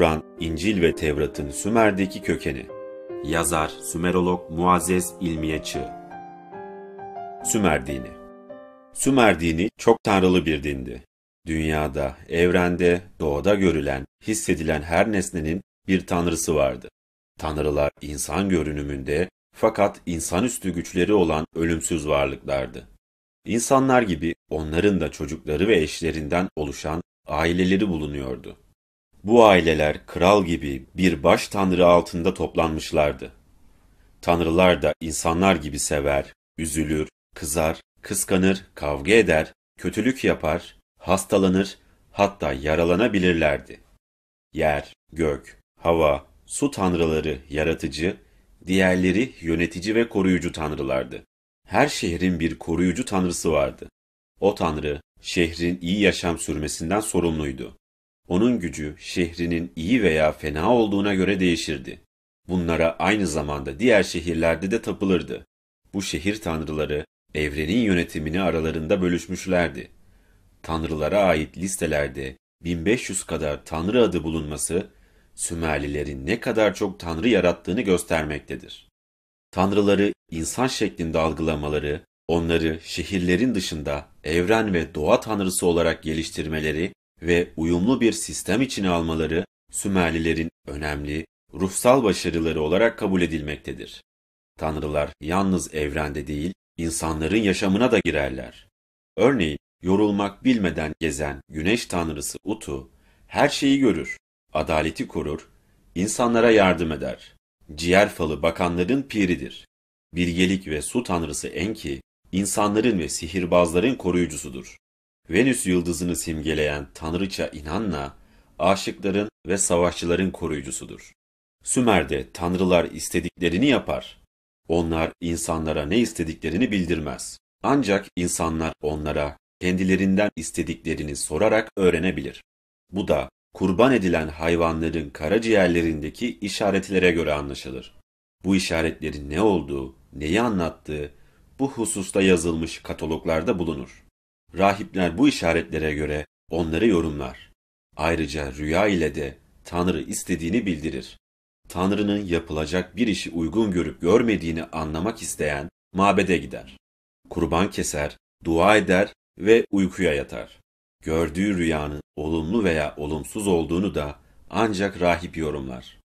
Kur'an, İncil ve Tevrat'ın Sümer'deki kökeni. Yazar, Sümerolog Muazzez İlmiye Çığ. Sümer Dini Sümer dini çok tanrılı bir dindi. Dünyada, evrende, doğada görülen, hissedilen her nesnenin bir tanrısı vardı. Tanrılar insan görünümünde fakat insanüstü güçleri olan ölümsüz varlıklardı. İnsanlar gibi onların da çocukları ve eşlerinden oluşan aileleri bulunuyordu. Bu aileler kral gibi bir baş tanrı altında toplanmışlardı. Tanrılar da insanlar gibi sever, üzülür, kızar, kıskanır, kavga eder, kötülük yapar, hastalanır, hatta yaralanabilirlerdi. Yer, gök, hava, su tanrıları yaratıcı, diğerleri yönetici ve koruyucu tanrılardı. Her şehrin bir koruyucu tanrısı vardı. O tanrı, şehrin iyi yaşam sürmesinden sorumluydu. Onun gücü şehrinin iyi veya fena olduğuna göre değişirdi. Bunlara aynı zamanda diğer şehirlerde de tapılırdı. Bu şehir tanrıları evrenin yönetimini aralarında bölüşmüşlerdi. Tanrılara ait listelerde 1500 kadar tanrı adı bulunması Sümerlilerin ne kadar çok tanrı yarattığını göstermektedir. Tanrıları insan şeklinde algılamaları, onları şehirlerin dışında evren ve doğa tanrısı olarak geliştirmeleri ve uyumlu bir sistem içine almaları Sümerlilerin önemli ruhsal başarıları olarak kabul edilmektedir. Tanrılar yalnız evrende değil, insanların yaşamına da girerler. Örneğin yorulmak bilmeden gezen güneş tanrısı Utu, her şeyi görür, adaleti korur, insanlara yardım eder. Ciğer falı bakanların piridir. Bilgelik ve su tanrısı Enki, insanların ve sihirbazların koruyucusudur. Venüs yıldızını simgeleyen tanrıça inanla, aşıkların ve savaşçıların koruyucusudur. Sümer'de tanrılar istediklerini yapar. Onlar insanlara ne istediklerini bildirmez. Ancak insanlar onlara kendilerinden istediklerini sorarak öğrenebilir. Bu da kurban edilen hayvanların karaciğerlerindeki işaretlere göre anlaşılır. Bu işaretlerin ne olduğu, neyi anlattığı bu hususta yazılmış kataloglarda bulunur. Rahipler bu işaretlere göre onları yorumlar. Ayrıca rüya ile de Tanrı istediğini bildirir. Tanrı'nın yapılacak bir işi uygun görüp görmediğini anlamak isteyen mabede gider. Kurban keser, dua eder ve uykuya yatar. Gördüğü rüyanın olumlu veya olumsuz olduğunu da ancak rahip yorumlar.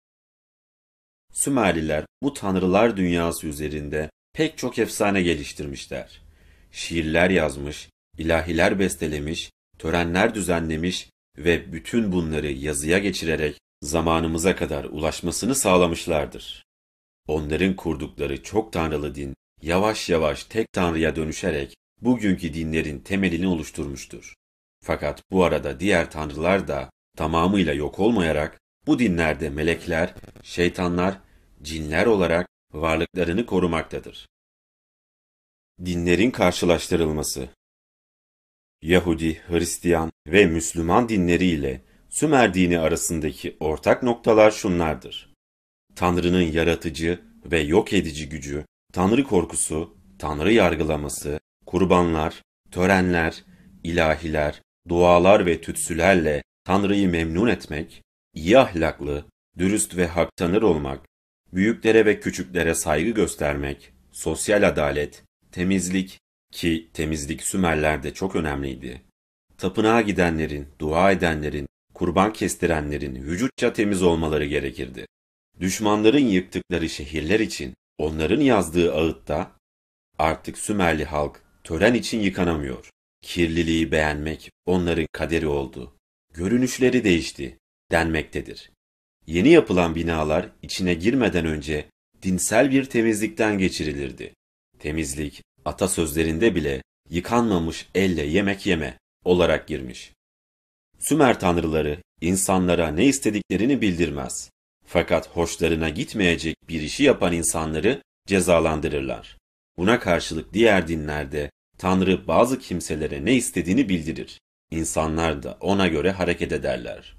Sümerliler bu tanrılar dünyası üzerinde pek çok efsane geliştirmişler. Şiirler yazmış, ilahiler bestelemiş, törenler düzenlemiş ve bütün bunları yazıya geçirerek zamanımıza kadar ulaşmasını sağlamışlardır. Onların kurdukları çok tanrılı din yavaş yavaş tek tanrıya dönüşerek bugünkü dinlerin temelini oluşturmuştur. Fakat bu arada diğer tanrılar da tamamıyla yok olmayarak bu dinlerde melekler, şeytanlar, cinler olarak varlıklarını korumaktadır. Dinlerin karşılaştırılması Yahudi, Hristiyan ve Müslüman dinleriyle Sümer dini arasındaki ortak noktalar şunlardır. Tanrı'nın yaratıcı ve yok edici gücü, Tanrı korkusu, Tanrı yargılaması, kurbanlar, törenler, ilahiler, dualar ve tütsülerle Tanrı'yı memnun etmek, iyi ahlaklı, dürüst ve hak tanır olmak, büyüklere ve küçüklere saygı göstermek, sosyal adalet, temizlik, ki temizlik Sümerler'de çok önemliydi. Tapınağa gidenlerin, dua edenlerin, kurban kestirenlerin vücutça temiz olmaları gerekirdi. Düşmanların yıktıkları şehirler için onların yazdığı ağıtta artık Sümerli halk tören için yıkanamıyor. Kirliliği beğenmek onların kaderi oldu. Görünüşleri değişti denmektedir. Yeni yapılan binalar içine girmeden önce dinsel bir temizlikten geçirilirdi. Temizlik atasözlerinde bile yıkanmamış elle yemek yeme olarak girmiş. Sümer tanrıları insanlara ne istediklerini bildirmez. Fakat hoşlarına gitmeyecek bir işi yapan insanları cezalandırırlar. Buna karşılık diğer dinlerde Tanrı bazı kimselere ne istediğini bildirir. İnsanlar da ona göre hareket ederler.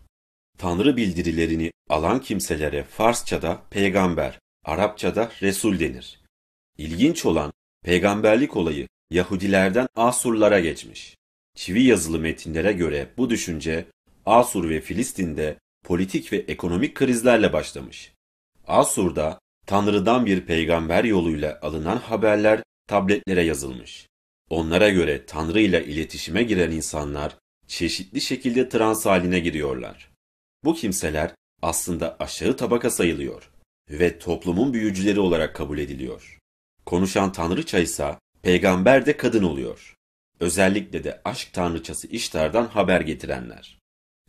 Tanrı bildirilerini alan kimselere Farsça'da peygamber, Arapça'da resul denir. İlginç olan Peygamberlik olayı Yahudilerden Asurlara geçmiş. Çivi yazılı metinlere göre bu düşünce Asur ve Filistin'de politik ve ekonomik krizlerle başlamış. Asur'da Tanrı'dan bir peygamber yoluyla alınan haberler tabletlere yazılmış. Onlara göre Tanrı ile iletişime giren insanlar çeşitli şekilde trans haline giriyorlar. Bu kimseler aslında aşağı tabaka sayılıyor ve toplumun büyücüleri olarak kabul ediliyor. Konuşan tanrıça ise peygamber de kadın oluyor. Özellikle de aşk tanrıçası iştardan haber getirenler.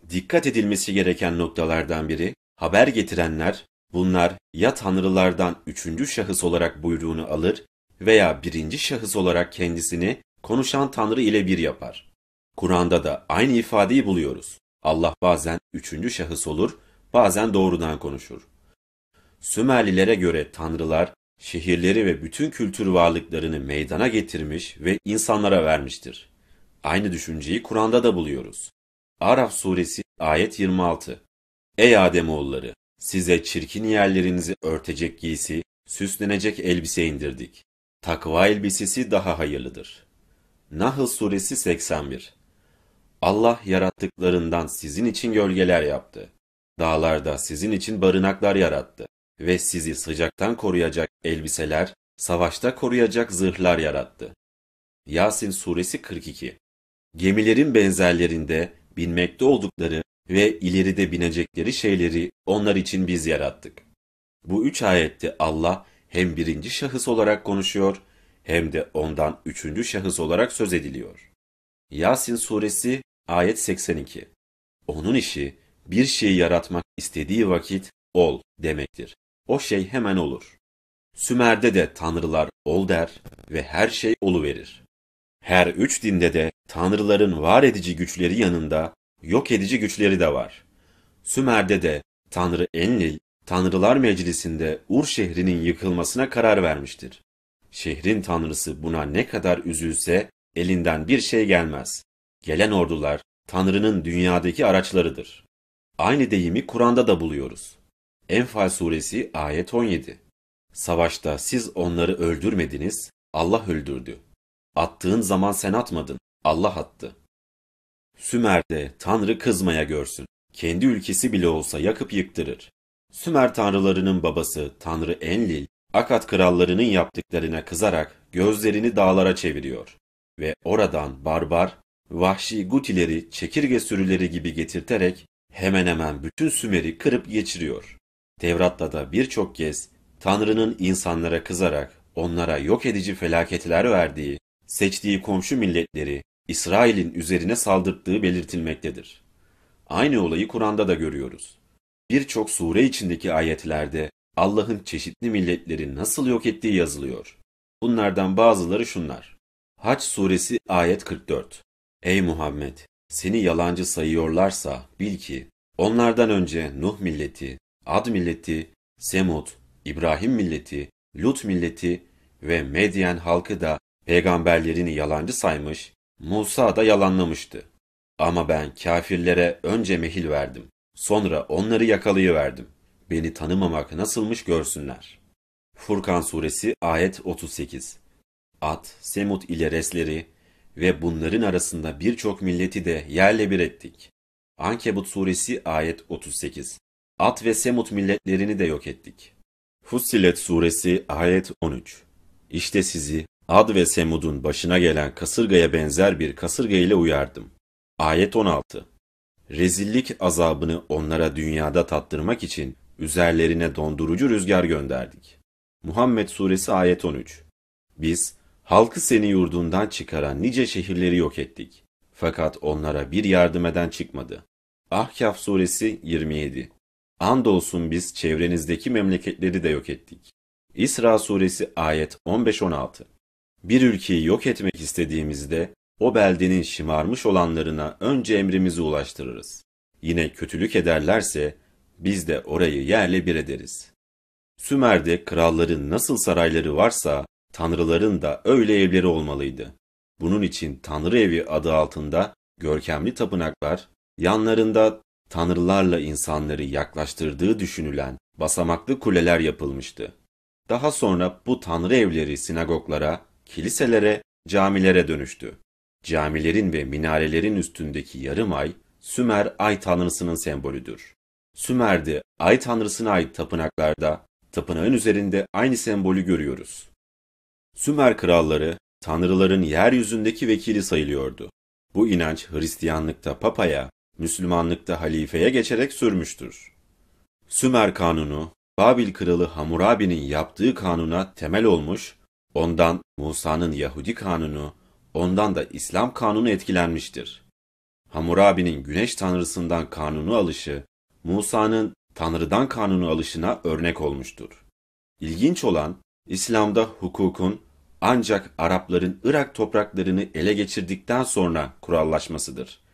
Dikkat edilmesi gereken noktalardan biri, haber getirenler, bunlar ya tanrılardan üçüncü şahıs olarak buyruğunu alır veya birinci şahıs olarak kendisini konuşan tanrı ile bir yapar. Kur'an'da da aynı ifadeyi buluyoruz. Allah bazen üçüncü şahıs olur, bazen doğrudan konuşur. Sümerlilere göre tanrılar şehirleri ve bütün kültür varlıklarını meydana getirmiş ve insanlara vermiştir. Aynı düşünceyi Kur'an'da da buluyoruz. Araf suresi ayet 26 Ey Ademoğulları! Size çirkin yerlerinizi örtecek giysi, süslenecek elbise indirdik. Takva elbisesi daha hayırlıdır. Nahl suresi 81 Allah yarattıklarından sizin için gölgeler yaptı. Dağlarda sizin için barınaklar yarattı ve sizi sıcaktan koruyacak elbiseler, savaşta koruyacak zırhlar yarattı. Yasin Suresi 42 Gemilerin benzerlerinde binmekte oldukları ve ileride binecekleri şeyleri onlar için biz yarattık. Bu üç ayette Allah hem birinci şahıs olarak konuşuyor hem de ondan üçüncü şahıs olarak söz ediliyor. Yasin Suresi ayet 82 Onun işi bir şeyi yaratmak istediği vakit ol demektir o şey hemen olur. Sümer'de de tanrılar ol der ve her şey verir. Her üç dinde de tanrıların var edici güçleri yanında yok edici güçleri de var. Sümer'de de Tanrı Enlil, Tanrılar Meclisi'nde Ur şehrinin yıkılmasına karar vermiştir. Şehrin tanrısı buna ne kadar üzülse elinden bir şey gelmez. Gelen ordular Tanrı'nın dünyadaki araçlarıdır. Aynı deyimi Kur'an'da da buluyoruz. Enfal suresi ayet 17. Savaşta siz onları öldürmediniz, Allah öldürdü. Attığın zaman sen atmadın, Allah attı. Sümer'de Tanrı kızmaya görsün. Kendi ülkesi bile olsa yakıp yıktırır. Sümer tanrılarının babası Tanrı Enlil, Akat krallarının yaptıklarına kızarak gözlerini dağlara çeviriyor. Ve oradan barbar, vahşi gutileri çekirge sürüleri gibi getirterek hemen hemen bütün Sümer'i kırıp geçiriyor. Tevrat'ta da birçok kez Tanrı'nın insanlara kızarak onlara yok edici felaketler verdiği, seçtiği komşu milletleri İsrail'in üzerine saldırttığı belirtilmektedir. Aynı olayı Kur'an'da da görüyoruz. Birçok sure içindeki ayetlerde Allah'ın çeşitli milletleri nasıl yok ettiği yazılıyor. Bunlardan bazıları şunlar. Haç suresi ayet 44. Ey Muhammed! Seni yalancı sayıyorlarsa bil ki onlardan önce Nuh milleti, Ad milleti, Semud, İbrahim milleti, Lut milleti ve Medyen halkı da peygamberlerini yalancı saymış, Musa da yalanlamıştı. Ama ben kafirlere önce mehil verdim. Sonra onları yakalayıverdim. Beni tanımamak nasılmış görsünler. Furkan suresi ayet 38 Ad, Semud ile resleri ve bunların arasında birçok milleti de yerle bir ettik. Ankebut suresi ayet 38 At ve Semut milletlerini de yok ettik. Fussilet suresi ayet 13 İşte sizi Ad ve Semud'un başına gelen kasırgaya benzer bir kasırga ile uyardım. Ayet 16 Rezillik azabını onlara dünyada tattırmak için üzerlerine dondurucu rüzgar gönderdik. Muhammed suresi ayet 13 Biz halkı seni yurdundan çıkaran nice şehirleri yok ettik. Fakat onlara bir yardım eden çıkmadı. Ahkaf suresi 27 Andolsun biz çevrenizdeki memleketleri de yok ettik. İsra suresi ayet 15-16 Bir ülkeyi yok etmek istediğimizde o beldenin şımarmış olanlarına önce emrimizi ulaştırırız. Yine kötülük ederlerse biz de orayı yerle bir ederiz. Sümer'de kralların nasıl sarayları varsa tanrıların da öyle evleri olmalıydı. Bunun için Tanrı Evi adı altında görkemli tapınaklar, yanlarında tanrılarla insanları yaklaştırdığı düşünülen basamaklı kuleler yapılmıştı. Daha sonra bu tanrı evleri sinagoglara, kiliselere, camilere dönüştü. Camilerin ve minarelerin üstündeki yarım ay, Sümer ay tanrısının sembolüdür. Sümer'de ay tanrısına ait tapınaklarda, tapınağın üzerinde aynı sembolü görüyoruz. Sümer kralları, tanrıların yeryüzündeki vekili sayılıyordu. Bu inanç Hristiyanlıkta papaya, Müslümanlıkta halifeye geçerek sürmüştür. Sümer Kanunu, Babil Kralı Hamurabi'nin yaptığı kanuna temel olmuş, ondan Musa'nın Yahudi kanunu, ondan da İslam kanunu etkilenmiştir. Hamurabi'nin güneş tanrısından kanunu alışı, Musa'nın tanrıdan kanunu alışına örnek olmuştur. İlginç olan, İslam'da hukukun ancak Arapların Irak topraklarını ele geçirdikten sonra kurallaşmasıdır.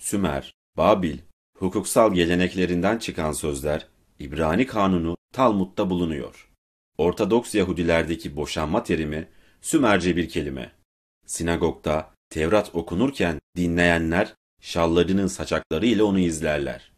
Sümer, Babil, hukuksal geleneklerinden çıkan sözler İbrani kanunu Talmud'da bulunuyor. Ortodoks Yahudilerdeki boşanma terimi Sümerce bir kelime. Sinagogda Tevrat okunurken dinleyenler şallarının saçakları ile onu izlerler.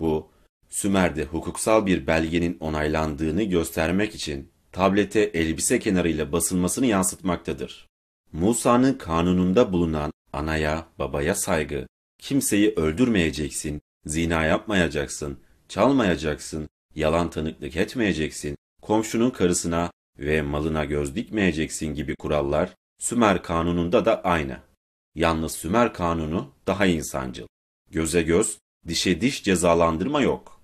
Bu, Sümer'de hukuksal bir belgenin onaylandığını göstermek için tablete elbise kenarıyla basılmasını yansıtmaktadır. Musa'nın kanununda bulunan anaya, babaya saygı, kimseyi öldürmeyeceksin, zina yapmayacaksın, çalmayacaksın, yalan tanıklık etmeyeceksin, komşunun karısına ve malına göz dikmeyeceksin gibi kurallar Sümer kanununda da aynı. Yalnız Sümer kanunu daha insancıl. Göze göz, dişe diş cezalandırma yok.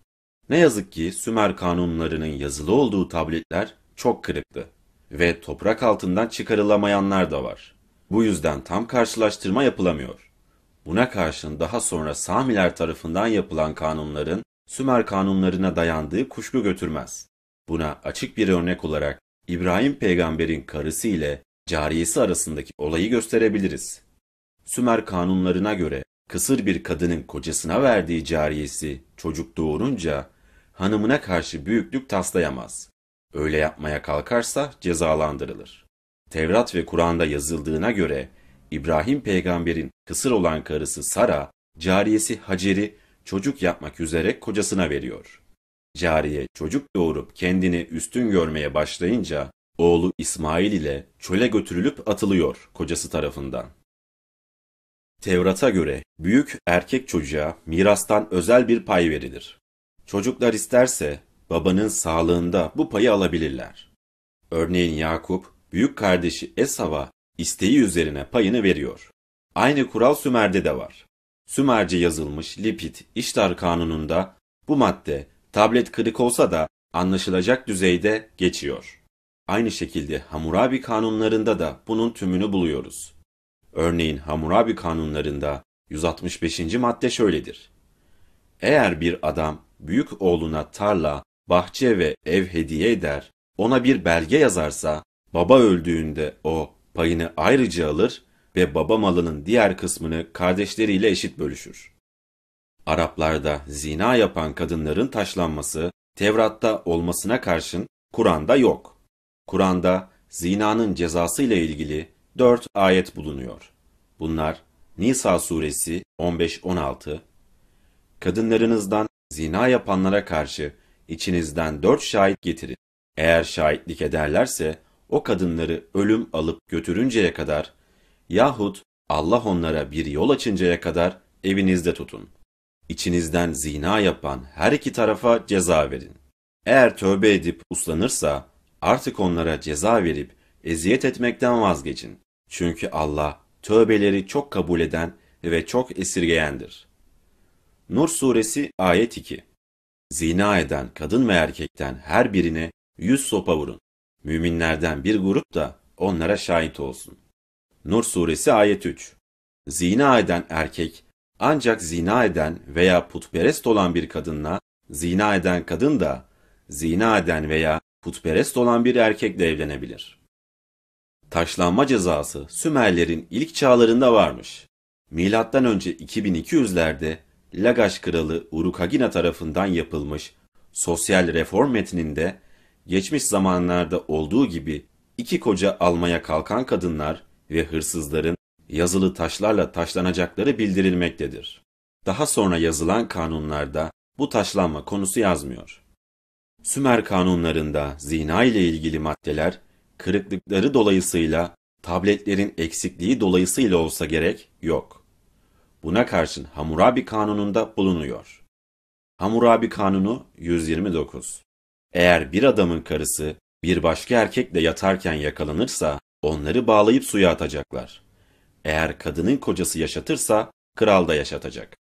Ne yazık ki Sümer kanunlarının yazılı olduğu tabletler çok kırıktı ve toprak altından çıkarılamayanlar da var. Bu yüzden tam karşılaştırma yapılamıyor. Buna karşın daha sonra Samiler tarafından yapılan kanunların Sümer kanunlarına dayandığı kuşku götürmez. Buna açık bir örnek olarak İbrahim peygamberin karısı ile cariyesi arasındaki olayı gösterebiliriz. Sümer kanunlarına göre kısır bir kadının kocasına verdiği cariyesi çocuk doğurunca hanımına karşı büyüklük taslayamaz. Öyle yapmaya kalkarsa cezalandırılır. Tevrat ve Kur'an'da yazıldığına göre İbrahim peygamberin kısır olan karısı Sara, cariyesi Hacer'i çocuk yapmak üzere kocasına veriyor. Cariye çocuk doğurup kendini üstün görmeye başlayınca oğlu İsmail ile çöle götürülüp atılıyor kocası tarafından. Tevrat'a göre büyük erkek çocuğa mirastan özel bir pay verilir. Çocuklar isterse babanın sağlığında bu payı alabilirler. Örneğin Yakup, büyük kardeşi Esav'a isteği üzerine payını veriyor. Aynı kural Sümer'de de var. Sümerce yazılmış Lipit İştar kanununda bu madde tablet kırık olsa da anlaşılacak düzeyde geçiyor. Aynı şekilde Hammurabi kanunlarında da bunun tümünü buluyoruz. Örneğin Hammurabi kanunlarında 165. madde şöyledir. Eğer bir adam büyük oğluna tarla, bahçe ve ev hediye eder, ona bir belge yazarsa, baba öldüğünde o payını ayrıca alır ve baba malının diğer kısmını kardeşleriyle eşit bölüşür. Araplarda zina yapan kadınların taşlanması Tevrat'ta olmasına karşın Kur'an'da yok. Kur'an'da zinanın cezası ile ilgili 4 ayet bulunuyor. Bunlar Nisa suresi 15-16, Kadınlarınızdan zina yapanlara karşı içinizden dört şahit getirin. Eğer şahitlik ederlerse o kadınları ölüm alıp götürünceye kadar yahut Allah onlara bir yol açıncaya kadar evinizde tutun. İçinizden zina yapan her iki tarafa ceza verin. Eğer tövbe edip uslanırsa artık onlara ceza verip eziyet etmekten vazgeçin. Çünkü Allah tövbeleri çok kabul eden ve çok esirgeyendir. Nur Suresi Ayet 2 Zina eden kadın ve erkekten her birine yüz sopa vurun. Müminlerden bir grup da onlara şahit olsun. Nur suresi ayet 3 Zina eden erkek ancak zina eden veya putperest olan bir kadınla, zina eden kadın da zina eden veya putperest olan bir erkekle evlenebilir. Taşlanma cezası Sümerlerin ilk çağlarında varmış. Milattan önce 2200'lerde Lagaş kralı Urukagina tarafından yapılmış sosyal reform metninde geçmiş zamanlarda olduğu gibi iki koca almaya kalkan kadınlar ve hırsızların yazılı taşlarla taşlanacakları bildirilmektedir. Daha sonra yazılan kanunlarda bu taşlanma konusu yazmıyor. Sümer kanunlarında zina ile ilgili maddeler, kırıklıkları dolayısıyla tabletlerin eksikliği dolayısıyla olsa gerek yok. Buna karşın Hammurabi kanununda bulunuyor. Hammurabi kanunu 129 eğer bir adamın karısı bir başka erkekle yatarken yakalanırsa onları bağlayıp suya atacaklar. Eğer kadının kocası yaşatırsa kral da yaşatacak.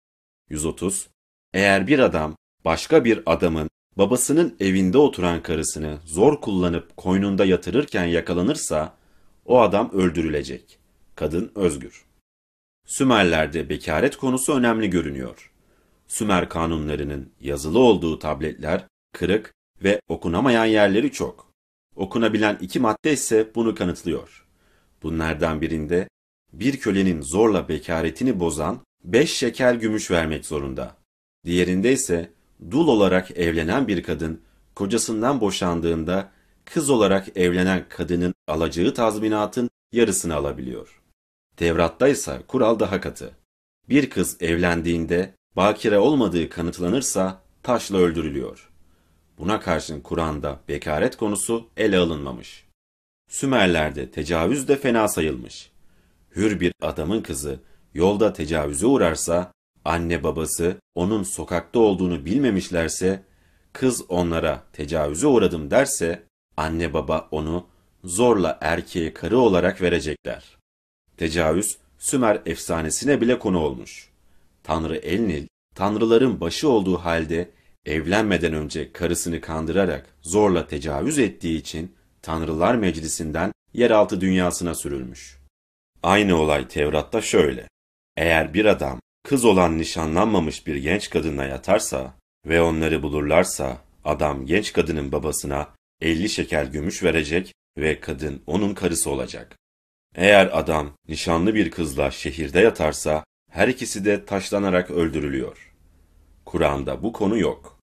130. Eğer bir adam başka bir adamın babasının evinde oturan karısını zor kullanıp koynunda yatırırken yakalanırsa o adam öldürülecek. Kadın özgür. Sümerler'de bekaret konusu önemli görünüyor. Sümer kanunlarının yazılı olduğu tabletler kırık ve okunamayan yerleri çok. Okunabilen iki madde ise bunu kanıtlıyor. Bunlardan birinde bir kölenin zorla bekaretini bozan beş şeker gümüş vermek zorunda. Diğerinde ise dul olarak evlenen bir kadın kocasından boşandığında kız olarak evlenen kadının alacağı tazminatın yarısını alabiliyor. Tevrat'ta ise kural daha katı. Bir kız evlendiğinde bakire olmadığı kanıtlanırsa taşla öldürülüyor. Buna karşın Kur'an'da bekaret konusu ele alınmamış. Sümerler'de tecavüz de fena sayılmış. Hür bir adamın kızı yolda tecavüze uğrarsa, anne babası onun sokakta olduğunu bilmemişlerse, kız onlara tecavüze uğradım derse, anne baba onu zorla erkeğe karı olarak verecekler. Tecavüz Sümer efsanesine bile konu olmuş. Tanrı Elnil, tanrıların başı olduğu halde evlenmeden önce karısını kandırarak zorla tecavüz ettiği için Tanrılar Meclisi'nden yeraltı dünyasına sürülmüş. Aynı olay Tevrat'ta şöyle. Eğer bir adam kız olan nişanlanmamış bir genç kadınla yatarsa ve onları bulurlarsa adam genç kadının babasına 50 şekel gümüş verecek ve kadın onun karısı olacak. Eğer adam nişanlı bir kızla şehirde yatarsa her ikisi de taşlanarak öldürülüyor. Kur'an'da bu konu yok.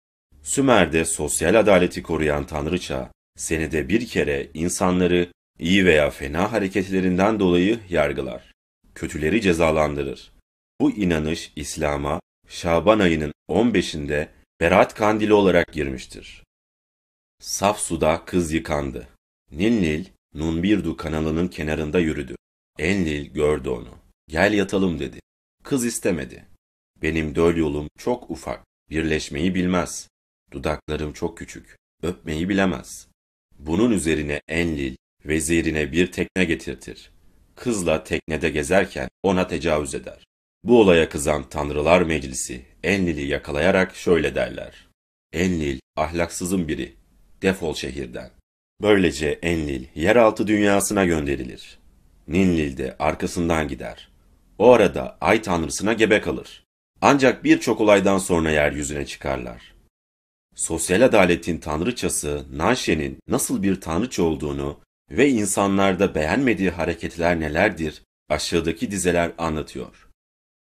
Sümer'de sosyal adaleti koruyan tanrıça, senede bir kere insanları iyi veya fena hareketlerinden dolayı yargılar. Kötüleri cezalandırır. Bu inanış İslam'a Şaban ayının 15'inde Berat Kandili olarak girmiştir. Saf suda kız yıkandı. Ninlil, Nunbirdu kanalının kenarında yürüdü. Enlil gördü onu. Gel yatalım dedi. Kız istemedi. Benim döl yolum çok ufak, birleşmeyi bilmez. Dudaklarım çok küçük, öpmeyi bilemez. Bunun üzerine Enlil, vezirine bir tekne getirtir. Kızla teknede gezerken ona tecavüz eder. Bu olaya kızan Tanrılar Meclisi Enlil'i yakalayarak şöyle derler. Enlil ahlaksızın biri. Defol şehirden. Böylece Enlil yeraltı dünyasına gönderilir. Ninlil de arkasından gider. O arada ay tanrısına gebe kalır. Ancak birçok olaydan sonra yeryüzüne çıkarlar. Sosyal adaletin tanrıçası Nanşe'nin nasıl bir tanrıç olduğunu ve insanlarda beğenmediği hareketler nelerdir aşağıdaki dizeler anlatıyor.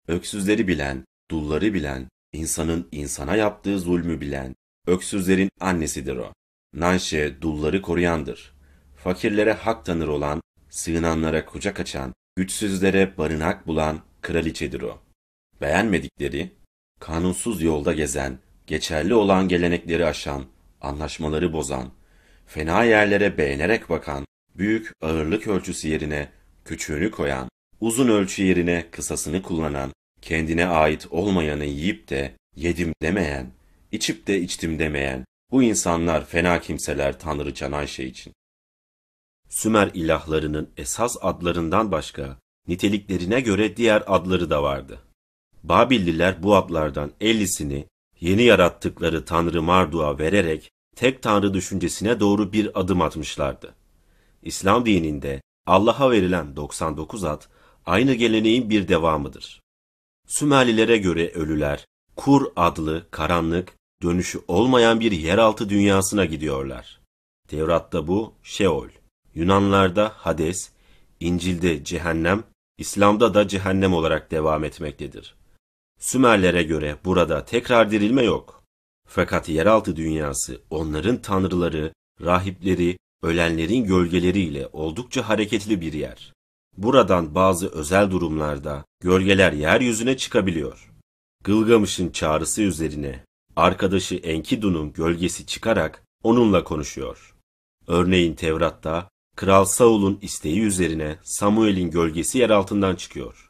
Öksüzleri bilen, dulları bilen, insanın insana yaptığı zulmü bilen, öksüzlerin annesidir o. Nanşe dulları koruyandır. Fakirlere hak tanır olan, sığınanlara kucak açan, güçsüzlere barınak bulan kraliçedir o beğenmedikleri, kanunsuz yolda gezen, geçerli olan gelenekleri aşan, anlaşmaları bozan, fena yerlere beğenerek bakan, büyük ağırlık ölçüsü yerine küçüğünü koyan, uzun ölçü yerine kısasını kullanan, kendine ait olmayanı yiyip de yedim demeyen, içip de içtim demeyen, bu insanlar fena kimseler Tanrıcan Ayşe için. Sümer ilahlarının esas adlarından başka, niteliklerine göre diğer adları da vardı. Babilliler bu adlardan 50'sini yeni yarattıkları tanrı Mardua vererek tek tanrı düşüncesine doğru bir adım atmışlardı. İslam dininde Allah'a verilen 99 ad aynı geleneğin bir devamıdır. Sümerlilere göre ölüler Kur adlı karanlık, dönüşü olmayan bir yeraltı dünyasına gidiyorlar. Tevrat'ta bu Şeol, Yunanlarda Hades, İncil'de cehennem, İslam'da da cehennem olarak devam etmektedir. Sümerlere göre burada tekrar dirilme yok. Fakat yeraltı dünyası onların tanrıları, rahipleri, ölenlerin gölgeleriyle oldukça hareketli bir yer. Buradan bazı özel durumlarda gölgeler yeryüzüne çıkabiliyor. Gılgamış'ın çağrısı üzerine arkadaşı Enkidu'nun gölgesi çıkarak onunla konuşuyor. Örneğin Tevrat'ta Kral Saul'un isteği üzerine Samuel'in gölgesi yer altından çıkıyor.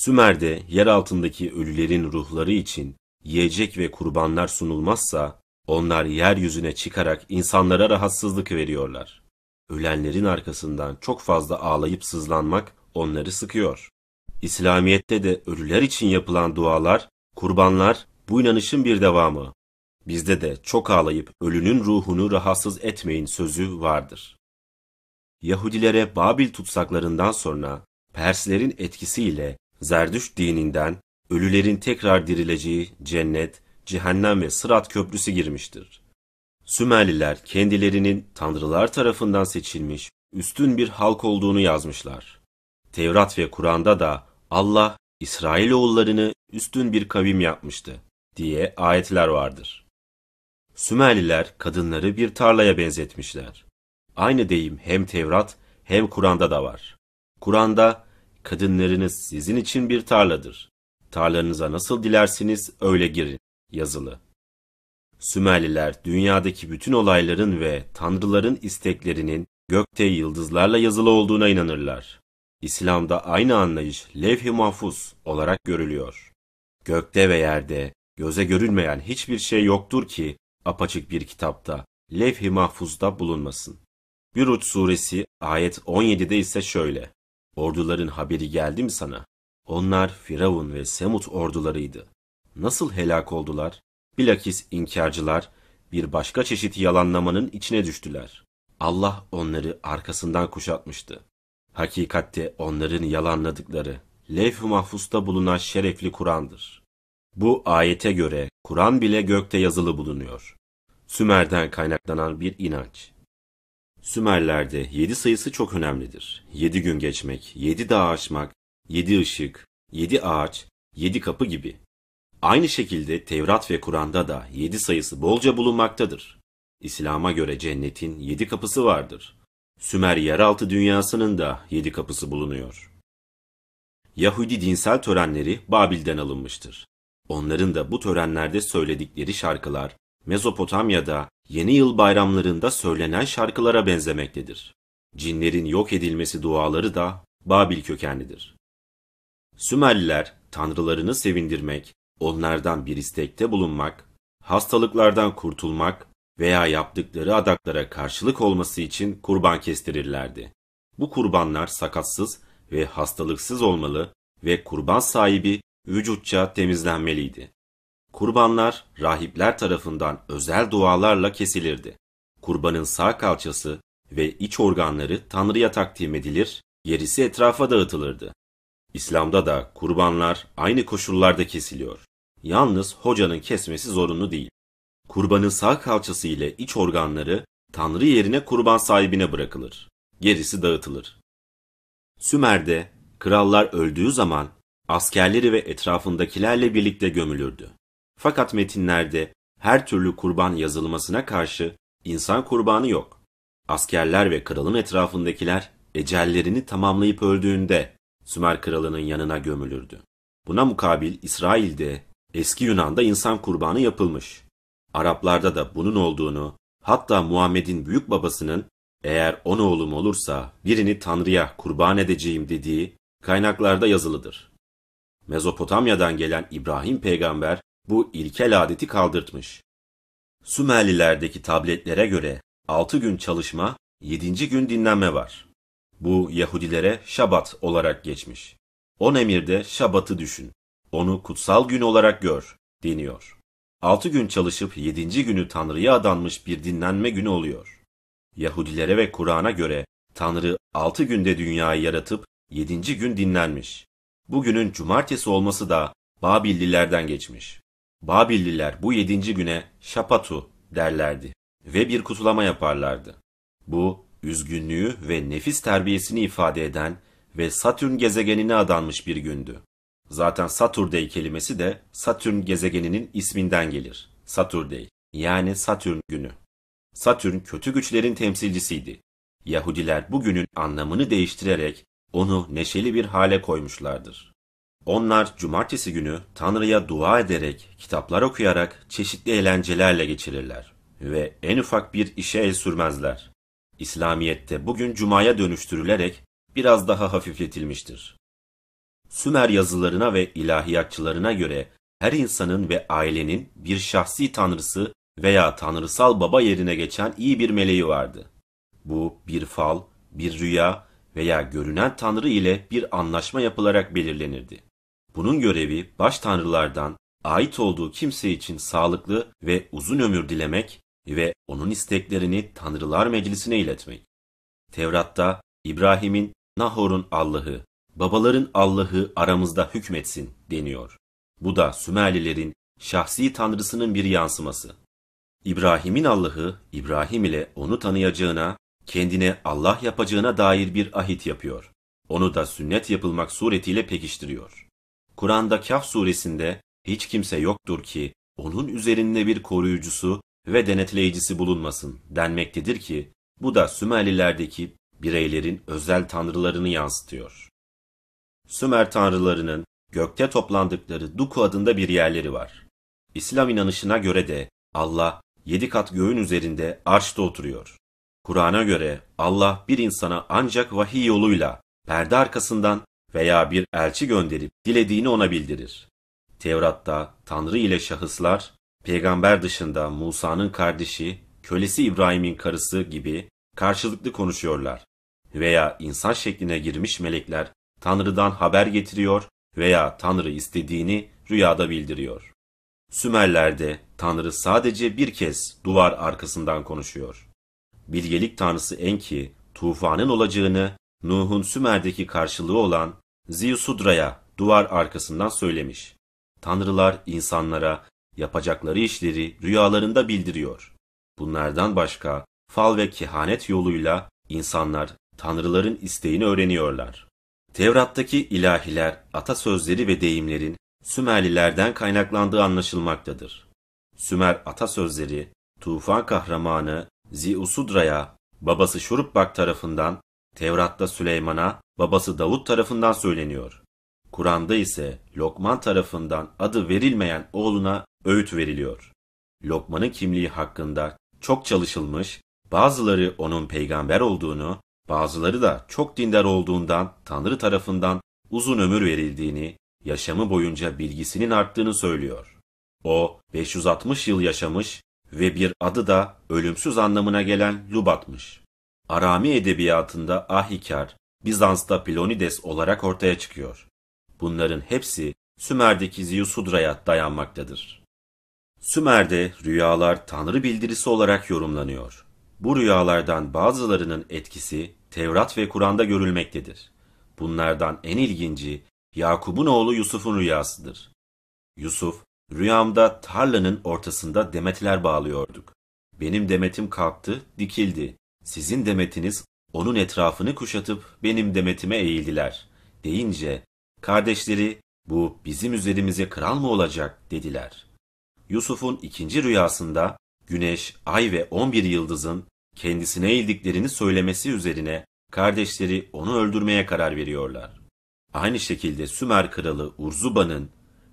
Sümer'de yer altındaki ölülerin ruhları için yiyecek ve kurbanlar sunulmazsa onlar yeryüzüne çıkarak insanlara rahatsızlık veriyorlar. Ölenlerin arkasından çok fazla ağlayıp sızlanmak onları sıkıyor. İslamiyet'te de ölüler için yapılan dualar, kurbanlar bu inanışın bir devamı. Bizde de çok ağlayıp ölünün ruhunu rahatsız etmeyin sözü vardır. Yahudilere Babil tutsaklarından sonra Perslerin etkisiyle Zerdüşt dininden ölülerin tekrar dirileceği cennet, cehennem ve sırat köprüsü girmiştir. Sümerliler kendilerinin tanrılar tarafından seçilmiş üstün bir halk olduğunu yazmışlar. Tevrat ve Kur'an'da da Allah İsrailoğullarını üstün bir kavim yapmıştı diye ayetler vardır. Sümerliler kadınları bir tarlaya benzetmişler. Aynı deyim hem Tevrat hem Kur'an'da da var. Kur'an'da Kadınlarınız sizin için bir tarladır. Tarlanıza nasıl dilersiniz öyle girin. Yazılı. Sümerliler dünyadaki bütün olayların ve tanrıların isteklerinin gökte yıldızlarla yazılı olduğuna inanırlar. İslam'da aynı anlayış levh-i mahfuz olarak görülüyor. Gökte ve yerde göze görünmeyen hiçbir şey yoktur ki apaçık bir kitapta, levh-i mahfuzda bulunmasın. Bürut suresi ayet 17'de ise şöyle. Orduların haberi geldi mi sana? Onlar Firavun ve Semut ordularıydı. Nasıl helak oldular? Bilakis inkarcılar bir başka çeşit yalanlamanın içine düştüler. Allah onları arkasından kuşatmıştı. Hakikatte onların yalanladıkları levh-i mahfusta bulunan şerefli Kur'an'dır. Bu ayete göre Kur'an bile gökte yazılı bulunuyor. Sümer'den kaynaklanan bir inanç. Sümerlerde yedi sayısı çok önemlidir. Yedi gün geçmek, yedi dağ aşmak, yedi ışık, yedi ağaç, yedi kapı gibi. Aynı şekilde Tevrat ve Kur'an'da da yedi sayısı bolca bulunmaktadır. İslam'a göre cennetin yedi kapısı vardır. Sümer yeraltı dünyasının da yedi kapısı bulunuyor. Yahudi dinsel törenleri Babil'den alınmıştır. Onların da bu törenlerde söyledikleri şarkılar Mezopotamya'da yeni yıl bayramlarında söylenen şarkılara benzemektedir. Cinlerin yok edilmesi duaları da Babil kökenlidir. Sümerliler tanrılarını sevindirmek, onlardan bir istekte bulunmak, hastalıklardan kurtulmak veya yaptıkları adaklara karşılık olması için kurban kestirirlerdi. Bu kurbanlar sakatsız ve hastalıksız olmalı ve kurban sahibi vücutça temizlenmeliydi. Kurbanlar rahipler tarafından özel dualarla kesilirdi. Kurbanın sağ kalçası ve iç organları Tanrı'ya takdim edilir, gerisi etrafa dağıtılırdı. İslam'da da kurbanlar aynı koşullarda kesiliyor. Yalnız hocanın kesmesi zorunlu değil. Kurbanın sağ kalçası ile iç organları Tanrı yerine kurban sahibine bırakılır. Gerisi dağıtılır. Sümer'de krallar öldüğü zaman askerleri ve etrafındakilerle birlikte gömülürdü. Fakat metinlerde her türlü kurban yazılmasına karşı insan kurbanı yok. Askerler ve kralın etrafındakiler ecellerini tamamlayıp öldüğünde Sümer kralının yanına gömülürdü. Buna mukabil İsrail'de eski Yunan'da insan kurbanı yapılmış. Araplarda da bunun olduğunu, hatta Muhammed'in büyük babasının eğer on oğlum olursa birini Tanrı'ya kurban edeceğim dediği kaynaklarda yazılıdır. Mezopotamya'dan gelen İbrahim peygamber bu ilkel adeti kaldırtmış. Sümerlilerdeki tabletlere göre 6 gün çalışma, 7. gün dinlenme var. Bu Yahudilere Şabat olarak geçmiş. On emirde Şabat'ı düşün. Onu kutsal gün olarak gör deniyor. 6 gün çalışıp 7. günü Tanrı'ya adanmış bir dinlenme günü oluyor. Yahudilere ve Kur'an'a göre Tanrı 6 günde dünyayı yaratıp 7. gün dinlenmiş. Bugünün cumartesi olması da Babillilerden geçmiş. Babilliler bu yedinci güne şapatu derlerdi ve bir kutulama yaparlardı. Bu, üzgünlüğü ve nefis terbiyesini ifade eden ve Satürn gezegenine adanmış bir gündü. Zaten Saturday kelimesi de Satürn gezegeninin isminden gelir. Saturday yani Satürn günü. Satürn kötü güçlerin temsilcisiydi. Yahudiler bu günün anlamını değiştirerek onu neşeli bir hale koymuşlardır. Onlar cumartesi günü Tanrı'ya dua ederek, kitaplar okuyarak çeşitli eğlencelerle geçirirler ve en ufak bir işe el sürmezler. İslamiyet'te bugün cumaya dönüştürülerek biraz daha hafifletilmiştir. Sümer yazılarına ve ilahiyatçılarına göre her insanın ve ailenin bir şahsi tanrısı veya tanrısal baba yerine geçen iyi bir meleği vardı. Bu bir fal, bir rüya veya görünen tanrı ile bir anlaşma yapılarak belirlenirdi. Bunun görevi baş tanrılardan ait olduğu kimse için sağlıklı ve uzun ömür dilemek ve onun isteklerini Tanrılar Meclisi'ne iletmek. Tevrat'ta İbrahim'in Nahor'un Allah'ı, babaların Allah'ı aramızda hükmetsin deniyor. Bu da Sümerlilerin şahsi tanrısının bir yansıması. İbrahim'in Allah'ı İbrahim ile onu tanıyacağına, kendine Allah yapacağına dair bir ahit yapıyor. Onu da sünnet yapılmak suretiyle pekiştiriyor. Kur'an'da Kaf suresinde hiç kimse yoktur ki onun üzerinde bir koruyucusu ve denetleyicisi bulunmasın denmektedir ki bu da Sümerlilerdeki bireylerin özel tanrılarını yansıtıyor. Sümer tanrılarının gökte toplandıkları Duku adında bir yerleri var. İslam inanışına göre de Allah yedi kat göğün üzerinde arşta oturuyor. Kur'an'a göre Allah bir insana ancak vahiy yoluyla perde arkasından veya bir elçi gönderip dilediğini ona bildirir. Tevrat'ta Tanrı ile şahıslar, peygamber dışında Musa'nın kardeşi, kölesi İbrahim'in karısı gibi karşılıklı konuşuyorlar. Veya insan şekline girmiş melekler Tanrı'dan haber getiriyor veya Tanrı istediğini rüyada bildiriyor. Sümerler'de Tanrı sadece bir kez duvar arkasından konuşuyor. Bilgelik Tanrısı Enki tufanın olacağını Nuh'un Sümer'deki karşılığı olan Ziyusudra'ya duvar arkasından söylemiş. Tanrılar insanlara yapacakları işleri rüyalarında bildiriyor. Bunlardan başka fal ve kehanet yoluyla insanlar tanrıların isteğini öğreniyorlar. Tevrat'taki ilahiler, atasözleri ve deyimlerin Sümerlilerden kaynaklandığı anlaşılmaktadır. Sümer atasözleri, tufan kahramanı Ziusudra'ya babası Şurupbak tarafından Tevrat'ta Süleyman'a babası Davut tarafından söyleniyor. Kur'an'da ise Lokman tarafından adı verilmeyen oğluna öğüt veriliyor. Lokman'ın kimliği hakkında çok çalışılmış, bazıları onun peygamber olduğunu, bazıları da çok dindar olduğundan Tanrı tarafından uzun ömür verildiğini, yaşamı boyunca bilgisinin arttığını söylüyor. O 560 yıl yaşamış ve bir adı da ölümsüz anlamına gelen Lubat'mış. Arami edebiyatında Ahikar, Bizans'ta Pilonides olarak ortaya çıkıyor. Bunların hepsi Sümer'deki Ziyusudra'ya dayanmaktadır. Sümer'de rüyalar tanrı bildirisi olarak yorumlanıyor. Bu rüyalardan bazılarının etkisi Tevrat ve Kur'an'da görülmektedir. Bunlardan en ilginci Yakub'un oğlu Yusuf'un rüyasıdır. Yusuf, rüyamda tarlanın ortasında demetler bağlıyorduk. Benim demetim kalktı, dikildi. Sizin demetiniz onun etrafını kuşatıp benim demetime eğildiler deyince kardeşleri bu bizim üzerimize kral mı olacak dediler. Yusuf'un ikinci rüyasında güneş, ay ve on bir yıldızın kendisine eğildiklerini söylemesi üzerine kardeşleri onu öldürmeye karar veriyorlar. Aynı şekilde Sümer kralı Urzuba'nın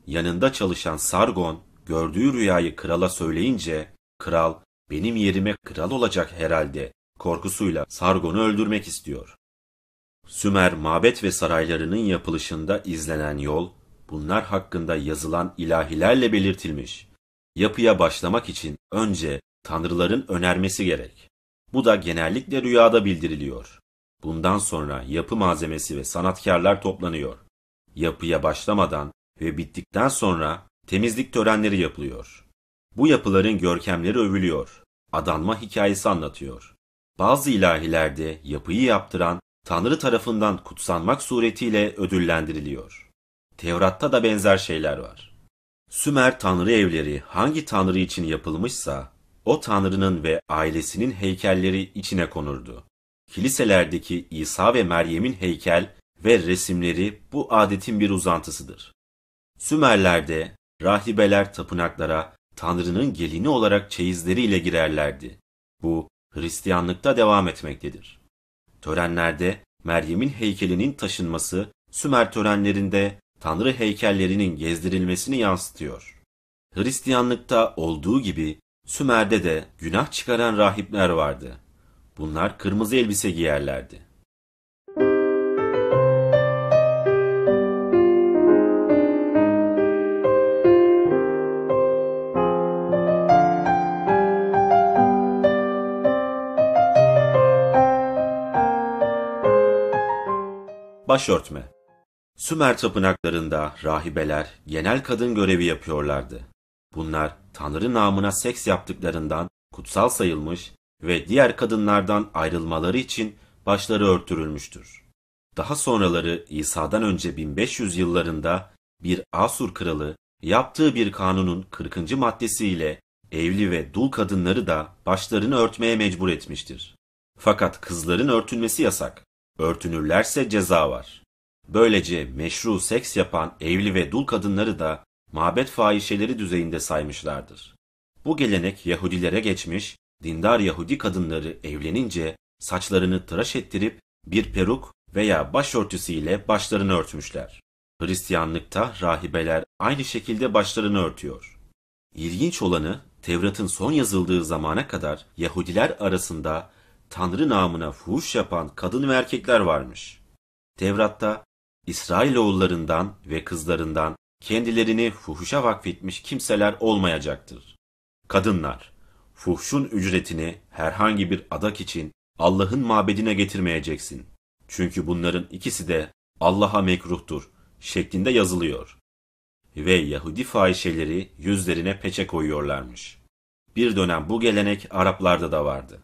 yanında çalışan Sargon gördüğü rüyayı krala söyleyince kral benim yerime kral olacak herhalde korkusuyla Sargon'u öldürmek istiyor. Sümer mabet ve saraylarının yapılışında izlenen yol, bunlar hakkında yazılan ilahilerle belirtilmiş. Yapıya başlamak için önce tanrıların önermesi gerek. Bu da genellikle rüyada bildiriliyor. Bundan sonra yapı malzemesi ve sanatkarlar toplanıyor. Yapıya başlamadan ve bittikten sonra temizlik törenleri yapılıyor. Bu yapıların görkemleri övülüyor. Adanma hikayesi anlatıyor. Bazı ilahilerde yapıyı yaptıran Tanrı tarafından kutsanmak suretiyle ödüllendiriliyor. Tevrat'ta da benzer şeyler var. Sümer tanrı evleri hangi tanrı için yapılmışsa o tanrının ve ailesinin heykelleri içine konurdu. Kiliselerdeki İsa ve Meryem'in heykel ve resimleri bu adetin bir uzantısıdır. Sümerler'de rahibeler tapınaklara Tanrı'nın gelini olarak çeyizleriyle girerlerdi. Bu Hristiyanlıkta devam etmektedir. Törenlerde Meryem'in heykelinin taşınması, Sümer törenlerinde Tanrı heykellerinin gezdirilmesini yansıtıyor. Hristiyanlıkta olduğu gibi Sümer'de de günah çıkaran rahipler vardı. Bunlar kırmızı elbise giyerlerdi. Başörtme Sümer tapınaklarında rahibeler genel kadın görevi yapıyorlardı. Bunlar Tanrı namına seks yaptıklarından kutsal sayılmış ve diğer kadınlardan ayrılmaları için başları örtürülmüştür. Daha sonraları İsa'dan önce 1500 yıllarında bir Asur kralı yaptığı bir kanunun 40. maddesiyle evli ve dul kadınları da başlarını örtmeye mecbur etmiştir. Fakat kızların örtülmesi yasak. Örtünürlerse ceza var. Böylece meşru seks yapan evli ve dul kadınları da mabet fahişeleri düzeyinde saymışlardır. Bu gelenek Yahudilere geçmiş, dindar Yahudi kadınları evlenince saçlarını tıraş ettirip bir peruk veya başörtüsüyle başlarını örtmüşler. Hristiyanlıkta rahibeler aynı şekilde başlarını örtüyor. İlginç olanı Tevrat'ın son yazıldığı zamana kadar Yahudiler arasında Tanrı namına fuhuş yapan kadın ve erkekler varmış. Tevrat'ta İsrailoğullarından ve kızlarından kendilerini fuhuşa vakfetmiş kimseler olmayacaktır. Kadınlar, fuhşun ücretini herhangi bir adak için Allah'ın mabedine getirmeyeceksin. Çünkü bunların ikisi de Allah'a mekruhtur şeklinde yazılıyor. Ve Yahudi fahişeleri yüzlerine peçe koyuyorlarmış. Bir dönem bu gelenek Araplarda da vardı.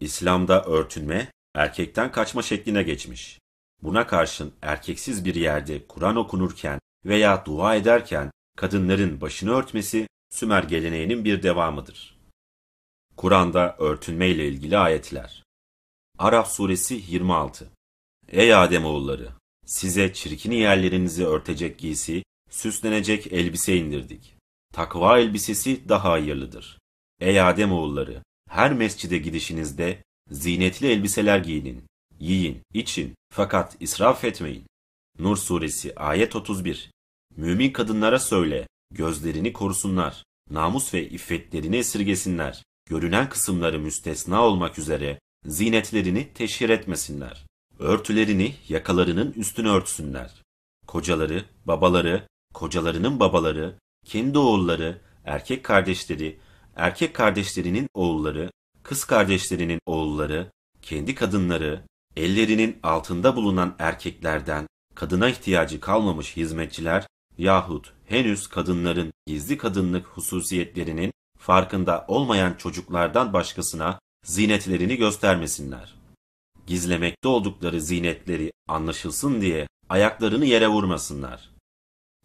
İslam'da örtünme, erkekten kaçma şekline geçmiş. Buna karşın erkeksiz bir yerde Kur'an okunurken veya dua ederken kadınların başını örtmesi Sümer geleneğinin bir devamıdır. Kur'an'da örtünme ile ilgili ayetler. Araf suresi 26. Ey Ademoğulları, size çirkin yerlerinizi örtecek giysi, süslenecek elbise indirdik. Takva elbisesi daha hayırlıdır. Ey Ademoğulları, her mescide gidişinizde zinetli elbiseler giyinin, yiyin, için fakat israf etmeyin. Nur suresi ayet 31 Mümin kadınlara söyle, gözlerini korusunlar, namus ve iffetlerini esirgesinler, görünen kısımları müstesna olmak üzere zinetlerini teşhir etmesinler. Örtülerini yakalarının üstüne örtsünler. Kocaları, babaları, kocalarının babaları, kendi oğulları, erkek kardeşleri, erkek kardeşlerinin oğulları, kız kardeşlerinin oğulları, kendi kadınları, ellerinin altında bulunan erkeklerden kadına ihtiyacı kalmamış hizmetçiler yahut henüz kadınların gizli kadınlık hususiyetlerinin farkında olmayan çocuklardan başkasına zinetlerini göstermesinler. Gizlemekte oldukları zinetleri anlaşılsın diye ayaklarını yere vurmasınlar.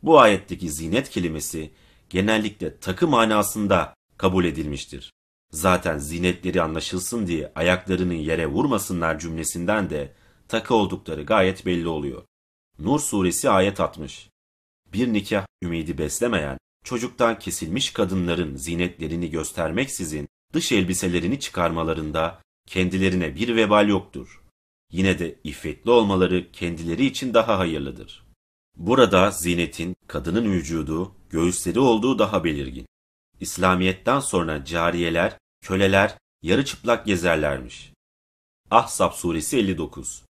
Bu ayetteki zinet kelimesi genellikle takı manasında kabul edilmiştir. Zaten zinetleri anlaşılsın diye ayaklarının yere vurmasınlar cümlesinden de takı oldukları gayet belli oluyor. Nur suresi ayet 60. Bir nikah ümidi beslemeyen, çocuktan kesilmiş kadınların zinetlerini göstermeksizin dış elbiselerini çıkarmalarında kendilerine bir vebal yoktur. Yine de iffetli olmaları kendileri için daha hayırlıdır. Burada zinetin kadının vücudu, göğüsleri olduğu daha belirgin. İslamiyet'ten sonra cariyeler, köleler yarı çıplak gezerlermiş. Ahzab suresi 59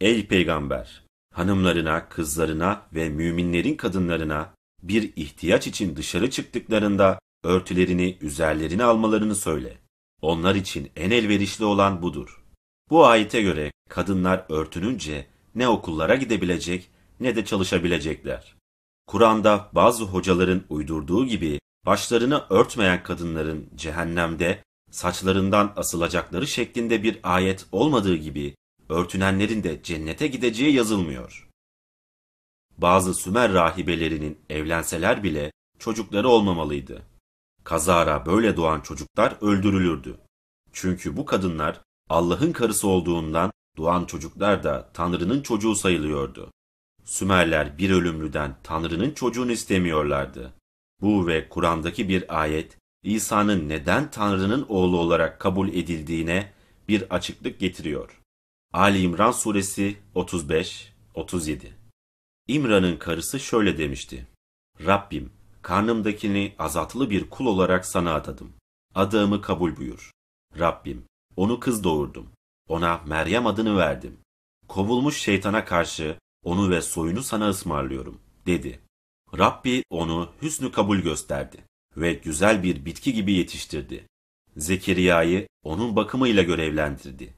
Ey peygamber! Hanımlarına, kızlarına ve müminlerin kadınlarına bir ihtiyaç için dışarı çıktıklarında örtülerini üzerlerine almalarını söyle. Onlar için en elverişli olan budur. Bu ayete göre kadınlar örtününce ne okullara gidebilecek ne de çalışabilecekler. Kur'an'da bazı hocaların uydurduğu gibi başlarını örtmeyen kadınların cehennemde saçlarından asılacakları şeklinde bir ayet olmadığı gibi örtünenlerin de cennete gideceği yazılmıyor. Bazı Sümer rahibelerinin evlenseler bile çocukları olmamalıydı. Kazara böyle doğan çocuklar öldürülürdü. Çünkü bu kadınlar Allah'ın karısı olduğundan doğan çocuklar da Tanrı'nın çocuğu sayılıyordu. Sümerler bir ölümlüden Tanrı'nın çocuğunu istemiyorlardı. Bu ve Kur'an'daki bir ayet, İsa'nın neden Tanrı'nın oğlu olarak kabul edildiğine bir açıklık getiriyor. Ali İmran suresi 35 37. İmran'ın karısı şöyle demişti: Rabbim, karnımdakini azatlı bir kul olarak sana adadım. Adağımı kabul buyur. Rabbim, onu kız doğurdum. Ona Meryem adını verdim. Kovulmuş şeytana karşı onu ve soyunu sana ısmarlıyorum, dedi. Rabbi onu hüsnü kabul gösterdi ve güzel bir bitki gibi yetiştirdi. Zekeriya'yı onun bakımıyla görevlendirdi.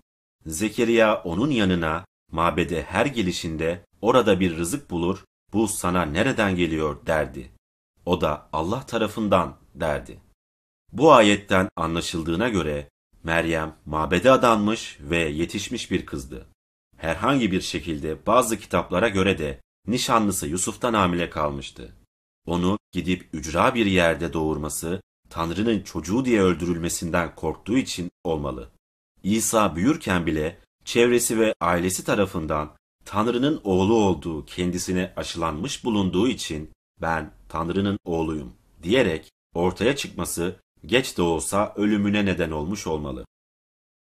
Zekeriya onun yanına mabede her gelişinde orada bir rızık bulur, bu sana nereden geliyor derdi. O da Allah tarafından derdi. Bu ayetten anlaşıldığına göre Meryem mabede adanmış ve yetişmiş bir kızdı. Herhangi bir şekilde bazı kitaplara göre de nişanlısı Yusuf'tan hamile kalmıştı. Onu gidip ücra bir yerde doğurması, Tanrı'nın çocuğu diye öldürülmesinden korktuğu için olmalı. İsa büyürken bile çevresi ve ailesi tarafından Tanrı'nın oğlu olduğu kendisine aşılanmış bulunduğu için ben Tanrı'nın oğluyum diyerek ortaya çıkması geç de olsa ölümüne neden olmuş olmalı.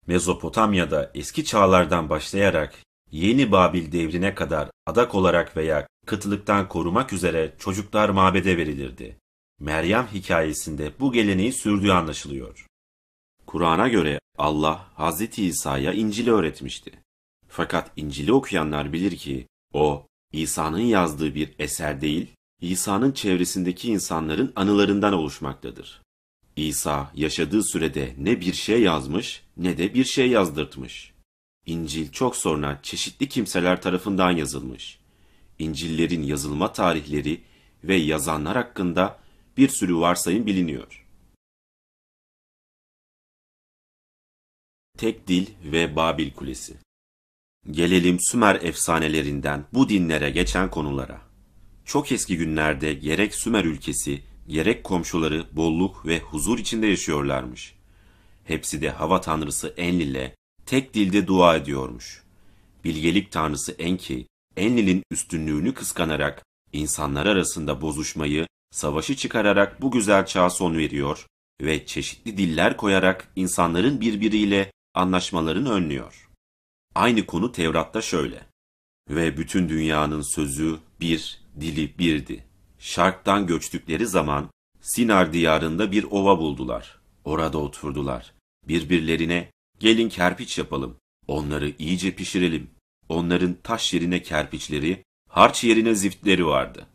Mezopotamya'da eski çağlardan başlayarak Yeni Babil devrine kadar adak olarak veya kıtlıktan korumak üzere çocuklar mabede verilirdi. Meryem hikayesinde bu geleneği sürdüğü anlaşılıyor. Kur'an'a göre Allah Hz. İsa'ya İncil'i öğretmişti. Fakat İncil'i okuyanlar bilir ki o İsa'nın yazdığı bir eser değil, İsa'nın çevresindeki insanların anılarından oluşmaktadır. İsa yaşadığı sürede ne bir şey yazmış ne de bir şey yazdırtmış. İncil çok sonra çeşitli kimseler tarafından yazılmış. İncillerin yazılma tarihleri ve yazanlar hakkında bir sürü varsayım biliniyor. Tek Dil ve Babil Kulesi Gelelim Sümer efsanelerinden bu dinlere geçen konulara. Çok eski günlerde gerek Sümer ülkesi, gerek komşuları bolluk ve huzur içinde yaşıyorlarmış. Hepsi de hava tanrısı Enlil'e tek dilde dua ediyormuş. Bilgelik tanrısı Enki, Enlil'in üstünlüğünü kıskanarak insanlar arasında bozuşmayı, savaşı çıkararak bu güzel çağa son veriyor ve çeşitli diller koyarak insanların birbiriyle anlaşmalarını önlüyor. Aynı konu Tevrat'ta şöyle. Ve bütün dünyanın sözü bir, dili birdi. Şark'tan göçtükleri zaman Sinar diyarında bir ova buldular. Orada oturdular. Birbirlerine Gelin kerpiç yapalım. Onları iyice pişirelim. Onların taş yerine kerpiçleri, harç yerine ziftleri vardı.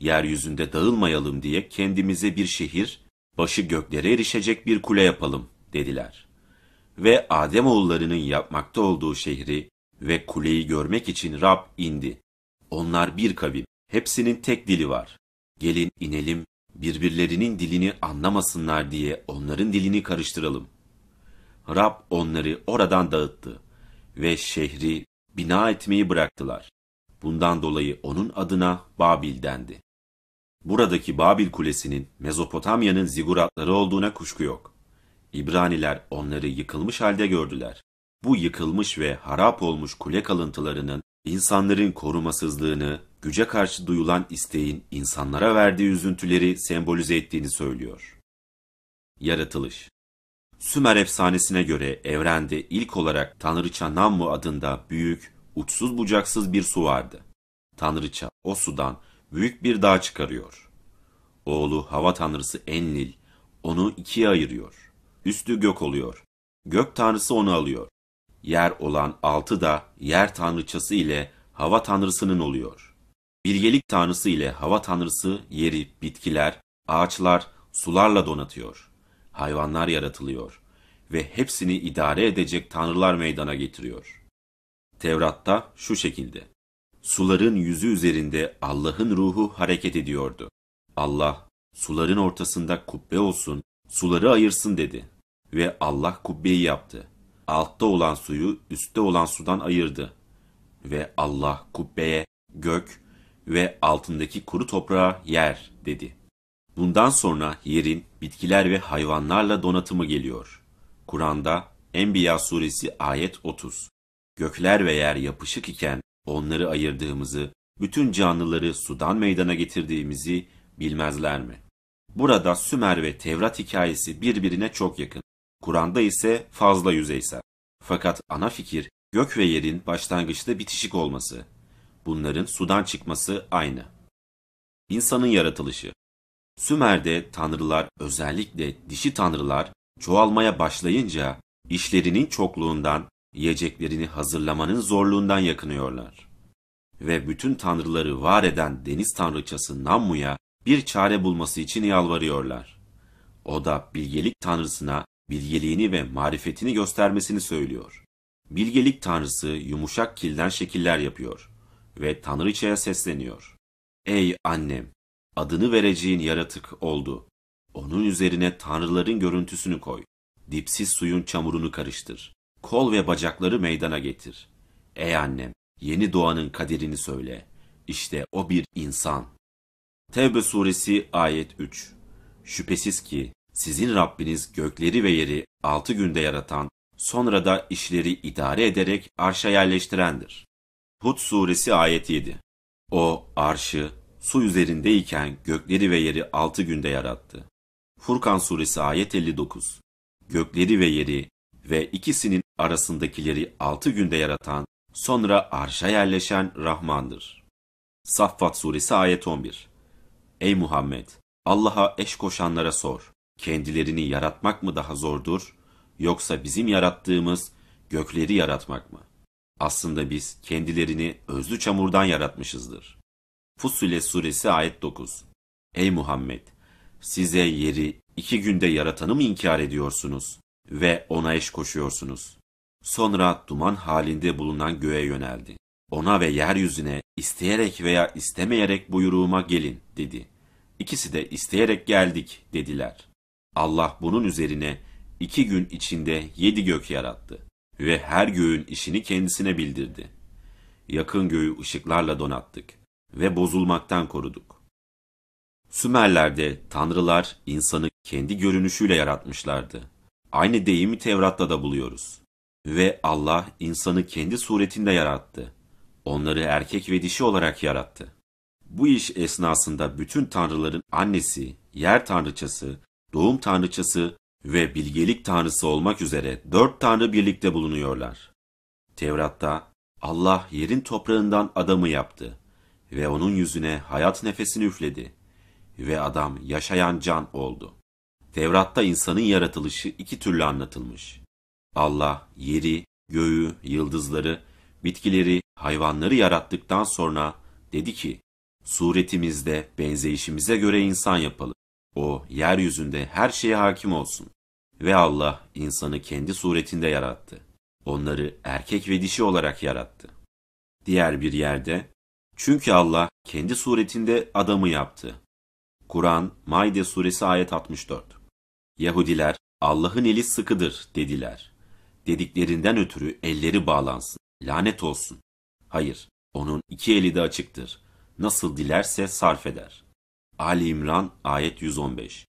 Yeryüzünde dağılmayalım diye kendimize bir şehir, başı göklere erişecek bir kule yapalım dediler. Ve Adem oğullarının yapmakta olduğu şehri ve kuleyi görmek için Rab indi. Onlar bir kavim, hepsinin tek dili var. Gelin inelim, birbirlerinin dilini anlamasınlar diye onların dilini karıştıralım.'' Rab onları oradan dağıttı ve şehri bina etmeyi bıraktılar. Bundan dolayı onun adına Babil dendi. Buradaki Babil Kulesi'nin Mezopotamya'nın ziguratları olduğuna kuşku yok. İbraniler onları yıkılmış halde gördüler. Bu yıkılmış ve harap olmuş kule kalıntılarının insanların korumasızlığını, güce karşı duyulan isteğin insanlara verdiği üzüntüleri sembolize ettiğini söylüyor. Yaratılış Sümer efsanesine göre evrende ilk olarak Tanrıça Nammu adında büyük, uçsuz bucaksız bir su vardı. Tanrıça o sudan büyük bir dağ çıkarıyor. Oğlu hava tanrısı Enlil onu ikiye ayırıyor. Üstü gök oluyor. Gök tanrısı onu alıyor. Yer olan altı da yer tanrıçası ile hava tanrısının oluyor. Bilgelik tanrısı ile hava tanrısı yeri bitkiler, ağaçlar, sularla donatıyor hayvanlar yaratılıyor ve hepsini idare edecek tanrılar meydana getiriyor. Tevrat'ta şu şekilde. Suların yüzü üzerinde Allah'ın ruhu hareket ediyordu. Allah, suların ortasında kubbe olsun, suları ayırsın dedi. Ve Allah kubbeyi yaptı. Altta olan suyu üstte olan sudan ayırdı. Ve Allah kubbeye gök ve altındaki kuru toprağa yer dedi. Bundan sonra yerin bitkiler ve hayvanlarla donatımı geliyor. Kur'an'da Enbiya suresi ayet 30. Gökler ve yer yapışık iken onları ayırdığımızı, bütün canlıları sudan meydana getirdiğimizi bilmezler mi? Burada Sümer ve Tevrat hikayesi birbirine çok yakın. Kur'an'da ise fazla yüzeysel. Fakat ana fikir gök ve yerin başlangıçta bitişik olması. Bunların sudan çıkması aynı. İnsanın yaratılışı. Sümer'de tanrılar özellikle dişi tanrılar çoğalmaya başlayınca işlerinin çokluğundan yiyeceklerini hazırlamanın zorluğundan yakınıyorlar. Ve bütün tanrıları var eden deniz tanrıçası Nammu'ya bir çare bulması için yalvarıyorlar. O da bilgelik tanrısına bilgeliğini ve marifetini göstermesini söylüyor. Bilgelik tanrısı yumuşak kilden şekiller yapıyor ve tanrıçaya sesleniyor. Ey annem! adını vereceğin yaratık oldu. Onun üzerine tanrıların görüntüsünü koy. Dipsiz suyun çamurunu karıştır. Kol ve bacakları meydana getir. Ey annem, yeni doğanın kaderini söyle. İşte o bir insan. Tevbe suresi ayet 3 Şüphesiz ki sizin Rabbiniz gökleri ve yeri altı günde yaratan, sonra da işleri idare ederek arşa yerleştirendir. Hud suresi ayet 7 O arşı su üzerindeyken gökleri ve yeri altı günde yarattı. Furkan suresi ayet 59 Gökleri ve yeri ve ikisinin arasındakileri altı günde yaratan, sonra arşa yerleşen Rahman'dır. Saffat suresi ayet 11 Ey Muhammed! Allah'a eş koşanlara sor. Kendilerini yaratmak mı daha zordur, yoksa bizim yarattığımız gökleri yaratmak mı? Aslında biz kendilerini özlü çamurdan yaratmışızdır.'' Fussilet suresi ayet 9 Ey Muhammed! Size yeri iki günde yaratanı mı inkar ediyorsunuz ve ona eş koşuyorsunuz? Sonra duman halinde bulunan göğe yöneldi. Ona ve yeryüzüne isteyerek veya istemeyerek buyruğuma gelin dedi. İkisi de isteyerek geldik dediler. Allah bunun üzerine iki gün içinde yedi gök yarattı ve her göğün işini kendisine bildirdi. Yakın göğü ışıklarla donattık ve bozulmaktan koruduk. Sümerler'de tanrılar insanı kendi görünüşüyle yaratmışlardı. Aynı deyimi Tevrat'ta da buluyoruz. Ve Allah insanı kendi suretinde yarattı. Onları erkek ve dişi olarak yarattı. Bu iş esnasında bütün tanrıların annesi, yer tanrıçası, doğum tanrıçası ve bilgelik tanrısı olmak üzere dört tanrı birlikte bulunuyorlar. Tevrat'ta Allah yerin toprağından adamı yaptı ve onun yüzüne hayat nefesini üfledi ve adam yaşayan can oldu. Tevrat'ta insanın yaratılışı iki türlü anlatılmış. Allah yeri, göğü, yıldızları, bitkileri, hayvanları yarattıktan sonra dedi ki, suretimizde, benzeyişimize göre insan yapalım. O, yeryüzünde her şeye hakim olsun. Ve Allah insanı kendi suretinde yarattı. Onları erkek ve dişi olarak yarattı. Diğer bir yerde, çünkü Allah kendi suretinde adamı yaptı. Kur'an Maide suresi ayet 64. Yahudiler Allah'ın eli sıkıdır dediler. Dediklerinden ötürü elleri bağlansın. Lanet olsun. Hayır, onun iki eli de açıktır. Nasıl dilerse sarf eder. Ali İmran ayet 115.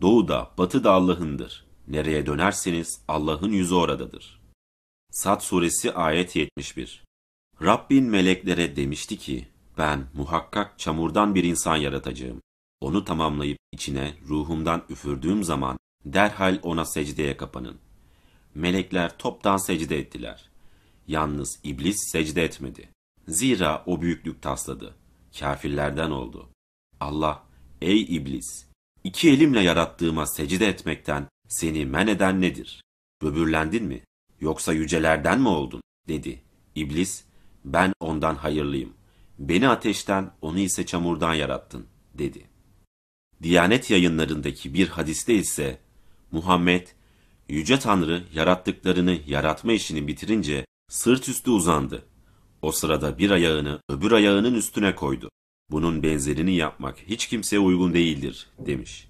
Doğu da batı da Allah'ındır. Nereye dönerseniz Allah'ın yüzü oradadır. Sad suresi ayet 71. Rabbin meleklere demişti ki, ben muhakkak çamurdan bir insan yaratacağım. Onu tamamlayıp içine ruhumdan üfürdüğüm zaman derhal ona secdeye kapanın. Melekler toptan secde ettiler. Yalnız iblis secde etmedi. Zira o büyüklük tasladı. Kafirlerden oldu. Allah, ey iblis, iki elimle yarattığıma secde etmekten seni men eden nedir? Böbürlendin mi? Yoksa yücelerden mi oldun? dedi. İblis, ben ondan hayırlıyım. Beni ateşten, onu ise çamurdan yarattın, dedi. Diyanet yayınlarındaki bir hadiste ise, Muhammed, Yüce Tanrı yarattıklarını yaratma işini bitirince sırt üstü uzandı. O sırada bir ayağını öbür ayağının üstüne koydu. Bunun benzerini yapmak hiç kimseye uygun değildir, demiş.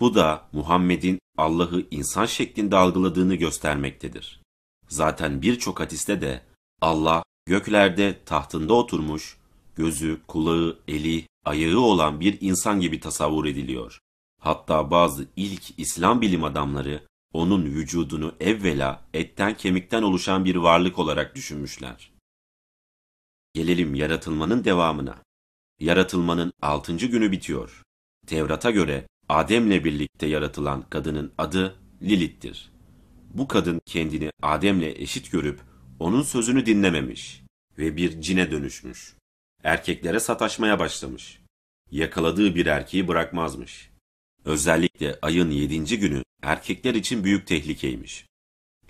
Bu da Muhammed'in Allah'ı insan şeklinde algıladığını göstermektedir. Zaten birçok hadiste de Allah göklerde tahtında oturmuş, gözü, kulağı, eli, ayağı olan bir insan gibi tasavvur ediliyor. Hatta bazı ilk İslam bilim adamları onun vücudunu evvela etten kemikten oluşan bir varlık olarak düşünmüşler. Gelelim yaratılmanın devamına. Yaratılmanın altıncı günü bitiyor. Tevrat'a göre Adem'le birlikte yaratılan kadının adı Lilittir. Bu kadın kendini Adem'le eşit görüp onun sözünü dinlememiş ve bir cine dönüşmüş. Erkeklere sataşmaya başlamış. Yakaladığı bir erkeği bırakmazmış. Özellikle ayın yedinci günü erkekler için büyük tehlikeymiş.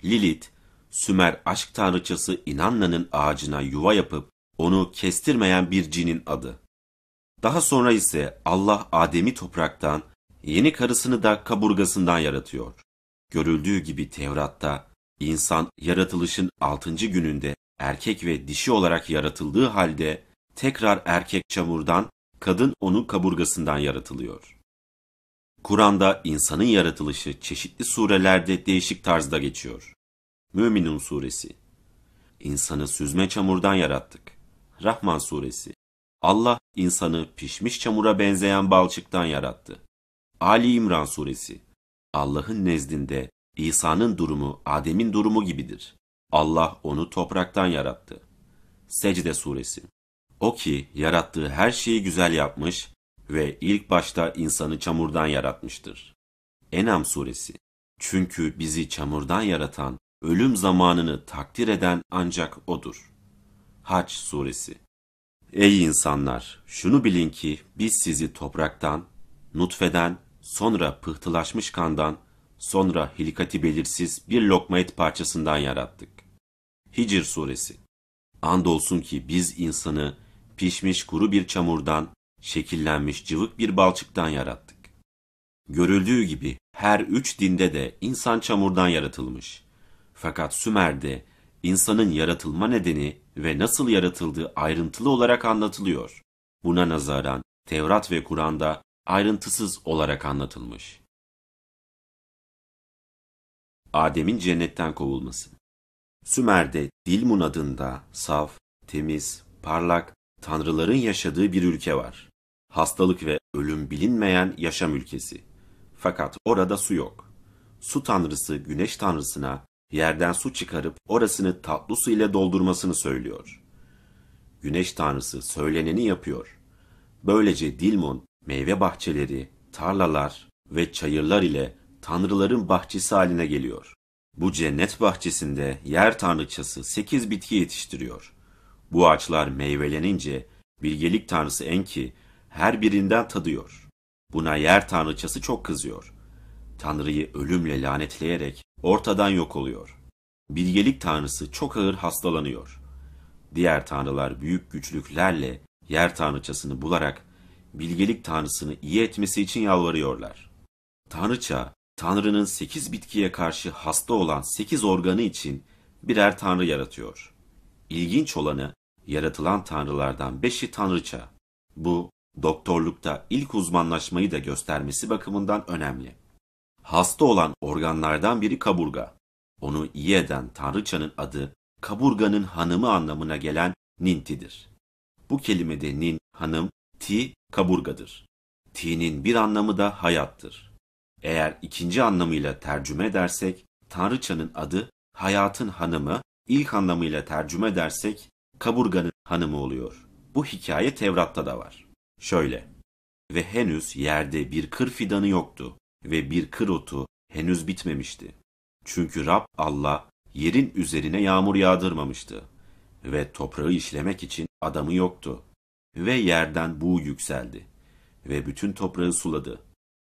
Lilith, Sümer aşk tanrıçası İnanna'nın ağacına yuva yapıp onu kestirmeyen bir cinin adı. Daha sonra ise Allah Adem'i topraktan, yeni karısını da kaburgasından yaratıyor. Görüldüğü gibi Tevrat'ta İnsan yaratılışın altıncı gününde erkek ve dişi olarak yaratıldığı halde tekrar erkek çamurdan, kadın onun kaburgasından yaratılıyor. Kur'an'da insanın yaratılışı çeşitli surelerde değişik tarzda geçiyor. Müminun suresi. İnsanı süzme çamurdan yarattık. Rahman suresi. Allah insanı pişmiş çamura benzeyen balçıktan yarattı. Ali İmran suresi. Allah'ın nezdinde İsa'nın durumu Adem'in durumu gibidir. Allah onu topraktan yarattı. Secde Suresi O ki yarattığı her şeyi güzel yapmış ve ilk başta insanı çamurdan yaratmıştır. Enam Suresi Çünkü bizi çamurdan yaratan, ölüm zamanını takdir eden ancak O'dur. Haç Suresi Ey insanlar! Şunu bilin ki biz sizi topraktan, nutfeden, sonra pıhtılaşmış kandan, Sonra hilikati belirsiz bir lokma et parçasından yarattık. Hicr suresi. Andolsun ki biz insanı pişmiş kuru bir çamurdan, şekillenmiş cıvık bir balçıktan yarattık. Görüldüğü gibi her üç dinde de insan çamurdan yaratılmış. Fakat Sümer'de insanın yaratılma nedeni ve nasıl yaratıldığı ayrıntılı olarak anlatılıyor. Buna nazaran Tevrat ve Kur'an'da ayrıntısız olarak anlatılmış. Adem'in cennetten kovulması. Sümer'de Dilmun adında saf, temiz, parlak, tanrıların yaşadığı bir ülke var. Hastalık ve ölüm bilinmeyen yaşam ülkesi. Fakat orada su yok. Su tanrısı güneş tanrısına yerden su çıkarıp orasını tatlı su ile doldurmasını söylüyor. Güneş tanrısı söyleneni yapıyor. Böylece Dilmun meyve bahçeleri, tarlalar ve çayırlar ile tanrıların bahçesi haline geliyor. Bu cennet bahçesinde yer tanrıçası sekiz bitki yetiştiriyor. Bu ağaçlar meyvelenince bilgelik tanrısı Enki her birinden tadıyor. Buna yer tanrıçası çok kızıyor. Tanrıyı ölümle lanetleyerek ortadan yok oluyor. Bilgelik tanrısı çok ağır hastalanıyor. Diğer tanrılar büyük güçlüklerle yer tanrıçasını bularak bilgelik tanrısını iyi etmesi için yalvarıyorlar. Tanrıça Tanrı'nın sekiz bitkiye karşı hasta olan sekiz organı için birer tanrı yaratıyor. İlginç olanı yaratılan tanrılardan beşi tanrıça. Bu doktorlukta ilk uzmanlaşmayı da göstermesi bakımından önemli. Hasta olan organlardan biri kaburga. Onu iyi eden tanrıçanın adı kaburganın hanımı anlamına gelen Ninti'dir. Bu kelimede nin hanım, ti kaburgadır. Ti'nin bir anlamı da hayattır. Eğer ikinci anlamıyla tercüme edersek, Tanrıçanın adı hayatın hanımı, ilk anlamıyla tercüme edersek kaburganın hanımı oluyor. Bu hikaye Tevrat'ta da var. Şöyle, ve henüz yerde bir kır fidanı yoktu ve bir kır otu henüz bitmemişti. Çünkü Rab Allah yerin üzerine yağmur yağdırmamıştı ve toprağı işlemek için adamı yoktu. Ve yerden buğu yükseldi ve bütün toprağı suladı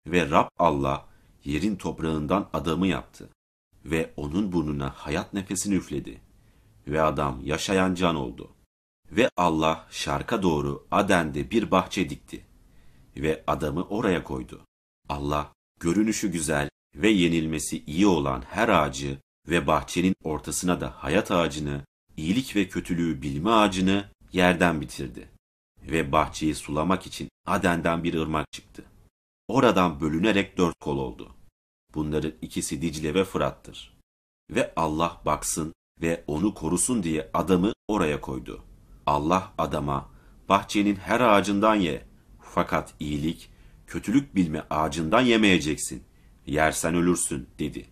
ve Rab Allah yerin toprağından adamı yaptı ve onun burnuna hayat nefesini üfledi ve adam yaşayan can oldu. Ve Allah şarka doğru Aden'de bir bahçe dikti ve adamı oraya koydu. Allah görünüşü güzel ve yenilmesi iyi olan her ağacı ve bahçenin ortasına da hayat ağacını, iyilik ve kötülüğü bilme ağacını yerden bitirdi. Ve bahçeyi sulamak için Aden'den bir ırmak çıktı oradan bölünerek dört kol oldu. Bunların ikisi Dicle ve Fırat'tır. Ve Allah baksın ve onu korusun diye adamı oraya koydu. Allah adama bahçenin her ağacından ye. Fakat iyilik, kötülük bilme ağacından yemeyeceksin. Yersen ölürsün dedi.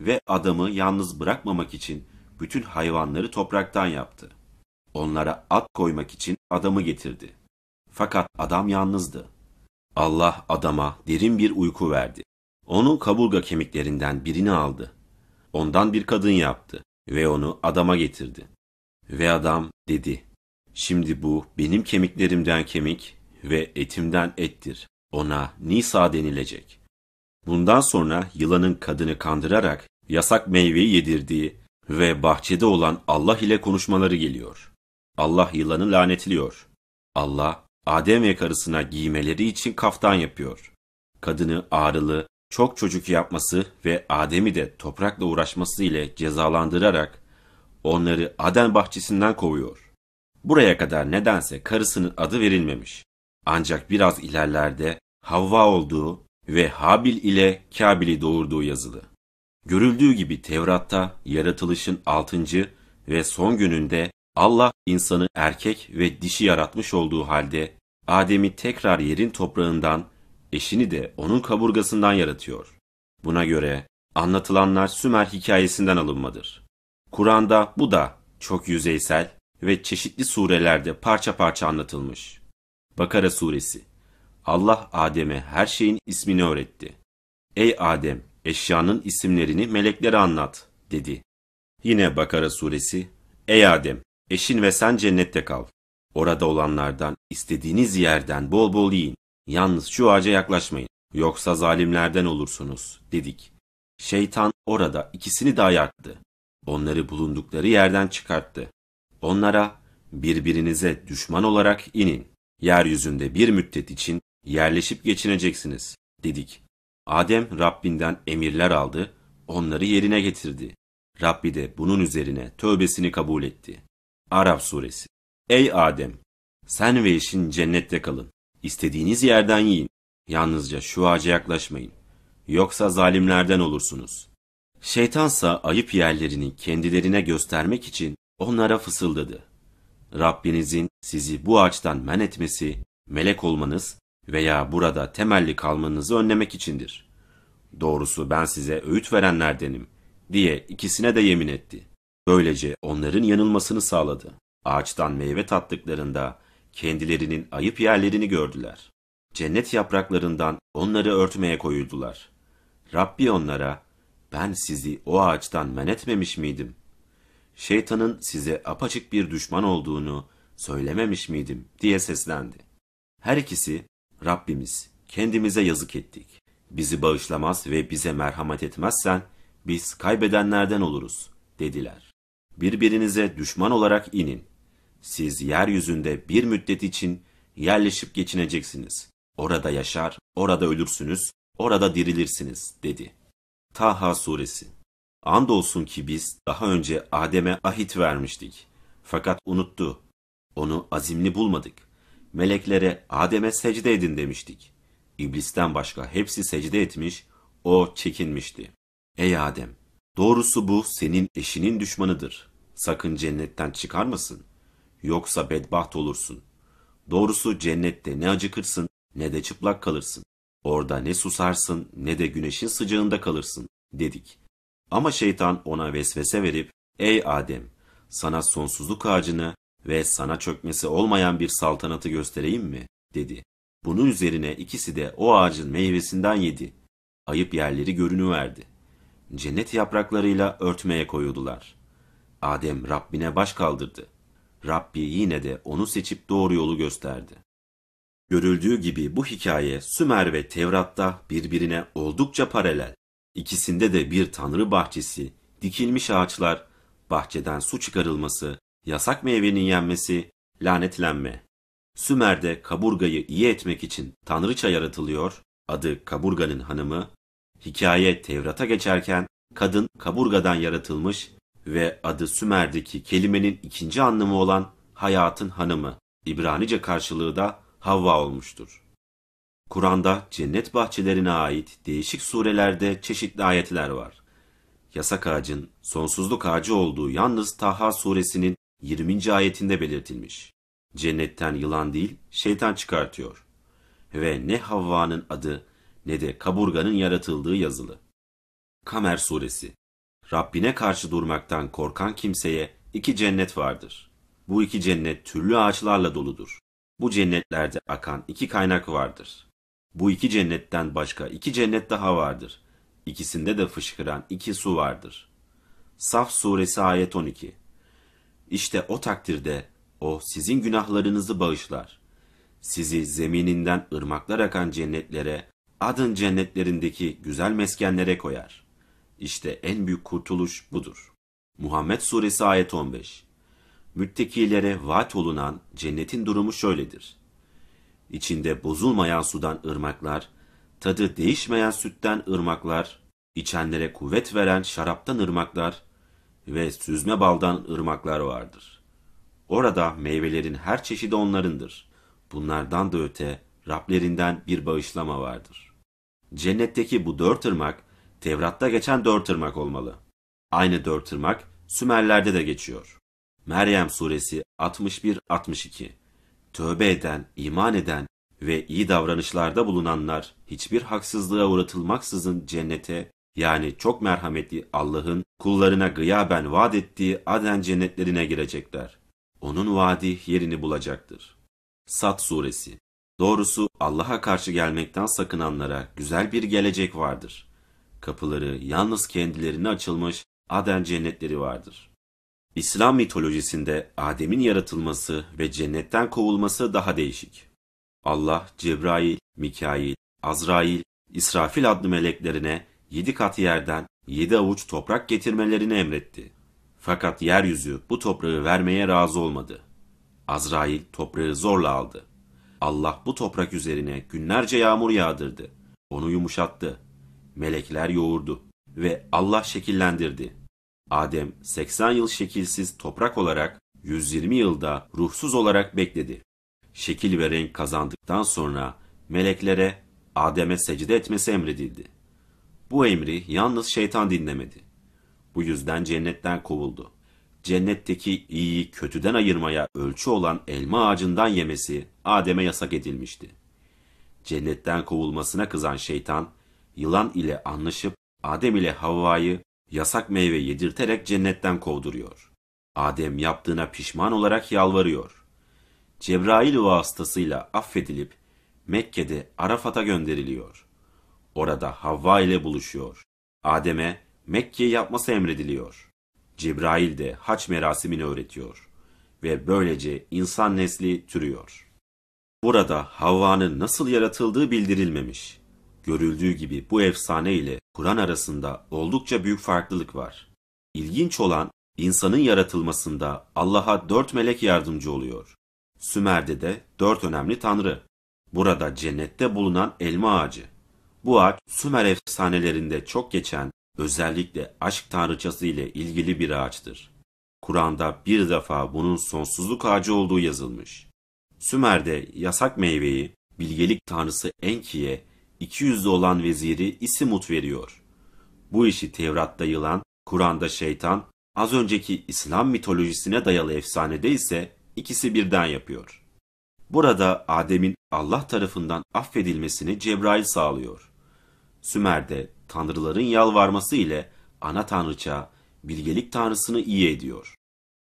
Ve adamı yalnız bırakmamak için bütün hayvanları topraktan yaptı. Onlara at koymak için adamı getirdi. Fakat adam yalnızdı. Allah adama derin bir uyku verdi. Onun kaburga kemiklerinden birini aldı. Ondan bir kadın yaptı ve onu adama getirdi. Ve adam dedi, şimdi bu benim kemiklerimden kemik ve etimden ettir. Ona Nisa denilecek. Bundan sonra yılanın kadını kandırarak yasak meyveyi yedirdiği ve bahçede olan Allah ile konuşmaları geliyor. Allah yılanı lanetliyor. Allah Adem ve karısına giymeleri için kaftan yapıyor. Kadını ağrılı, çok çocuk yapması ve Adem'i de toprakla uğraşması ile cezalandırarak onları Aden bahçesinden kovuyor. Buraya kadar nedense karısının adı verilmemiş. Ancak biraz ilerlerde Havva olduğu ve Habil ile Kabil'i doğurduğu yazılı. Görüldüğü gibi Tevrat'ta yaratılışın 6. ve son gününde Allah insanı erkek ve dişi yaratmış olduğu halde Adem'i tekrar yerin toprağından, eşini de onun kaburgasından yaratıyor. Buna göre anlatılanlar Sümer hikayesinden alınmadır. Kur'an'da bu da çok yüzeysel ve çeşitli surelerde parça parça anlatılmış. Bakara suresi Allah Adem'e her şeyin ismini öğretti. Ey Adem, eşyanın isimlerini meleklere anlat, dedi. Yine Bakara suresi, Ey Adem, eşin ve sen cennette kal. Orada olanlardan, istediğiniz yerden bol bol yiyin. Yalnız şu ağaca yaklaşmayın. Yoksa zalimlerden olursunuz, dedik. Şeytan orada ikisini de ayarttı. Onları bulundukları yerden çıkarttı. Onlara, birbirinize düşman olarak inin. Yeryüzünde bir müddet için yerleşip geçineceksiniz, dedik. Adem Rabbinden emirler aldı, onları yerine getirdi. Rabbi de bunun üzerine tövbesini kabul etti. Arap Suresi Ey Adem! Sen ve eşin cennette kalın. İstediğiniz yerden yiyin. Yalnızca şu ağaca yaklaşmayın. Yoksa zalimlerden olursunuz. Şeytansa ayıp yerlerini kendilerine göstermek için onlara fısıldadı. Rabbinizin sizi bu ağaçtan men etmesi, melek olmanız veya burada temelli kalmanızı önlemek içindir. Doğrusu ben size öğüt verenlerdenim diye ikisine de yemin etti. Böylece onların yanılmasını sağladı. Ağaçtan meyve tattıklarında kendilerinin ayıp yerlerini gördüler. Cennet yapraklarından onları örtmeye koyuldular. Rabbi onlara, ben sizi o ağaçtan men etmemiş miydim? Şeytanın size apaçık bir düşman olduğunu söylememiş miydim diye seslendi. Her ikisi, Rabbimiz kendimize yazık ettik. Bizi bağışlamaz ve bize merhamet etmezsen biz kaybedenlerden oluruz dediler. Birbirinize düşman olarak inin. Siz yeryüzünde bir müddet için yerleşip geçineceksiniz. Orada yaşar, orada ölürsünüz, orada dirilirsiniz dedi. Taha suresi Andolsun ki biz daha önce Adem'e ahit vermiştik. Fakat unuttu. Onu azimli bulmadık. Meleklere Adem'e secde edin demiştik. İblisten başka hepsi secde etmiş, o çekinmişti. Ey Adem! Doğrusu bu senin eşinin düşmanıdır. Sakın cennetten çıkarmasın. Yoksa bedbaht olursun. Doğrusu cennette ne acıkırsın ne de çıplak kalırsın. Orada ne susarsın ne de güneşin sıcağında kalırsın dedik. Ama şeytan ona vesvese verip ey Adem sana sonsuzluk ağacını ve sana çökmesi olmayan bir saltanatı göstereyim mi dedi. Bunun üzerine ikisi de o ağacın meyvesinden yedi. Ayıp yerleri görünüverdi. Cennet yapraklarıyla örtmeye koyuldular. Adem Rabbine baş kaldırdı. Rabbi yine de onu seçip doğru yolu gösterdi. Görüldüğü gibi bu hikaye Sümer ve Tevrat'ta birbirine oldukça paralel. İkisinde de bir tanrı bahçesi, dikilmiş ağaçlar, bahçeden su çıkarılması, yasak meyvenin yenmesi, lanetlenme. Sümer'de kaburgayı iyi etmek için tanrıça yaratılıyor, adı kaburganın hanımı. Hikaye Tevrat'a geçerken kadın kaburgadan yaratılmış, ve adı Sümer'deki kelimenin ikinci anlamı olan hayatın hanımı, İbranice karşılığı da Havva olmuştur. Kur'an'da cennet bahçelerine ait değişik surelerde çeşitli ayetler var. Yasak ağacın sonsuzluk ağacı olduğu yalnız Taha suresinin 20. ayetinde belirtilmiş. Cennetten yılan değil şeytan çıkartıyor. Ve ne Havva'nın adı ne de kaburganın yaratıldığı yazılı. Kamer suresi Rabbine karşı durmaktan korkan kimseye iki cennet vardır. Bu iki cennet türlü ağaçlarla doludur. Bu cennetlerde akan iki kaynak vardır. Bu iki cennetten başka iki cennet daha vardır. İkisinde de fışkıran iki su vardır. Saf suresi ayet 12 İşte o takdirde o sizin günahlarınızı bağışlar. Sizi zemininden ırmaklar akan cennetlere, adın cennetlerindeki güzel meskenlere koyar.'' İşte en büyük kurtuluş budur. Muhammed Suresi ayet 15 Müttekilere vaat olunan cennetin durumu şöyledir. İçinde bozulmayan sudan ırmaklar, tadı değişmeyen sütten ırmaklar, içenlere kuvvet veren şaraptan ırmaklar ve süzme baldan ırmaklar vardır. Orada meyvelerin her çeşidi onlarındır. Bunlardan da öte Rablerinden bir bağışlama vardır. Cennetteki bu dört ırmak Tevrat'ta geçen dört ırmak olmalı. Aynı dört ırmak Sümerler'de de geçiyor. Meryem suresi 61-62 Tövbe eden, iman eden ve iyi davranışlarda bulunanlar hiçbir haksızlığa uğratılmaksızın cennete yani çok merhametli Allah'ın kullarına gıyaben vaat ettiği Aden cennetlerine girecekler. Onun vaadi yerini bulacaktır. Sat suresi Doğrusu Allah'a karşı gelmekten sakınanlara güzel bir gelecek vardır kapıları yalnız kendilerine açılmış Aden cennetleri vardır. İslam mitolojisinde Adem'in yaratılması ve cennetten kovulması daha değişik. Allah, Cebrail, Mikail, Azrail, İsrafil adlı meleklerine yedi kat yerden yedi avuç toprak getirmelerini emretti. Fakat yeryüzü bu toprağı vermeye razı olmadı. Azrail toprağı zorla aldı. Allah bu toprak üzerine günlerce yağmur yağdırdı. Onu yumuşattı melekler yoğurdu ve Allah şekillendirdi. Adem 80 yıl şekilsiz toprak olarak 120 yılda ruhsuz olarak bekledi. Şekil ve renk kazandıktan sonra meleklere Adem'e secde etmesi emredildi. Bu emri yalnız şeytan dinlemedi. Bu yüzden cennetten kovuldu. Cennetteki iyiyi kötüden ayırmaya ölçü olan elma ağacından yemesi Adem'e yasak edilmişti. Cennetten kovulmasına kızan şeytan yılan ile anlaşıp Adem ile Havva'yı yasak meyve yedirterek cennetten kovduruyor. Adem yaptığına pişman olarak yalvarıyor. Cebrail vasıtasıyla affedilip Mekke'de Arafat'a gönderiliyor. Orada Havva ile buluşuyor. Adem'e Mekke yapması emrediliyor. Cebrail de haç merasimini öğretiyor ve böylece insan nesli türüyor. Burada Havva'nın nasıl yaratıldığı bildirilmemiş. Görüldüğü gibi bu efsane ile Kur'an arasında oldukça büyük farklılık var. İlginç olan insanın yaratılmasında Allah'a dört melek yardımcı oluyor. Sümer'de de dört önemli tanrı. Burada cennette bulunan elma ağacı. Bu ağaç Sümer efsanelerinde çok geçen özellikle aşk tanrıçası ile ilgili bir ağaçtır. Kur'an'da bir defa bunun sonsuzluk ağacı olduğu yazılmış. Sümer'de yasak meyveyi bilgelik tanrısı Enki'ye iki yüzlü olan veziri İsimut veriyor. Bu işi Tevrat'ta yılan, Kur'an'da şeytan, az önceki İslam mitolojisine dayalı efsanede ise ikisi birden yapıyor. Burada Adem'in Allah tarafından affedilmesini Cebrail sağlıyor. Sümer'de tanrıların yalvarması ile ana tanrıça bilgelik tanrısını iyi ediyor.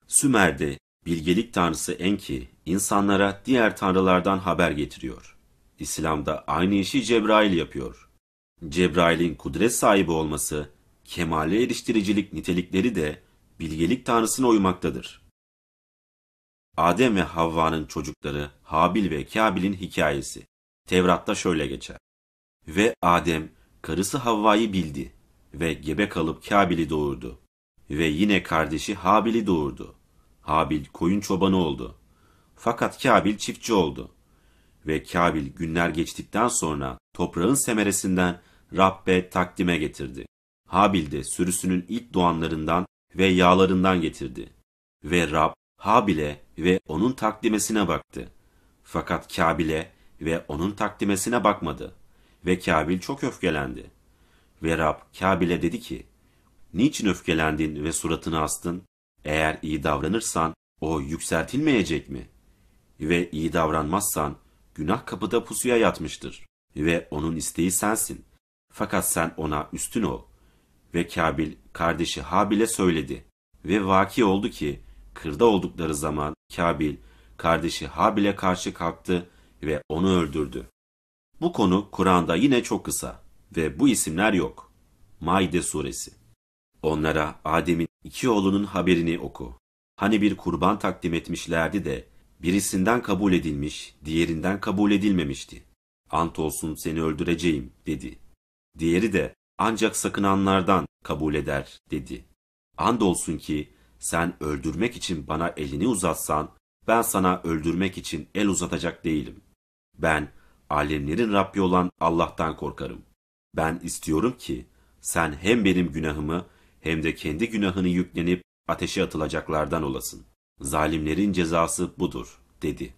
Sümer'de bilgelik tanrısı Enki insanlara diğer tanrılardan haber getiriyor. İslam'da aynı işi Cebrail yapıyor. Cebrail'in kudret sahibi olması, kemale eriştiricilik nitelikleri de bilgelik tanrısına uymaktadır. Adem ve Havva'nın çocukları Habil ve Kabil'in hikayesi. Tevrat'ta şöyle geçer. Ve Adem karısı Havva'yı bildi ve gebe kalıp Kabil'i doğurdu. Ve yine kardeşi Habil'i doğurdu. Habil koyun çobanı oldu. Fakat Kabil çiftçi oldu ve Kabil günler geçtikten sonra toprağın semeresinden Rabbe takdime getirdi. Habil de sürüsünün ilk doğanlarından ve yağlarından getirdi. Ve Rab Habil'e ve onun takdimesine baktı. Fakat Kabil'e ve onun takdimesine bakmadı. Ve Kabil çok öfkelendi. Ve Rab Kabil'e dedi ki, Niçin öfkelendin ve suratını astın? Eğer iyi davranırsan o yükseltilmeyecek mi? Ve iyi davranmazsan günah kapıda pusuya yatmıştır ve onun isteği sensin. Fakat sen ona üstün ol. Ve Kabil kardeşi Habil'e söyledi ve vaki oldu ki kırda oldukları zaman Kabil kardeşi Habil'e karşı kalktı ve onu öldürdü. Bu konu Kur'an'da yine çok kısa ve bu isimler yok. Maide suresi. Onlara Adem'in iki oğlunun haberini oku. Hani bir kurban takdim etmişlerdi de Birisinden kabul edilmiş, diğerinden kabul edilmemişti. Ant olsun seni öldüreceğim dedi. Diğeri de ancak sakınanlardan kabul eder dedi. Ant olsun ki sen öldürmek için bana elini uzatsan ben sana öldürmek için el uzatacak değilim. Ben alemlerin Rabbi olan Allah'tan korkarım. Ben istiyorum ki sen hem benim günahımı hem de kendi günahını yüklenip ateşe atılacaklardan olasın. Zalimlerin cezası budur, dedi.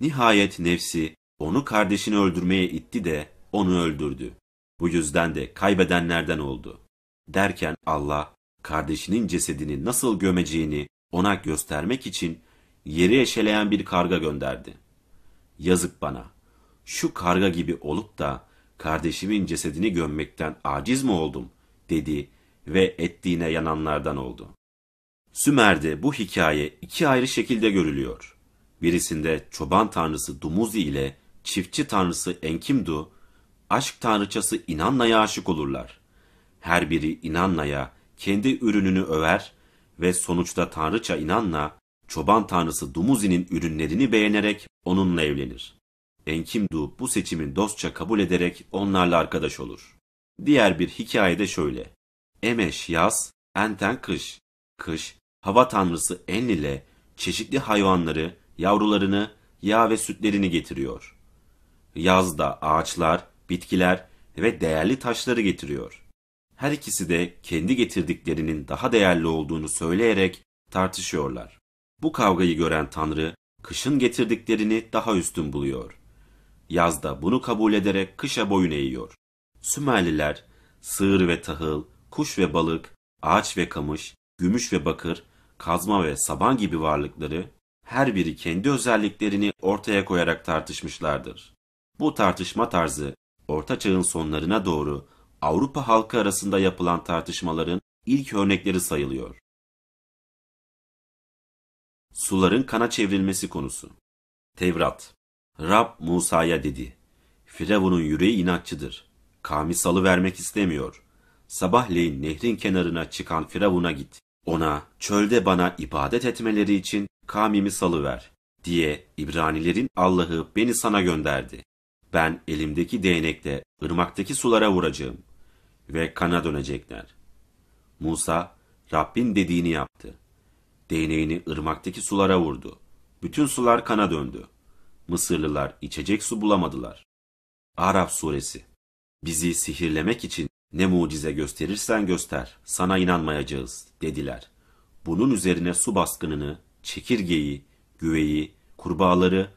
Nihayet nefsi, onu kardeşini öldürmeye itti de onu öldürdü. Bu yüzden de kaybedenlerden oldu. Derken Allah, kardeşinin cesedini nasıl gömeceğini ona göstermek için yeri eşeleyen bir karga gönderdi. Yazık bana, şu karga gibi olup da kardeşimin cesedini gömmekten aciz mi oldum, dedi ve ettiğine yananlardan oldu. Sümer'de bu hikaye iki ayrı şekilde görülüyor. Birisinde çoban tanrısı Dumuzi ile çiftçi tanrısı Enkimdu, aşk tanrıçası İnanna'ya aşık olurlar. Her biri İnanna'ya kendi ürününü över ve sonuçta tanrıça İnanna, çoban tanrısı Dumuzi'nin ürünlerini beğenerek onunla evlenir. Enkimdu bu seçimin dostça kabul ederek onlarla arkadaş olur. Diğer bir hikayede şöyle. Emeş yaz, enten kış. Kış hava tanrısı Enlil'e çeşitli hayvanları, yavrularını, yağ ve sütlerini getiriyor. Yazda ağaçlar, bitkiler ve değerli taşları getiriyor. Her ikisi de kendi getirdiklerinin daha değerli olduğunu söyleyerek tartışıyorlar. Bu kavgayı gören Tanrı, kışın getirdiklerini daha üstün buluyor. Yazda bunu kabul ederek kışa boyun eğiyor. Sümerliler, sığır ve tahıl, kuş ve balık, ağaç ve kamış, gümüş ve bakır, kazma ve saban gibi varlıkları her biri kendi özelliklerini ortaya koyarak tartışmışlardır. Bu tartışma tarzı Orta Çağ'ın sonlarına doğru Avrupa halkı arasında yapılan tartışmaların ilk örnekleri sayılıyor. Suların kana çevrilmesi konusu. Tevrat. Rab Musa'ya dedi. Firavun'un yüreği inatçıdır. Kavmi salı vermek istemiyor. Sabahleyin nehrin kenarına çıkan Firavun'a git. Ona, çölde bana ibadet etmeleri için kavmimi salıver diye İbranilerin Allah'ı beni sana gönderdi. Ben elimdeki değnekle ırmaktaki sulara vuracağım ve kana dönecekler. Musa, Rabbin dediğini yaptı. Değneğini ırmaktaki sulara vurdu. Bütün sular kana döndü. Mısırlılar içecek su bulamadılar. Araf suresi Bizi sihirlemek için ne mucize gösterirsen göster, sana inanmayacağız, dediler. Bunun üzerine su baskınını, çekirgeyi, güveyi, kurbağaları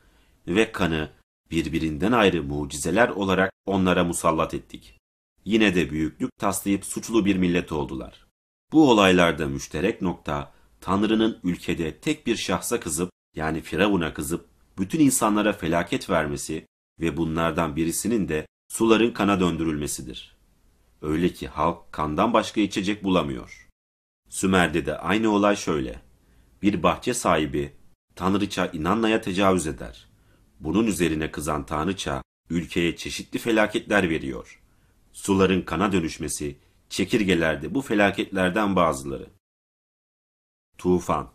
ve kanı birbirinden ayrı mucizeler olarak onlara musallat ettik. Yine de büyüklük taslayıp suçlu bir millet oldular. Bu olaylarda müşterek nokta, Tanrı'nın ülkede tek bir şahsa kızıp, yani Firavun'a kızıp, bütün insanlara felaket vermesi ve bunlardan birisinin de suların kana döndürülmesidir. Öyle ki halk kandan başka içecek bulamıyor. Sümer'de de aynı olay şöyle. Bir bahçe sahibi Tanrıça inanmaya tecavüz eder. Bunun üzerine kızan Tanrıça ülkeye çeşitli felaketler veriyor. Suların kana dönüşmesi, çekirgelerde bu felaketlerden bazıları. Tufan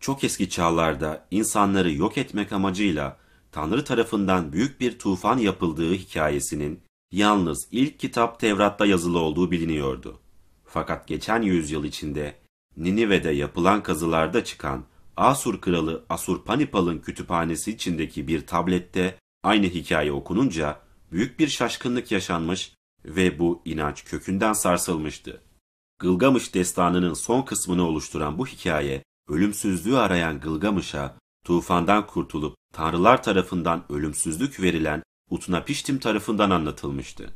Çok eski çağlarda insanları yok etmek amacıyla Tanrı tarafından büyük bir tufan yapıldığı hikayesinin yalnız ilk kitap Tevrat'ta yazılı olduğu biliniyordu. Fakat geçen yüzyıl içinde Ninive'de yapılan kazılarda çıkan Asur kralı Asurpanipal'ın kütüphanesi içindeki bir tablette aynı hikaye okununca büyük bir şaşkınlık yaşanmış ve bu inanç kökünden sarsılmıştı. Gılgamış destanının son kısmını oluşturan bu hikaye, ölümsüzlüğü arayan Gılgamış'a tufandan kurtulup tanrılar tarafından ölümsüzlük verilen Utnapiştim tarafından anlatılmıştı.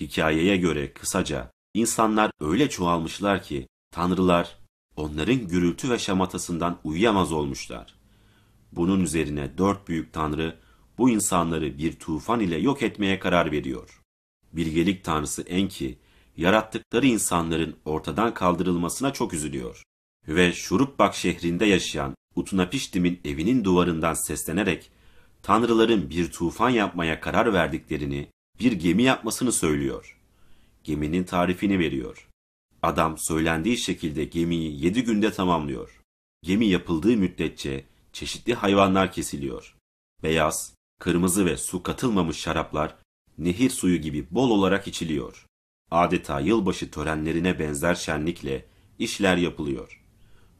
Hikayeye göre kısaca insanlar öyle çoğalmışlar ki tanrılar onların gürültü ve şamatasından uyuyamaz olmuşlar. Bunun üzerine dört büyük tanrı bu insanları bir tufan ile yok etmeye karar veriyor. Bilgelik tanrısı Enki, yarattıkları insanların ortadan kaldırılmasına çok üzülüyor. Ve Şurupbak şehrinde yaşayan Utunapiştim'in evinin duvarından seslenerek Tanrıların bir tufan yapmaya karar verdiklerini, bir gemi yapmasını söylüyor. Geminin tarifini veriyor. Adam söylendiği şekilde gemiyi yedi günde tamamlıyor. Gemi yapıldığı müddetçe çeşitli hayvanlar kesiliyor. Beyaz, kırmızı ve su katılmamış şaraplar nehir suyu gibi bol olarak içiliyor. Adeta yılbaşı törenlerine benzer şenlikle işler yapılıyor.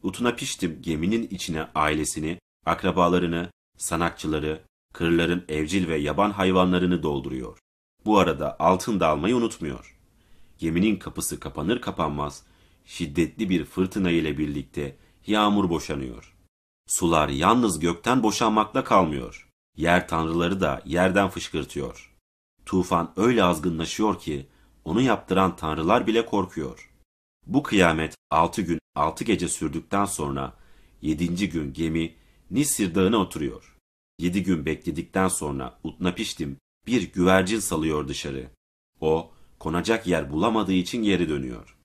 Utuna piştim geminin içine ailesini, akrabalarını, sanakçıları, kırların evcil ve yaban hayvanlarını dolduruyor. Bu arada altın dalmayı unutmuyor. Geminin kapısı kapanır kapanmaz şiddetli bir fırtına ile birlikte yağmur boşanıyor. Sular yalnız gökten boşanmakla kalmıyor. Yer tanrıları da yerden fışkırtıyor. Tufan öyle azgınlaşıyor ki onu yaptıran tanrılar bile korkuyor. Bu kıyamet altı gün altı gece sürdükten sonra yedinci gün gemi Nisir dağına oturuyor. Yedi gün bekledikten sonra Utnapiştim bir güvercin salıyor dışarı. O, konacak yer bulamadığı için geri dönüyor.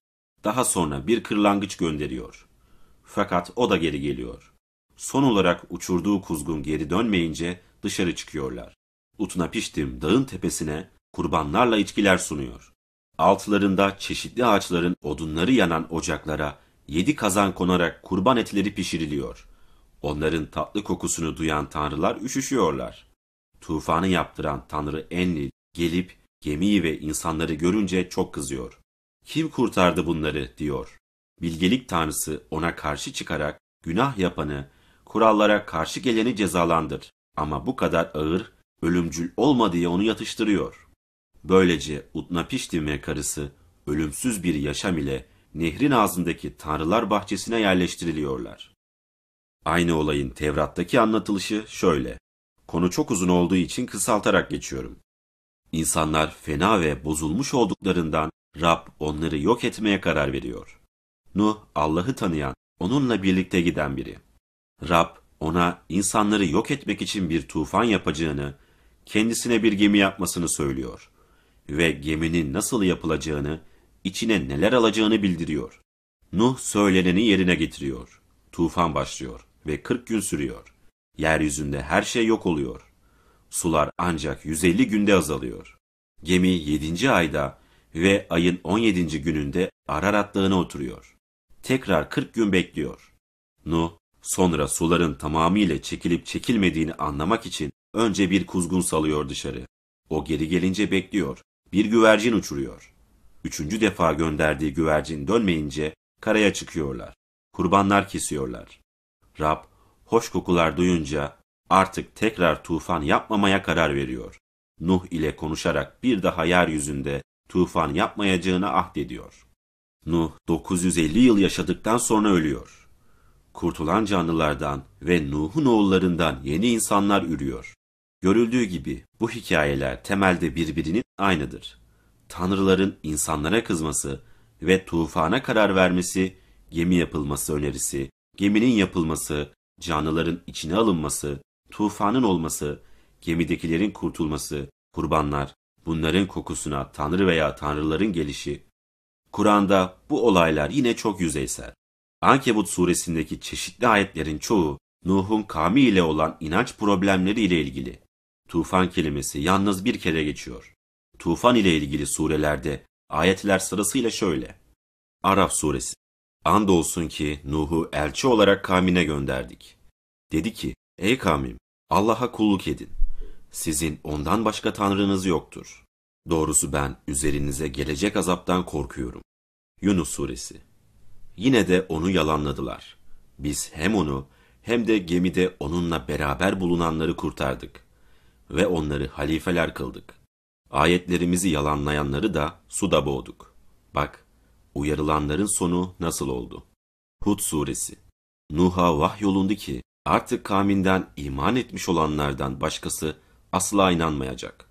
Daha sonra bir kırlangıç gönderiyor. Fakat o da geri geliyor. Son olarak uçurduğu kuzgun geri dönmeyince dışarı çıkıyorlar. Utnapiştim dağın tepesine kurbanlarla içkiler sunuyor. Altlarında çeşitli ağaçların odunları yanan ocaklara yedi kazan konarak kurban etleri pişiriliyor. Onların tatlı kokusunu duyan tanrılar üşüşüyorlar. Tufanı yaptıran tanrı Enlil gelip gemiyi ve insanları görünce çok kızıyor. Kim kurtardı bunları diyor. Bilgelik tanrısı ona karşı çıkarak günah yapanı, kurallara karşı geleni cezalandır. Ama bu kadar ağır, ölümcül olma diye onu yatıştırıyor. Böylece Utnapiştim ve karısı ölümsüz bir yaşam ile nehrin ağzındaki tanrılar bahçesine yerleştiriliyorlar. Aynı olayın Tevrat'taki anlatılışı şöyle. Konu çok uzun olduğu için kısaltarak geçiyorum. İnsanlar fena ve bozulmuş olduklarından Rab onları yok etmeye karar veriyor. Nuh Allah'ı tanıyan, onunla birlikte giden biri. Rab ona insanları yok etmek için bir tufan yapacağını, kendisine bir gemi yapmasını söylüyor ve geminin nasıl yapılacağını, içine neler alacağını bildiriyor. Nuh söyleneni yerine getiriyor. Tufan başlıyor ve 40 gün sürüyor. Yeryüzünde her şey yok oluyor. Sular ancak 150 günde azalıyor. Gemi 7. ayda ve ayın 17. gününde Ararat Dağı'na oturuyor. Tekrar 40 gün bekliyor. Nuh, sonra suların tamamıyla çekilip çekilmediğini anlamak için önce bir kuzgun salıyor dışarı. O geri gelince bekliyor. Bir güvercin uçuruyor. Üçüncü defa gönderdiği güvercin dönmeyince karaya çıkıyorlar. Kurbanlar kesiyorlar. Rab hoş kokular duyunca artık tekrar tufan yapmamaya karar veriyor. Nuh ile konuşarak bir daha yeryüzünde tufan yapmayacağını ahdediyor. Nuh 950 yıl yaşadıktan sonra ölüyor. Kurtulan canlılardan ve Nuh'un oğullarından yeni insanlar ürüyor. Görüldüğü gibi bu hikayeler temelde birbirinin aynıdır. Tanrıların insanlara kızması ve tufana karar vermesi, gemi yapılması önerisi geminin yapılması, canlıların içine alınması, tufanın olması, gemidekilerin kurtulması, kurbanlar, bunların kokusuna tanrı veya tanrıların gelişi. Kur'an'da bu olaylar yine çok yüzeysel. Ankebut suresindeki çeşitli ayetlerin çoğu Nuh'un kavmi ile olan inanç problemleri ile ilgili. Tufan kelimesi yalnız bir kere geçiyor. Tufan ile ilgili surelerde ayetler sırasıyla şöyle. Araf suresi Andolsun ki Nuh'u elçi olarak Kamine gönderdik. Dedi ki, ey Kamim, Allah'a kulluk edin. Sizin ondan başka tanrınız yoktur. Doğrusu ben üzerinize gelecek azaptan korkuyorum. Yunus Suresi Yine de onu yalanladılar. Biz hem onu hem de gemide onunla beraber bulunanları kurtardık. Ve onları halifeler kıldık. Ayetlerimizi yalanlayanları da suda boğduk. Bak Uyarılanların sonu nasıl oldu? Hud suresi. Nuh'a vahyolundu ki artık kaminden iman etmiş olanlardan başkası asla inanmayacak.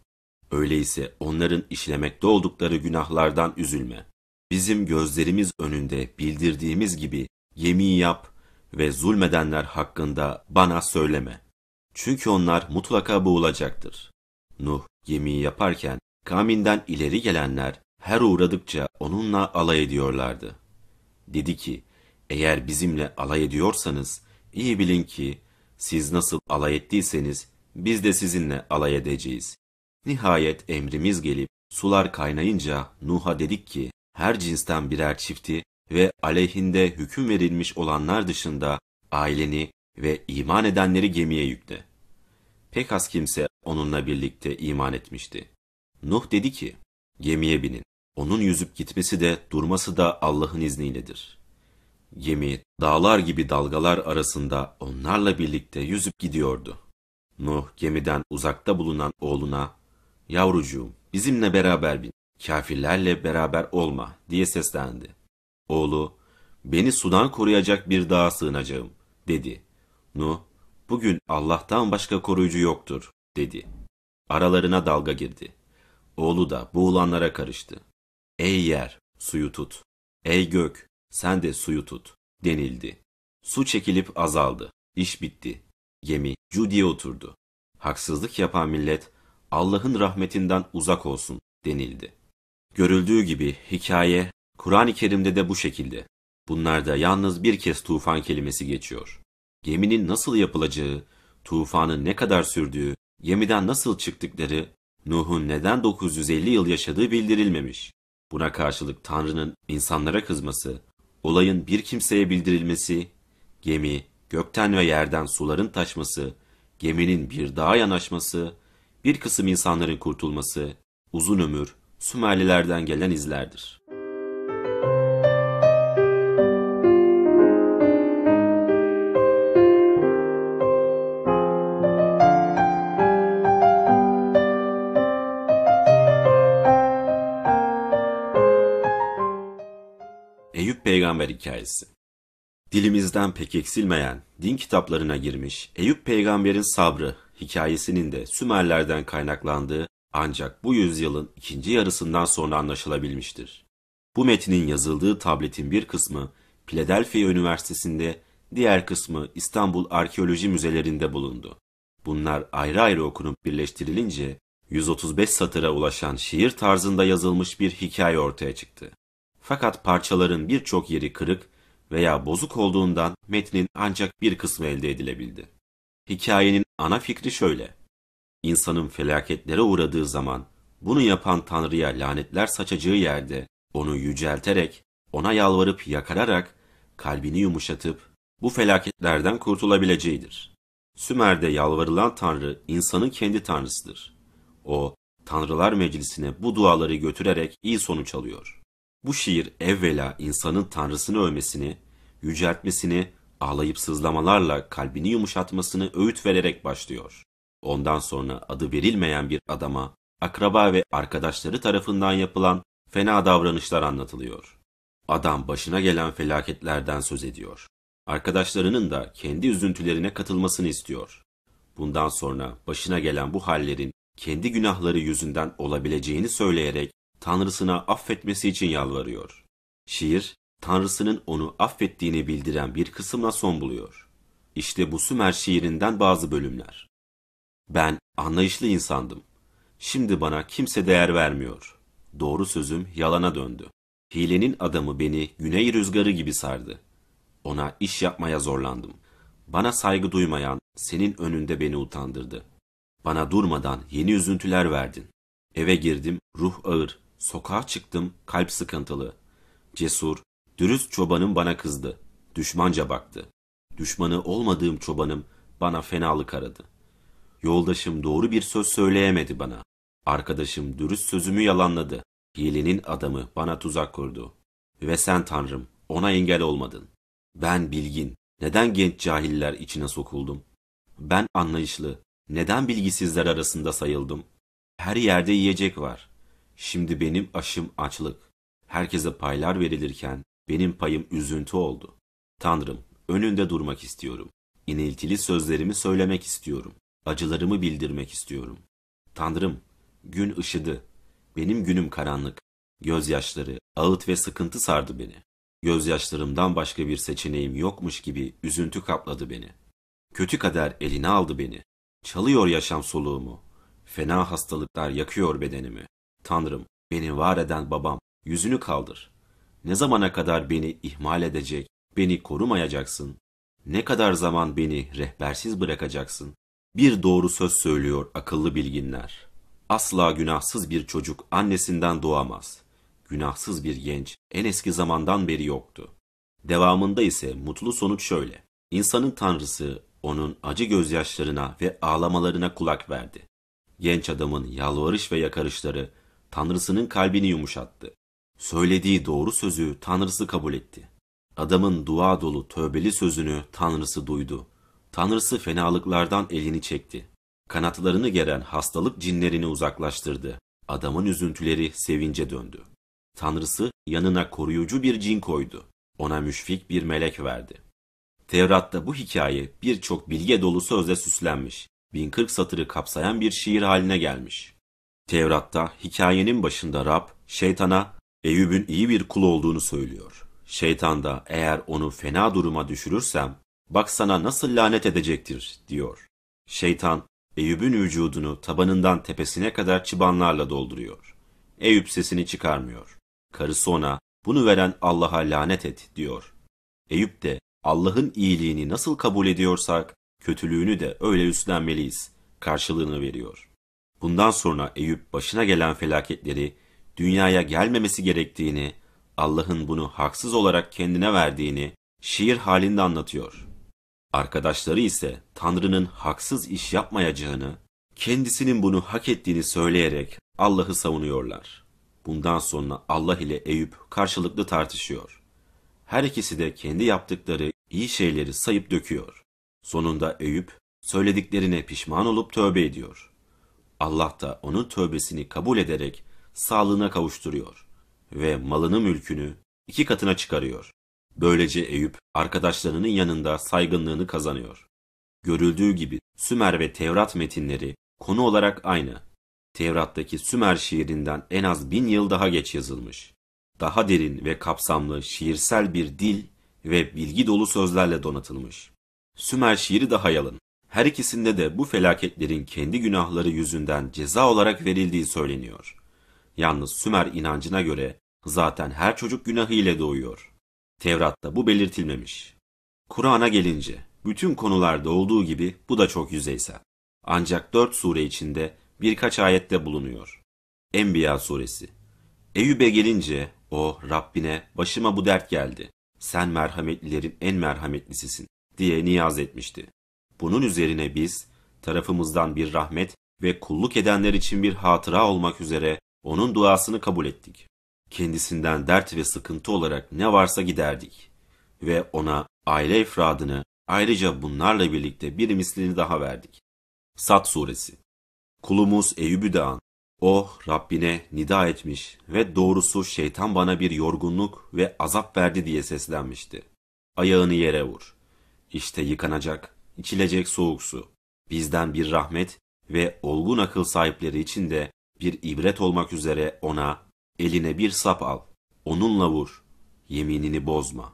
Öyleyse onların işlemekte oldukları günahlardan üzülme. Bizim gözlerimiz önünde bildirdiğimiz gibi yemin yap ve zulmedenler hakkında bana söyleme. Çünkü onlar mutlaka boğulacaktır. Nuh yemin yaparken kaminden ileri gelenler her uğradıkça onunla alay ediyorlardı. Dedi ki, eğer bizimle alay ediyorsanız, iyi bilin ki, siz nasıl alay ettiyseniz, biz de sizinle alay edeceğiz. Nihayet emrimiz gelip, sular kaynayınca Nuh'a dedik ki, her cinsten birer çifti ve aleyhinde hüküm verilmiş olanlar dışında aileni ve iman edenleri gemiye yükle. Pek az kimse onunla birlikte iman etmişti. Nuh dedi ki, gemiye binin. Onun yüzüp gitmesi de durması da Allah'ın izniyledir. Gemi dağlar gibi dalgalar arasında onlarla birlikte yüzüp gidiyordu. Nuh gemiden uzakta bulunan oğluna ''Yavrucuğum bizimle beraber bin, kafirlerle beraber olma.'' diye seslendi. Oğlu ''Beni sudan koruyacak bir dağa sığınacağım.'' dedi. Nuh ''Bugün Allah'tan başka koruyucu yoktur.'' dedi. Aralarına dalga girdi. Oğlu da boğulanlara karıştı. Ey yer, suyu tut. Ey gök, sen de suyu tut, denildi. Su çekilip azaldı. İş bitti. Gemi Cudi'ye oturdu. Haksızlık yapan millet, Allah'ın rahmetinden uzak olsun, denildi. Görüldüğü gibi hikaye, Kur'an-ı Kerim'de de bu şekilde. Bunlarda yalnız bir kez tufan kelimesi geçiyor. Geminin nasıl yapılacağı, tufanın ne kadar sürdüğü, gemiden nasıl çıktıkları, Nuh'un neden 950 yıl yaşadığı bildirilmemiş. Buna karşılık Tanrı'nın insanlara kızması, olayın bir kimseye bildirilmesi, gemi, gökten ve yerden suların taşması, geminin bir dağa yanaşması, bir kısım insanların kurtulması, uzun ömür, Sümerlilerden gelen izlerdir. Peygamber Hikayesi Dilimizden pek eksilmeyen, din kitaplarına girmiş Eyüp Peygamber'in sabrı hikayesinin de Sümerlerden kaynaklandığı ancak bu yüzyılın ikinci yarısından sonra anlaşılabilmiştir. Bu metnin yazıldığı tabletin bir kısmı Philadelphia Üniversitesi'nde, diğer kısmı İstanbul Arkeoloji Müzelerinde bulundu. Bunlar ayrı ayrı okunup birleştirilince 135 satıra ulaşan şiir tarzında yazılmış bir hikaye ortaya çıktı. Fakat parçaların birçok yeri kırık veya bozuk olduğundan metnin ancak bir kısmı elde edilebildi. Hikayenin ana fikri şöyle. İnsanın felaketlere uğradığı zaman bunu yapan Tanrı'ya lanetler saçacağı yerde onu yücelterek, ona yalvarıp yakararak, kalbini yumuşatıp bu felaketlerden kurtulabileceğidir. Sümer'de yalvarılan Tanrı insanın kendi Tanrısıdır. O, Tanrılar Meclisi'ne bu duaları götürerek iyi sonuç alıyor.'' Bu şiir evvela insanın Tanrısını övmesini, yüceltmesini, ağlayıp sızlamalarla kalbini yumuşatmasını öğüt vererek başlıyor. Ondan sonra adı verilmeyen bir adama, akraba ve arkadaşları tarafından yapılan fena davranışlar anlatılıyor. Adam başına gelen felaketlerden söz ediyor. Arkadaşlarının da kendi üzüntülerine katılmasını istiyor. Bundan sonra başına gelen bu hallerin kendi günahları yüzünden olabileceğini söyleyerek Tanrısına affetmesi için yalvarıyor. Şiir, Tanrısının onu affettiğini bildiren bir kısımla son buluyor. İşte bu Sümer şiirinden bazı bölümler. Ben anlayışlı insandım. Şimdi bana kimse değer vermiyor. Doğru sözüm yalana döndü. Hilenin adamı beni güney rüzgarı gibi sardı. Ona iş yapmaya zorlandım. Bana saygı duymayan senin önünde beni utandırdı. Bana durmadan yeni üzüntüler verdin. Eve girdim, ruh ağır, Sokağa çıktım kalp sıkıntılı. Cesur, dürüst çobanım bana kızdı. Düşmanca baktı. Düşmanı olmadığım çobanım bana fenalık aradı. Yoldaşım doğru bir söz söyleyemedi bana. Arkadaşım dürüst sözümü yalanladı. Hilenin adamı bana tuzak kurdu. Ve sen tanrım ona engel olmadın. Ben bilgin, neden genç cahiller içine sokuldum? Ben anlayışlı, neden bilgisizler arasında sayıldım? Her yerde yiyecek var. Şimdi benim aşım açlık. Herkese paylar verilirken benim payım üzüntü oldu. Tanrım, önünde durmak istiyorum. İniltili sözlerimi söylemek istiyorum. Acılarımı bildirmek istiyorum. Tanrım, gün ışıdı. Benim günüm karanlık. Gözyaşları, ağıt ve sıkıntı sardı beni. Gözyaşlarımdan başka bir seçeneğim yokmuş gibi üzüntü kapladı beni. Kötü kader eline aldı beni. Çalıyor yaşam soluğumu. Fena hastalıklar yakıyor bedenimi. Tanrım, beni var eden babam, yüzünü kaldır. Ne zamana kadar beni ihmal edecek, beni korumayacaksın? Ne kadar zaman beni rehbersiz bırakacaksın? Bir doğru söz söylüyor akıllı bilginler. Asla günahsız bir çocuk annesinden doğamaz. Günahsız bir genç en eski zamandan beri yoktu. Devamında ise mutlu sonuç şöyle. İnsanın tanrısı onun acı gözyaşlarına ve ağlamalarına kulak verdi. Genç adamın yalvarış ve yakarışları Tanrısının kalbini yumuşattı. Söylediği doğru sözü Tanrısı kabul etti. Adamın dua dolu tövbeli sözünü Tanrısı duydu. Tanrısı fenalıklardan elini çekti. Kanatlarını geren hastalık cinlerini uzaklaştırdı. Adamın üzüntüleri sevince döndü. Tanrısı yanına koruyucu bir cin koydu. Ona müşfik bir melek verdi. Tevrat'ta bu hikaye birçok bilge dolu sözle süslenmiş. 1040 satırı kapsayan bir şiir haline gelmiş. Tevrat'ta hikayenin başında Rab, şeytana Eyüp'ün iyi bir kul olduğunu söylüyor. Şeytan da eğer onu fena duruma düşürürsem, bak sana nasıl lanet edecektir diyor. Şeytan, Eyüp'ün vücudunu tabanından tepesine kadar çıbanlarla dolduruyor. Eyüp sesini çıkarmıyor. Karısı ona, bunu veren Allah'a lanet et diyor. Eyüp de, Allah'ın iyiliğini nasıl kabul ediyorsak, kötülüğünü de öyle üstlenmeliyiz, karşılığını veriyor.'' Bundan sonra Eyüp başına gelen felaketleri dünyaya gelmemesi gerektiğini, Allah'ın bunu haksız olarak kendine verdiğini şiir halinde anlatıyor. Arkadaşları ise Tanrı'nın haksız iş yapmayacağını, kendisinin bunu hak ettiğini söyleyerek Allah'ı savunuyorlar. Bundan sonra Allah ile Eyüp karşılıklı tartışıyor. Her ikisi de kendi yaptıkları iyi şeyleri sayıp döküyor. Sonunda Eyüp söylediklerine pişman olup tövbe ediyor. Allah da onun tövbesini kabul ederek sağlığına kavuşturuyor ve malını mülkünü iki katına çıkarıyor. Böylece Eyüp arkadaşlarının yanında saygınlığını kazanıyor. Görüldüğü gibi Sümer ve Tevrat metinleri konu olarak aynı. Tevrat'taki Sümer şiirinden en az bin yıl daha geç yazılmış. Daha derin ve kapsamlı şiirsel bir dil ve bilgi dolu sözlerle donatılmış. Sümer şiiri daha yalın, her ikisinde de bu felaketlerin kendi günahları yüzünden ceza olarak verildiği söyleniyor. Yalnız Sümer inancına göre zaten her çocuk günahı ile doğuyor. Tevrat'ta bu belirtilmemiş. Kur'an'a gelince bütün konularda olduğu gibi bu da çok yüzeysel. Ancak dört sure içinde birkaç ayette bulunuyor. Enbiya suresi. Eyüp'e gelince o Rabbine başıma bu dert geldi. Sen merhametlilerin en merhametlisisin diye niyaz etmişti. Bunun üzerine biz, tarafımızdan bir rahmet ve kulluk edenler için bir hatıra olmak üzere onun duasını kabul ettik. Kendisinden dert ve sıkıntı olarak ne varsa giderdik ve ona aile ifradını ayrıca bunlarla birlikte bir mislini daha verdik. Sat Suresi Kulumuz Eyüp'ü de an. O oh, Rabbine nida etmiş ve doğrusu şeytan bana bir yorgunluk ve azap verdi diye seslenmişti. Ayağını yere vur. İşte yıkanacak, içilecek soğuk su. Bizden bir rahmet ve olgun akıl sahipleri için de bir ibret olmak üzere ona eline bir sap al. Onunla vur. Yeminini bozma.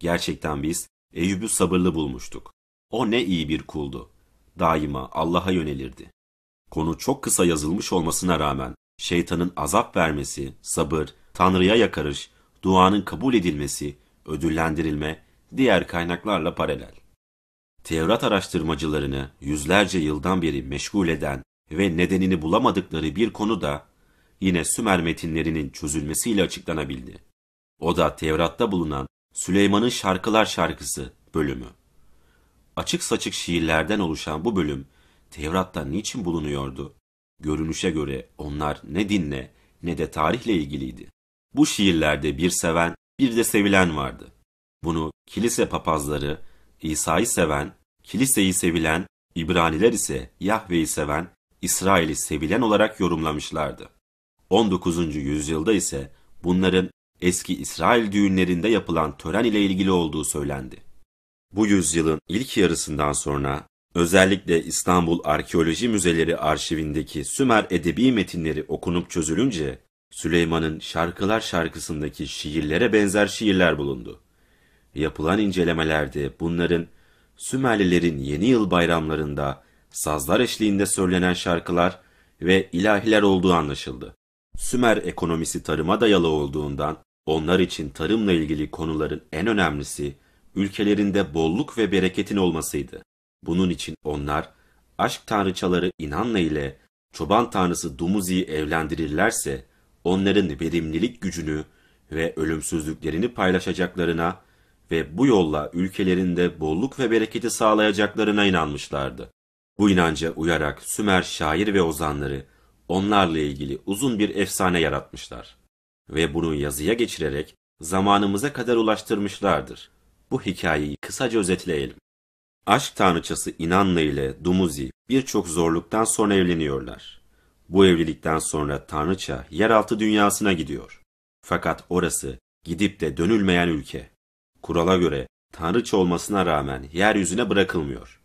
Gerçekten biz Eyüp'ü sabırlı bulmuştuk. O ne iyi bir kuldu. Daima Allah'a yönelirdi. Konu çok kısa yazılmış olmasına rağmen şeytanın azap vermesi, sabır, Tanrı'ya yakarış, duanın kabul edilmesi, ödüllendirilme diğer kaynaklarla paralel. Tevrat araştırmacılarını yüzlerce yıldan beri meşgul eden ve nedenini bulamadıkları bir konu da yine Sümer metinlerinin çözülmesiyle açıklanabildi. O da Tevrat'ta bulunan Süleyman'ın Şarkılar Şarkısı bölümü. Açık saçık şiirlerden oluşan bu bölüm Tevrat'ta niçin bulunuyordu? Görünüşe göre onlar ne dinle ne de tarihle ilgiliydi. Bu şiirlerde bir seven bir de sevilen vardı. Bunu kilise papazları İsa'yı seven, kiliseyi sevilen, İbraniler ise Yahve'yi seven, İsrail'i sevilen olarak yorumlamışlardı. 19. yüzyılda ise bunların eski İsrail düğünlerinde yapılan tören ile ilgili olduğu söylendi. Bu yüzyılın ilk yarısından sonra özellikle İstanbul Arkeoloji Müzeleri arşivindeki Sümer edebi metinleri okunup çözülünce Süleyman'ın Şarkılar şarkısındaki şiirlere benzer şiirler bulundu. Yapılan incelemelerde bunların Sümerlilerin yeni yıl bayramlarında sazlar eşliğinde söylenen şarkılar ve ilahiler olduğu anlaşıldı. Sümer ekonomisi tarıma dayalı olduğundan onlar için tarımla ilgili konuların en önemlisi ülkelerinde bolluk ve bereketin olmasıydı. Bunun için onlar aşk tanrıçaları inanla ile çoban tanrısı Dumuzi'yi evlendirirlerse onların verimlilik gücünü ve ölümsüzlüklerini paylaşacaklarına ve bu yolla ülkelerinde bolluk ve bereketi sağlayacaklarına inanmışlardı. Bu inanca uyarak Sümer şair ve ozanları onlarla ilgili uzun bir efsane yaratmışlar ve bunu yazıya geçirerek zamanımıza kadar ulaştırmışlardır. Bu hikayeyi kısaca özetleyelim. Aşk tanrıçası İnanna ile Dumuzi birçok zorluktan sonra evleniyorlar. Bu evlilikten sonra tanrıça yeraltı dünyasına gidiyor. Fakat orası gidip de dönülmeyen ülke kurala göre tanrıça olmasına rağmen yeryüzüne bırakılmıyor.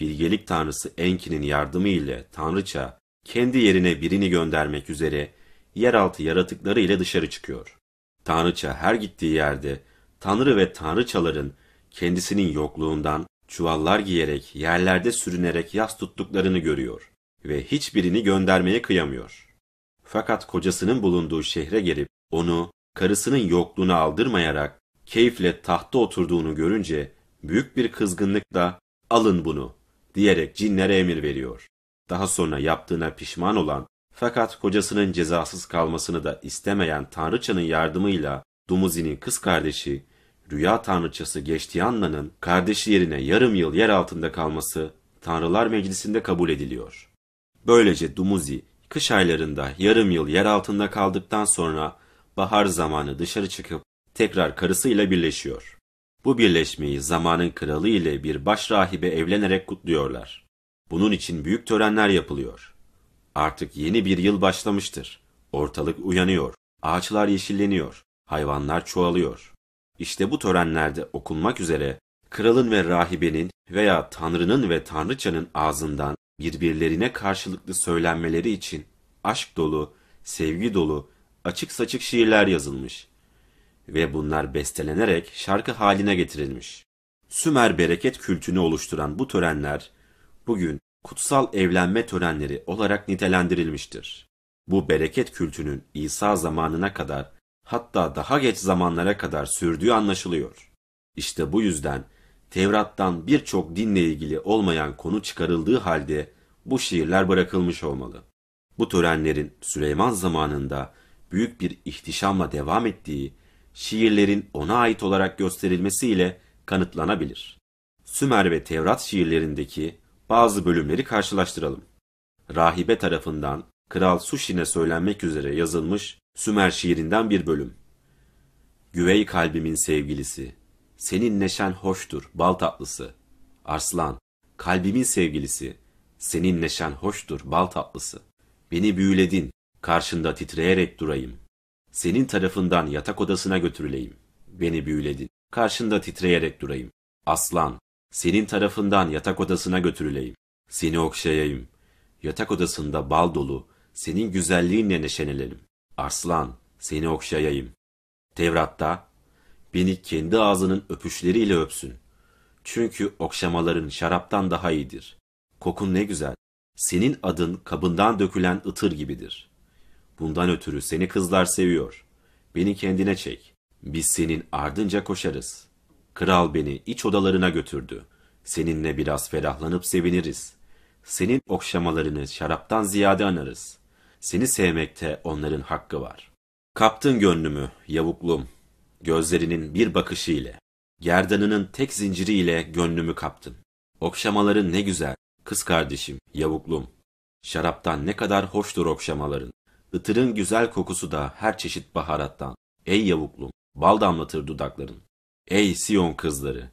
Bilgelik tanrısı Enki'nin yardımı ile tanrıça kendi yerine birini göndermek üzere yeraltı yaratıkları ile dışarı çıkıyor. Tanrıça her gittiği yerde tanrı ve tanrıçaların kendisinin yokluğundan çuvallar giyerek yerlerde sürünerek yas tuttuklarını görüyor ve hiçbirini göndermeye kıyamıyor. Fakat kocasının bulunduğu şehre gelip onu karısının yokluğunu aldırmayarak keyifle tahtta oturduğunu görünce büyük bir kızgınlıkla alın bunu diyerek cinlere emir veriyor. Daha sonra yaptığına pişman olan fakat kocasının cezasız kalmasını da istemeyen tanrıçanın yardımıyla Dumuzi'nin kız kardeşi rüya tanrıçası Geçtiyanla'nın kardeşi yerine yarım yıl yer altında kalması Tanrılar Meclisi'nde kabul ediliyor. Böylece Dumuzi kış aylarında yarım yıl yer altında kaldıktan sonra bahar zamanı dışarı çıkıp tekrar karısıyla birleşiyor. Bu birleşmeyi zamanın kralı ile bir baş rahibe evlenerek kutluyorlar. Bunun için büyük törenler yapılıyor. Artık yeni bir yıl başlamıştır. Ortalık uyanıyor, ağaçlar yeşilleniyor, hayvanlar çoğalıyor. İşte bu törenlerde okunmak üzere kralın ve rahibenin veya tanrının ve tanrıçanın ağzından birbirlerine karşılıklı söylenmeleri için aşk dolu, sevgi dolu, açık saçık şiirler yazılmış ve bunlar bestelenerek şarkı haline getirilmiş. Sümer bereket kültünü oluşturan bu törenler bugün kutsal evlenme törenleri olarak nitelendirilmiştir. Bu bereket kültünün İsa zamanına kadar hatta daha geç zamanlara kadar sürdüğü anlaşılıyor. İşte bu yüzden Tevrat'tan birçok dinle ilgili olmayan konu çıkarıldığı halde bu şiirler bırakılmış olmalı. Bu törenlerin Süleyman zamanında büyük bir ihtişamla devam ettiği şiirlerin ona ait olarak gösterilmesiyle kanıtlanabilir. Sümer ve Tevrat şiirlerindeki bazı bölümleri karşılaştıralım. Rahibe tarafından Kral Sushin'e söylenmek üzere yazılmış Sümer şiirinden bir bölüm. Güvey kalbimin sevgilisi, senin neşen hoştur bal tatlısı. Arslan, kalbimin sevgilisi, senin neşen hoştur bal tatlısı. Beni büyüledin, karşında titreyerek durayım. Senin tarafından yatak odasına götürüleyim. Beni büyüledin. Karşında titreyerek durayım. Aslan, senin tarafından yatak odasına götürüleyim. Seni okşayayım. Yatak odasında bal dolu, senin güzelliğinle neşelenelim. Aslan, seni okşayayım. Tevrat'ta, beni kendi ağzının öpüşleriyle öpsün. Çünkü okşamaların şaraptan daha iyidir. Kokun ne güzel. Senin adın kabından dökülen ıtır gibidir.'' Bundan ötürü seni kızlar seviyor. Beni kendine çek. Biz senin ardınca koşarız. Kral beni iç odalarına götürdü. Seninle biraz ferahlanıp seviniriz. Senin okşamalarını şaraptan ziyade anarız. Seni sevmekte onların hakkı var. Kaptın gönlümü yavuklum. Gözlerinin bir bakışı ile. Gerdanının tek zinciri ile gönlümü kaptın. Okşamaların ne güzel. Kız kardeşim, yavuklum. Şaraptan ne kadar hoştur okşamaların. Itırın güzel kokusu da her çeşit baharattan. Ey yavuklum, bal damlatır dudakların. Ey Siyon kızları,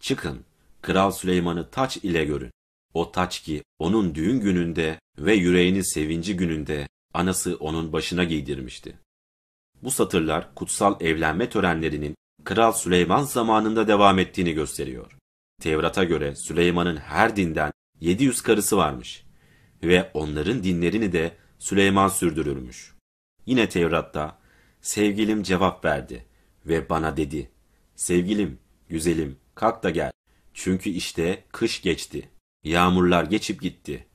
çıkın, Kral Süleyman'ı taç ile görün. O taç ki onun düğün gününde ve yüreğinin sevinci gününde anası onun başına giydirmişti. Bu satırlar kutsal evlenme törenlerinin Kral Süleyman zamanında devam ettiğini gösteriyor. Tevrat'a göre Süleyman'ın her dinden 700 karısı varmış ve onların dinlerini de Süleyman sürdürülmüş. Yine Tevrat'ta sevgilim cevap verdi ve bana dedi. Sevgilim, güzelim kalk da gel. Çünkü işte kış geçti. Yağmurlar geçip gitti.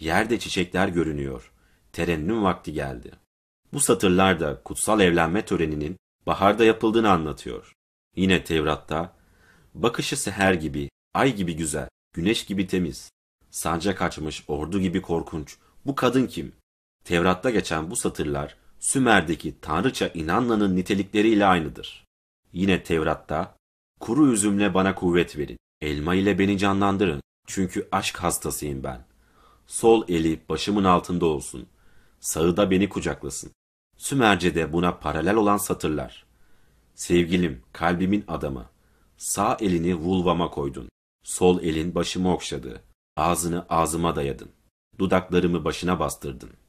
Yerde çiçekler görünüyor. Terennüm vakti geldi. Bu satırlarda kutsal evlenme töreninin baharda yapıldığını anlatıyor. Yine Tevrat'ta bakışı seher gibi, ay gibi güzel, güneş gibi temiz, sancak açmış ordu gibi korkunç. Bu kadın kim? Tevrat'ta geçen bu satırlar Sümer'deki tanrıça inanlanın nitelikleriyle aynıdır. Yine Tevrat'ta kuru üzümle bana kuvvet verin, elma ile beni canlandırın çünkü aşk hastasıyım ben. Sol eli başımın altında olsun, sağı da beni kucaklasın. Sümerce'de buna paralel olan satırlar. Sevgilim, kalbimin adamı, sağ elini vulvama koydun, sol elin başımı okşadı, ağzını ağzıma dayadın, dudaklarımı başına bastırdın.''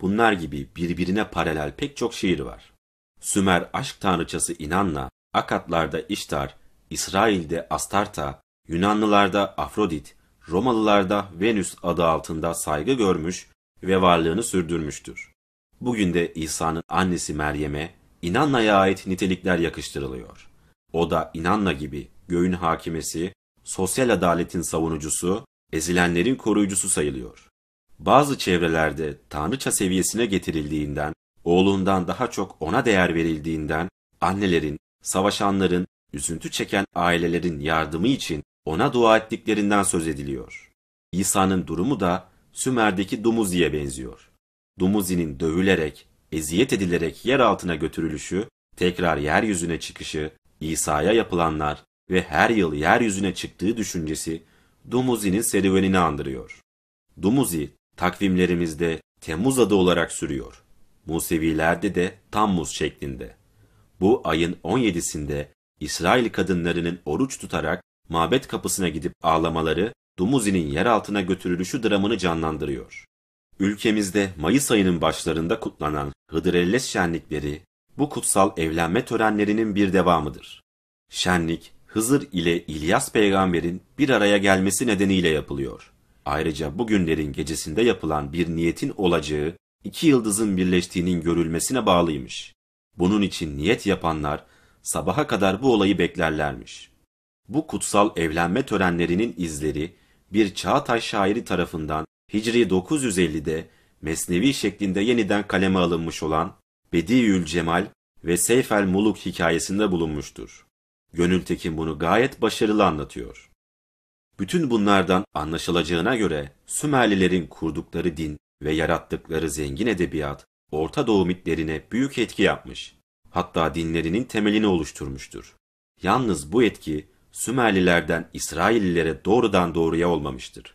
Bunlar gibi birbirine paralel pek çok şiir var. Sümer aşk tanrıçası İnanna, Akatlarda İştar, İsrail'de Astarta, Yunanlılarda Afrodit, Romalılarda Venüs adı altında saygı görmüş ve varlığını sürdürmüştür. Bugün de İsa'nın annesi Meryem'e İnanna'ya ait nitelikler yakıştırılıyor. O da İnanna gibi göğün hakimesi, sosyal adaletin savunucusu, ezilenlerin koruyucusu sayılıyor bazı çevrelerde tanrıça seviyesine getirildiğinden, oğlundan daha çok ona değer verildiğinden, annelerin, savaşanların, üzüntü çeken ailelerin yardımı için ona dua ettiklerinden söz ediliyor. İsa'nın durumu da Sümer'deki Dumuzi'ye benziyor. Dumuzi'nin dövülerek, eziyet edilerek yer altına götürülüşü, tekrar yeryüzüne çıkışı, İsa'ya yapılanlar ve her yıl yeryüzüne çıktığı düşüncesi Dumuzi'nin serüvenini andırıyor. Dumuzi Takvimlerimizde Temmuz adı olarak sürüyor. Musevilerde de Tammuz şeklinde. Bu ayın 17'sinde İsrail kadınlarının oruç tutarak mabet kapısına gidip ağlamaları Dumuzi'nin yer altına götürülüşü dramını canlandırıyor. Ülkemizde Mayıs ayının başlarında kutlanan Hıdrellez şenlikleri bu kutsal evlenme törenlerinin bir devamıdır. Şenlik Hızır ile İlyas peygamberin bir araya gelmesi nedeniyle yapılıyor. Ayrıca bugünlerin gecesinde yapılan bir niyetin olacağı, iki yıldızın birleştiğinin görülmesine bağlıymış. Bunun için niyet yapanlar sabaha kadar bu olayı beklerlermiş. Bu kutsal evlenme törenlerinin izleri bir Çağatay şairi tarafından Hicri 950'de mesnevi şeklinde yeniden kaleme alınmış olan Bediüül Cemal ve Seyfel Muluk hikayesinde bulunmuştur. Gönül Tekin bunu gayet başarılı anlatıyor. Bütün bunlardan anlaşılacağına göre Sümerlilerin kurdukları din ve yarattıkları zengin edebiyat Orta Doğu mitlerine büyük etki yapmış. Hatta dinlerinin temelini oluşturmuştur. Yalnız bu etki Sümerlilerden İsraillilere doğrudan doğruya olmamıştır.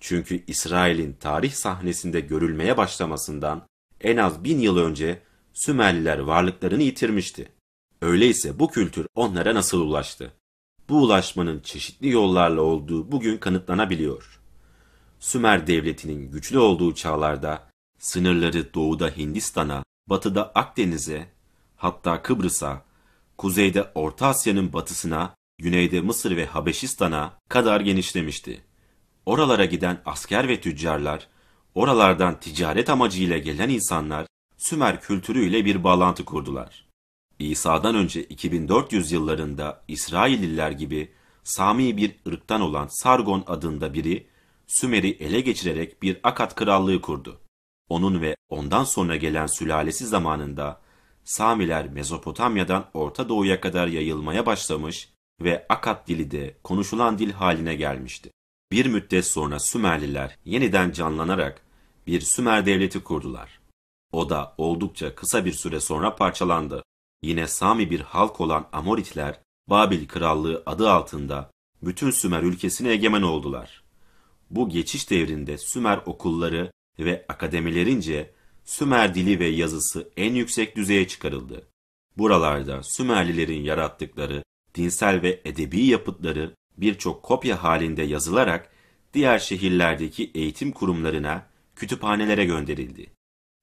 Çünkü İsrail'in tarih sahnesinde görülmeye başlamasından en az bin yıl önce Sümerliler varlıklarını yitirmişti. Öyleyse bu kültür onlara nasıl ulaştı? bu ulaşmanın çeşitli yollarla olduğu bugün kanıtlanabiliyor. Sümer devletinin güçlü olduğu çağlarda sınırları doğuda Hindistan'a, batıda Akdeniz'e, hatta Kıbrıs'a, kuzeyde Orta Asya'nın batısına, güneyde Mısır ve Habeşistan'a kadar genişlemişti. Oralara giden asker ve tüccarlar, oralardan ticaret amacıyla gelen insanlar Sümer kültürüyle bir bağlantı kurdular. İsa'dan önce 2400 yıllarında İsrailliler gibi Sami bir ırktan olan Sargon adında biri Sümer'i ele geçirerek bir Akat krallığı kurdu. Onun ve ondan sonra gelen sülalesi zamanında Samiler Mezopotamya'dan Orta Doğu'ya kadar yayılmaya başlamış ve Akat dili de konuşulan dil haline gelmişti. Bir müddet sonra Sümerliler yeniden canlanarak bir Sümer devleti kurdular. O da oldukça kısa bir süre sonra parçalandı. Yine Sami bir halk olan Amoritler, Babil Krallığı adı altında bütün Sümer ülkesine egemen oldular. Bu geçiş devrinde Sümer okulları ve akademilerince Sümer dili ve yazısı en yüksek düzeye çıkarıldı. Buralarda Sümerlilerin yarattıkları dinsel ve edebi yapıtları birçok kopya halinde yazılarak diğer şehirlerdeki eğitim kurumlarına, kütüphanelere gönderildi.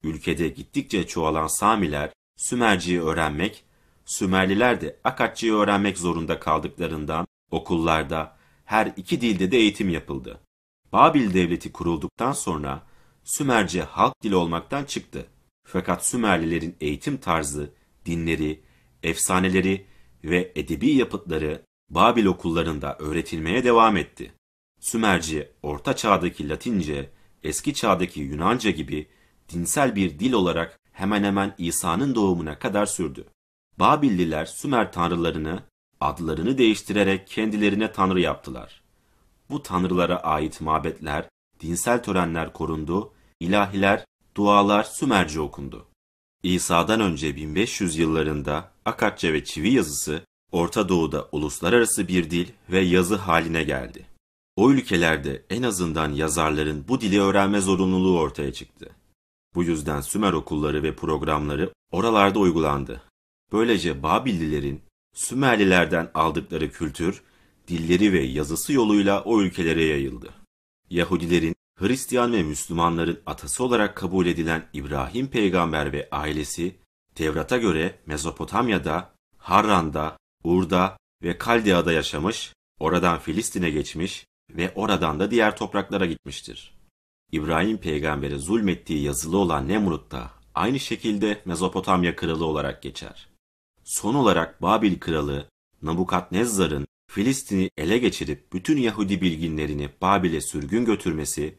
Ülkede gittikçe çoğalan Samiler Sümerciyi öğrenmek, Sümerliler de Akatçıyı öğrenmek zorunda kaldıklarından okullarda her iki dilde de eğitim yapıldı. Babil devleti kurulduktan sonra Sümerce halk dili olmaktan çıktı. Fakat Sümerlilerin eğitim tarzı, dinleri, efsaneleri ve edebi yapıtları Babil okullarında öğretilmeye devam etti. Sümerce, Orta Çağ'daki Latince, Eski Çağ'daki Yunanca gibi dinsel bir dil olarak hemen hemen İsa'nın doğumuna kadar sürdü. Babilliler Sümer tanrılarını adlarını değiştirerek kendilerine tanrı yaptılar. Bu tanrılara ait mabetler, dinsel törenler korundu, ilahiler, dualar Sümerce okundu. İsa'dan önce 1500 yıllarında Akatça ve Çivi yazısı Orta Doğu'da uluslararası bir dil ve yazı haline geldi. O ülkelerde en azından yazarların bu dili öğrenme zorunluluğu ortaya çıktı. Bu yüzden Sümer okulları ve programları oralarda uygulandı. Böylece Babillilerin Sümerlilerden aldıkları kültür, dilleri ve yazısı yoluyla o ülkelere yayıldı. Yahudilerin, Hristiyan ve Müslümanların atası olarak kabul edilen İbrahim peygamber ve ailesi, Tevrat'a göre Mezopotamya'da, Harran'da, Ur'da ve Kaldea'da yaşamış, oradan Filistin'e geçmiş ve oradan da diğer topraklara gitmiştir. İbrahim peygambere zulmettiği yazılı olan Nemrut da aynı şekilde Mezopotamya kralı olarak geçer. Son olarak Babil kralı Nabukadnezzar'ın Filistin'i ele geçirip bütün Yahudi bilginlerini Babil'e sürgün götürmesi,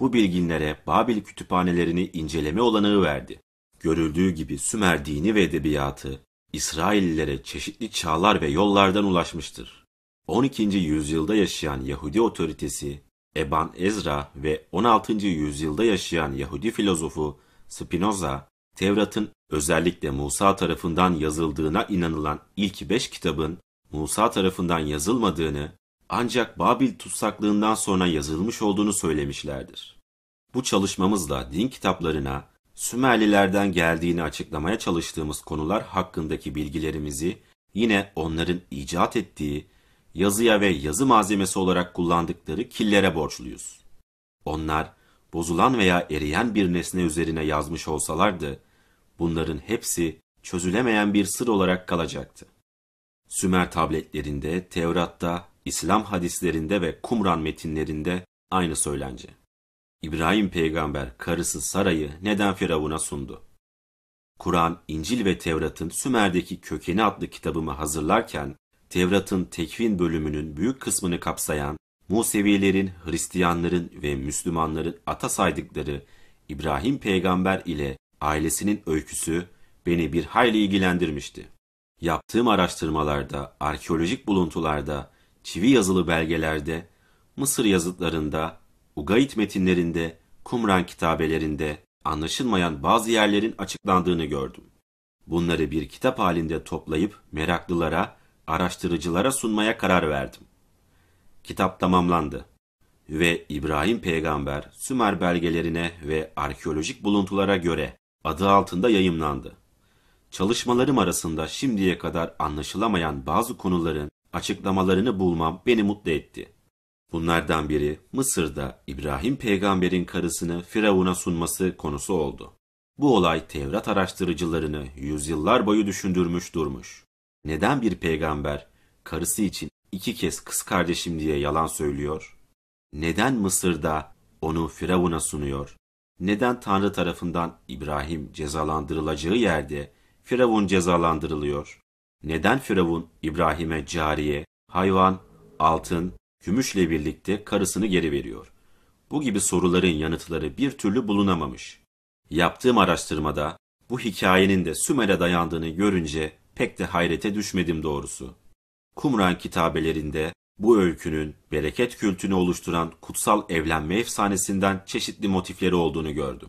bu bilginlere Babil kütüphanelerini inceleme olanağı verdi. Görüldüğü gibi Sümer dini ve edebiyatı İsraillilere çeşitli çağlar ve yollardan ulaşmıştır. 12. yüzyılda yaşayan Yahudi otoritesi Eban Ezra ve 16. yüzyılda yaşayan Yahudi filozofu Spinoza, Tevrat'ın özellikle Musa tarafından yazıldığına inanılan ilk beş kitabın Musa tarafından yazılmadığını ancak Babil tutsaklığından sonra yazılmış olduğunu söylemişlerdir. Bu çalışmamızla din kitaplarına Sümerlilerden geldiğini açıklamaya çalıştığımız konular hakkındaki bilgilerimizi yine onların icat ettiği yazıya ve yazı malzemesi olarak kullandıkları killere borçluyuz. Onlar bozulan veya eriyen bir nesne üzerine yazmış olsalardı, bunların hepsi çözülemeyen bir sır olarak kalacaktı. Sümer tabletlerinde, Tevrat'ta, İslam hadislerinde ve Kumran metinlerinde aynı söylence. İbrahim peygamber karısı Sara'yı neden Firavun'a sundu? Kur'an, İncil ve Tevrat'ın Sümer'deki kökeni adlı kitabımı hazırlarken Tevrat'ın tekvin bölümünün büyük kısmını kapsayan Musevilerin, Hristiyanların ve Müslümanların ata saydıkları İbrahim peygamber ile ailesinin öyküsü beni bir hayli ilgilendirmişti. Yaptığım araştırmalarda, arkeolojik buluntularda, çivi yazılı belgelerde, Mısır yazıtlarında, Ugayit metinlerinde, Kumran kitabelerinde anlaşılmayan bazı yerlerin açıklandığını gördüm. Bunları bir kitap halinde toplayıp meraklılara araştırıcılara sunmaya karar verdim. Kitap tamamlandı ve İbrahim peygamber Sümer belgelerine ve arkeolojik buluntulara göre adı altında yayımlandı. Çalışmalarım arasında şimdiye kadar anlaşılamayan bazı konuların açıklamalarını bulmam beni mutlu etti. Bunlardan biri Mısır'da İbrahim peygamberin karısını Firavun'a sunması konusu oldu. Bu olay Tevrat araştırıcılarını yüzyıllar boyu düşündürmüş durmuş neden bir peygamber karısı için iki kez kız kardeşim diye yalan söylüyor? Neden Mısır'da onu Firavun'a sunuyor? Neden Tanrı tarafından İbrahim cezalandırılacağı yerde Firavun cezalandırılıyor? Neden Firavun İbrahim'e cariye, hayvan, altın, gümüşle birlikte karısını geri veriyor? Bu gibi soruların yanıtları bir türlü bulunamamış. Yaptığım araştırmada bu hikayenin de Sümer'e dayandığını görünce pek de hayrete düşmedim doğrusu. Kumran kitabelerinde bu öykünün bereket kültünü oluşturan kutsal evlenme efsanesinden çeşitli motifleri olduğunu gördüm.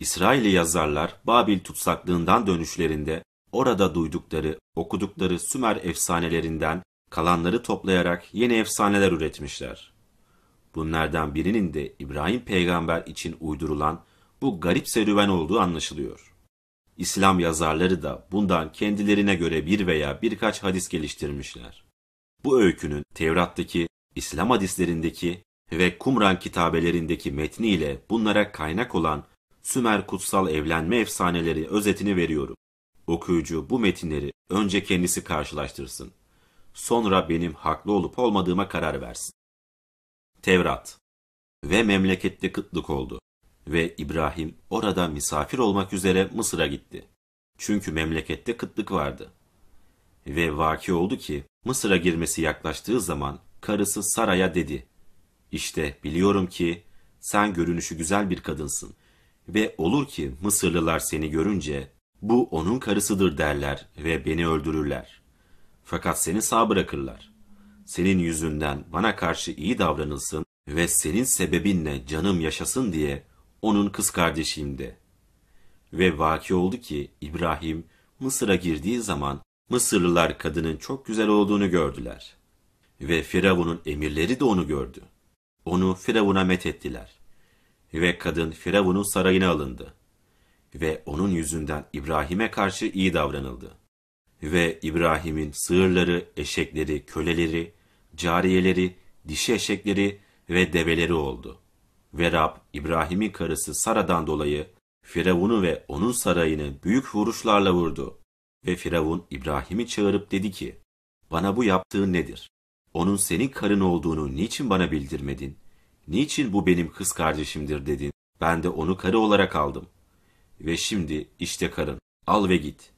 İsrail'i yazarlar Babil tutsaklığından dönüşlerinde orada duydukları, okudukları Sümer efsanelerinden kalanları toplayarak yeni efsaneler üretmişler. Bunlardan birinin de İbrahim peygamber için uydurulan bu garip serüven olduğu anlaşılıyor. İslam yazarları da bundan kendilerine göre bir veya birkaç hadis geliştirmişler. Bu öykünün Tevrat'taki, İslam hadislerindeki ve Kumran kitabelerindeki metniyle bunlara kaynak olan Sümer kutsal evlenme efsaneleri özetini veriyorum. Okuyucu bu metinleri önce kendisi karşılaştırsın. Sonra benim haklı olup olmadığıma karar versin. Tevrat ve memlekette kıtlık oldu. Ve İbrahim orada misafir olmak üzere Mısır'a gitti. Çünkü memlekette kıtlık vardı. Ve vaki oldu ki Mısır'a girmesi yaklaştığı zaman karısı Sara'ya dedi. İşte biliyorum ki sen görünüşü güzel bir kadınsın ve olur ki Mısırlılar seni görünce bu onun karısıdır derler ve beni öldürürler. Fakat seni sağ bırakırlar. Senin yüzünden bana karşı iyi davranılsın ve senin sebebinle canım yaşasın diye onun kız kardeşiyimdi. Ve vaki oldu ki İbrahim Mısır'a girdiği zaman Mısırlılar kadının çok güzel olduğunu gördüler. Ve Firavun'un emirleri de onu gördü. Onu Firavun'a methettiler. Ve kadın Firavun'un sarayına alındı. Ve onun yüzünden İbrahim'e karşı iyi davranıldı. Ve İbrahim'in sığırları, eşekleri, köleleri, cariyeleri, dişi eşekleri ve develeri oldu ve Rab İbrahim'in karısı Sara'dan dolayı Firavun'u ve onun sarayını büyük vuruşlarla vurdu. Ve Firavun İbrahim'i çağırıp dedi ki, bana bu yaptığın nedir? Onun senin karın olduğunu niçin bana bildirmedin? Niçin bu benim kız kardeşimdir dedin? Ben de onu karı olarak aldım. Ve şimdi işte karın, al ve git.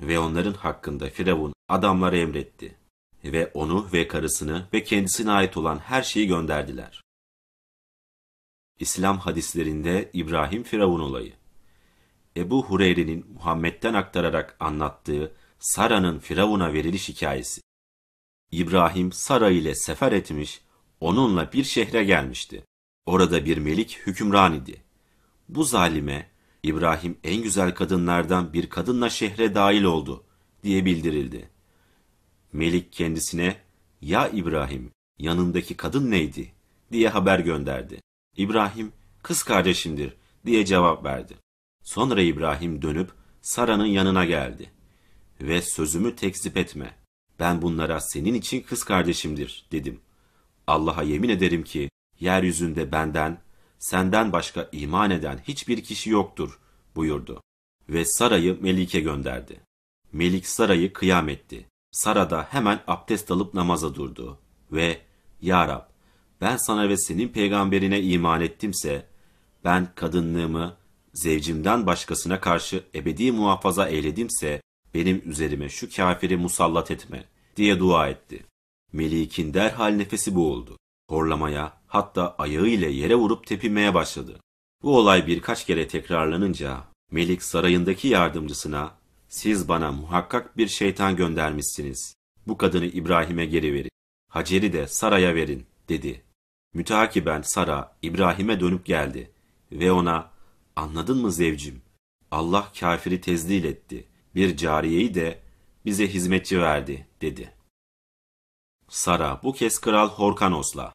Ve onların hakkında Firavun adamlara emretti. Ve onu ve karısını ve kendisine ait olan her şeyi gönderdiler. İslam hadislerinde İbrahim Firavun olayı. Ebu Hureyre'nin Muhammed'den aktararak anlattığı Sara'nın Firavun'a veriliş hikayesi. İbrahim Sara ile sefer etmiş, onunla bir şehre gelmişti. Orada bir melik hükümran idi. Bu zalime İbrahim en güzel kadınlardan bir kadınla şehre dahil oldu diye bildirildi. Melik kendisine ya İbrahim yanındaki kadın neydi diye haber gönderdi. İbrahim, kız kardeşimdir diye cevap verdi. Sonra İbrahim dönüp Sara'nın yanına geldi. Ve sözümü tekzip etme. Ben bunlara senin için kız kardeşimdir dedim. Allah'a yemin ederim ki yeryüzünde benden, senden başka iman eden hiçbir kişi yoktur buyurdu. Ve Sara'yı Melik'e gönderdi. Melik Sara'yı kıyam etti. Sara da hemen abdest alıp namaza durdu ve Ya Rab ben sana ve senin peygamberine iman ettimse, ben kadınlığımı zevcimden başkasına karşı ebedi muhafaza eyledimse, benim üzerime şu kafiri musallat etme diye dua etti. Melik'in derhal nefesi boğuldu. Horlamaya, hatta ayağı ile yere vurup tepinmeye başladı. Bu olay birkaç kere tekrarlanınca, Melik sarayındaki yardımcısına, siz bana muhakkak bir şeytan göndermişsiniz. Bu kadını İbrahim'e geri verin. Hacer'i de saraya verin, dedi. Mütakiben Sara İbrahim'e dönüp geldi ve ona anladın mı zevcim Allah kafiri tezlil etti bir cariyeyi de bize hizmetçi verdi dedi. Sara bu kez Kral Horkanos'la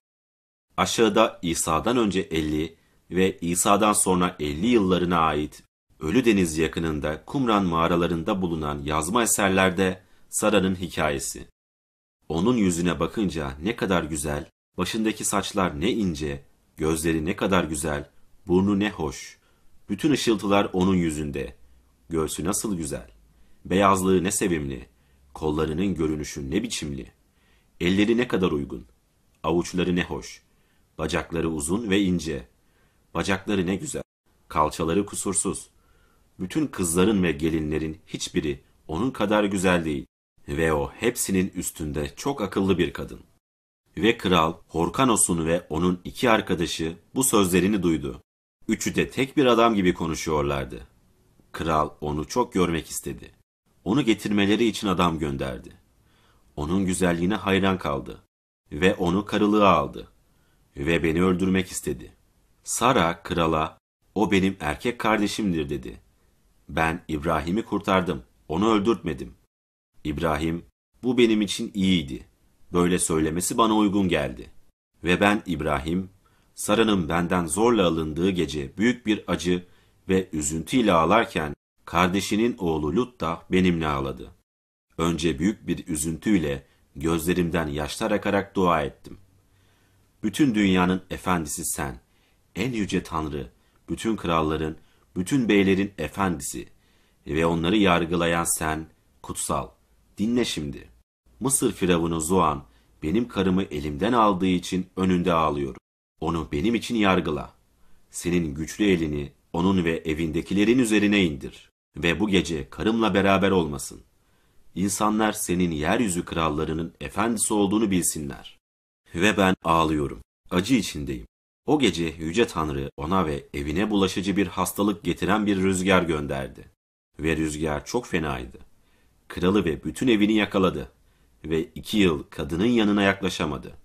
aşağıda İsa'dan önce 50 ve İsa'dan sonra 50 yıllarına ait Ölü Deniz yakınında Kumran mağaralarında bulunan yazma eserlerde Sara'nın hikayesi. Onun yüzüne bakınca ne kadar güzel, Başındaki saçlar ne ince, gözleri ne kadar güzel, burnu ne hoş. Bütün ışıltılar onun yüzünde. Göğsü nasıl güzel, beyazlığı ne sevimli, kollarının görünüşü ne biçimli. Elleri ne kadar uygun, avuçları ne hoş, bacakları uzun ve ince. Bacakları ne güzel, kalçaları kusursuz. Bütün kızların ve gelinlerin hiçbiri onun kadar güzel değil ve o hepsinin üstünde çok akıllı bir kadın. Ve kral Horkanos'un ve onun iki arkadaşı bu sözlerini duydu. Üçü de tek bir adam gibi konuşuyorlardı. Kral onu çok görmek istedi. Onu getirmeleri için adam gönderdi. Onun güzelliğine hayran kaldı ve onu karılığa aldı ve beni öldürmek istedi. Sara krala o benim erkek kardeşimdir dedi. Ben İbrahim'i kurtardım, onu öldürtmedim. İbrahim bu benim için iyiydi. Böyle söylemesi bana uygun geldi. Ve ben İbrahim, Sara'nın benden zorla alındığı gece büyük bir acı ve üzüntüyle ağlarken kardeşinin oğlu Lut da benimle ağladı. Önce büyük bir üzüntüyle gözlerimden yaşlar akarak dua ettim. Bütün dünyanın efendisi sen, en yüce Tanrı, bütün kralların, bütün beylerin efendisi ve onları yargılayan sen, kutsal. Dinle şimdi. Mısır firavunu Zuan, benim karımı elimden aldığı için önünde ağlıyorum. Onu benim için yargıla. Senin güçlü elini onun ve evindekilerin üzerine indir. Ve bu gece karımla beraber olmasın. İnsanlar senin yeryüzü krallarının efendisi olduğunu bilsinler. Ve ben ağlıyorum. Acı içindeyim. O gece Yüce Tanrı ona ve evine bulaşıcı bir hastalık getiren bir rüzgar gönderdi. Ve rüzgar çok fenaydı. Kralı ve bütün evini yakaladı ve iki yıl kadının yanına yaklaşamadı.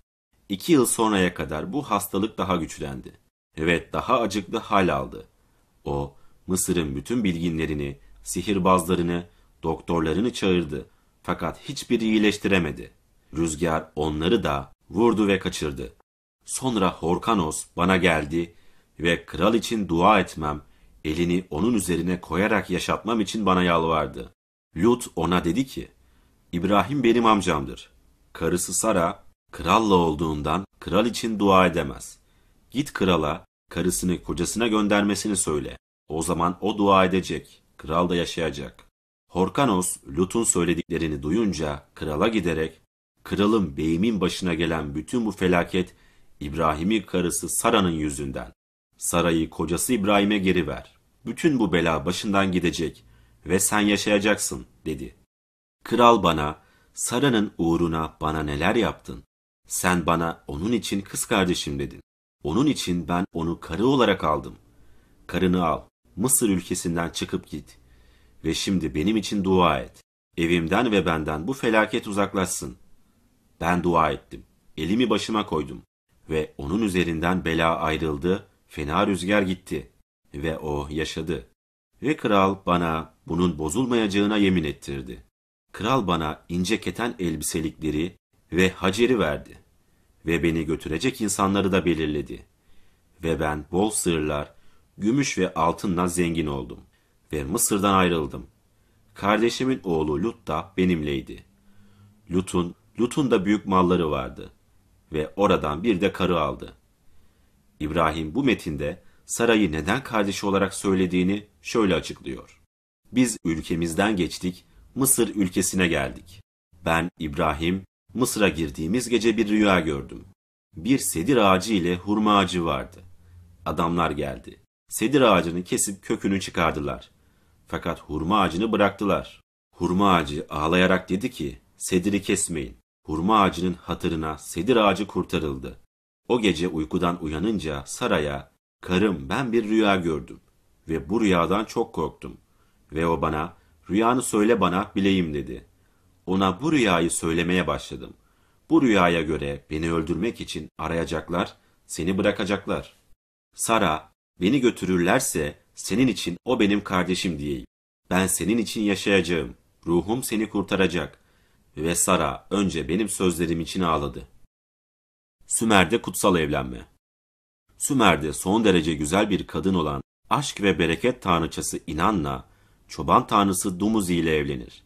İki yıl sonraya kadar bu hastalık daha güçlendi. Evet daha acıklı hal aldı. O Mısır'ın bütün bilginlerini, sihirbazlarını, doktorlarını çağırdı. Fakat hiçbiri iyileştiremedi. Rüzgar onları da vurdu ve kaçırdı. Sonra Horkanos bana geldi ve kral için dua etmem, elini onun üzerine koyarak yaşatmam için bana yalvardı. Lut ona dedi ki, İbrahim benim amcamdır. Karısı Sara, kralla olduğundan kral için dua edemez. Git krala, karısını kocasına göndermesini söyle. O zaman o dua edecek, kral da yaşayacak. Horkanos, Lut'un söylediklerini duyunca krala giderek, kralın beyimin başına gelen bütün bu felaket, İbrahim'in karısı Sara'nın yüzünden. Sara'yı kocası İbrahim'e geri ver. Bütün bu bela başından gidecek ve sen yaşayacaksın, dedi. Kral bana, Sara'nın uğruna bana neler yaptın? Sen bana onun için kız kardeşim dedin. Onun için ben onu karı olarak aldım. Karını al, Mısır ülkesinden çıkıp git. Ve şimdi benim için dua et. Evimden ve benden bu felaket uzaklaşsın. Ben dua ettim. Elimi başıma koydum. Ve onun üzerinden bela ayrıldı, fena rüzgar gitti. Ve o yaşadı. Ve kral bana bunun bozulmayacağına yemin ettirdi kral bana ince keten elbiselikleri ve haceri verdi ve beni götürecek insanları da belirledi. Ve ben bol sırlar, gümüş ve altınla zengin oldum ve Mısır'dan ayrıldım. Kardeşimin oğlu Lut da benimleydi. Lut'un, Lut'un da büyük malları vardı ve oradan bir de karı aldı. İbrahim bu metinde Saray'ı neden kardeşi olarak söylediğini şöyle açıklıyor. Biz ülkemizden geçtik Mısır ülkesine geldik. Ben İbrahim, Mısır'a girdiğimiz gece bir rüya gördüm. Bir sedir ağacı ile hurma ağacı vardı. Adamlar geldi. Sedir ağacını kesip kökünü çıkardılar. Fakat hurma ağacını bıraktılar. Hurma ağacı ağlayarak dedi ki, sediri kesmeyin. Hurma ağacının hatırına sedir ağacı kurtarıldı. O gece uykudan uyanınca saraya, karım ben bir rüya gördüm ve bu rüyadan çok korktum. Ve o bana Rüyanı söyle bana, bileyim dedi. Ona bu rüyayı söylemeye başladım. Bu rüyaya göre beni öldürmek için arayacaklar, seni bırakacaklar. Sara, beni götürürlerse senin için o benim kardeşim diyeyim. Ben senin için yaşayacağım. Ruhum seni kurtaracak. Ve Sara önce benim sözlerim için ağladı. Sümer'de kutsal evlenme. Sümer'de son derece güzel bir kadın olan aşk ve bereket tanrıçası İnan'la çoban tanrısı Dumuzi ile evlenir.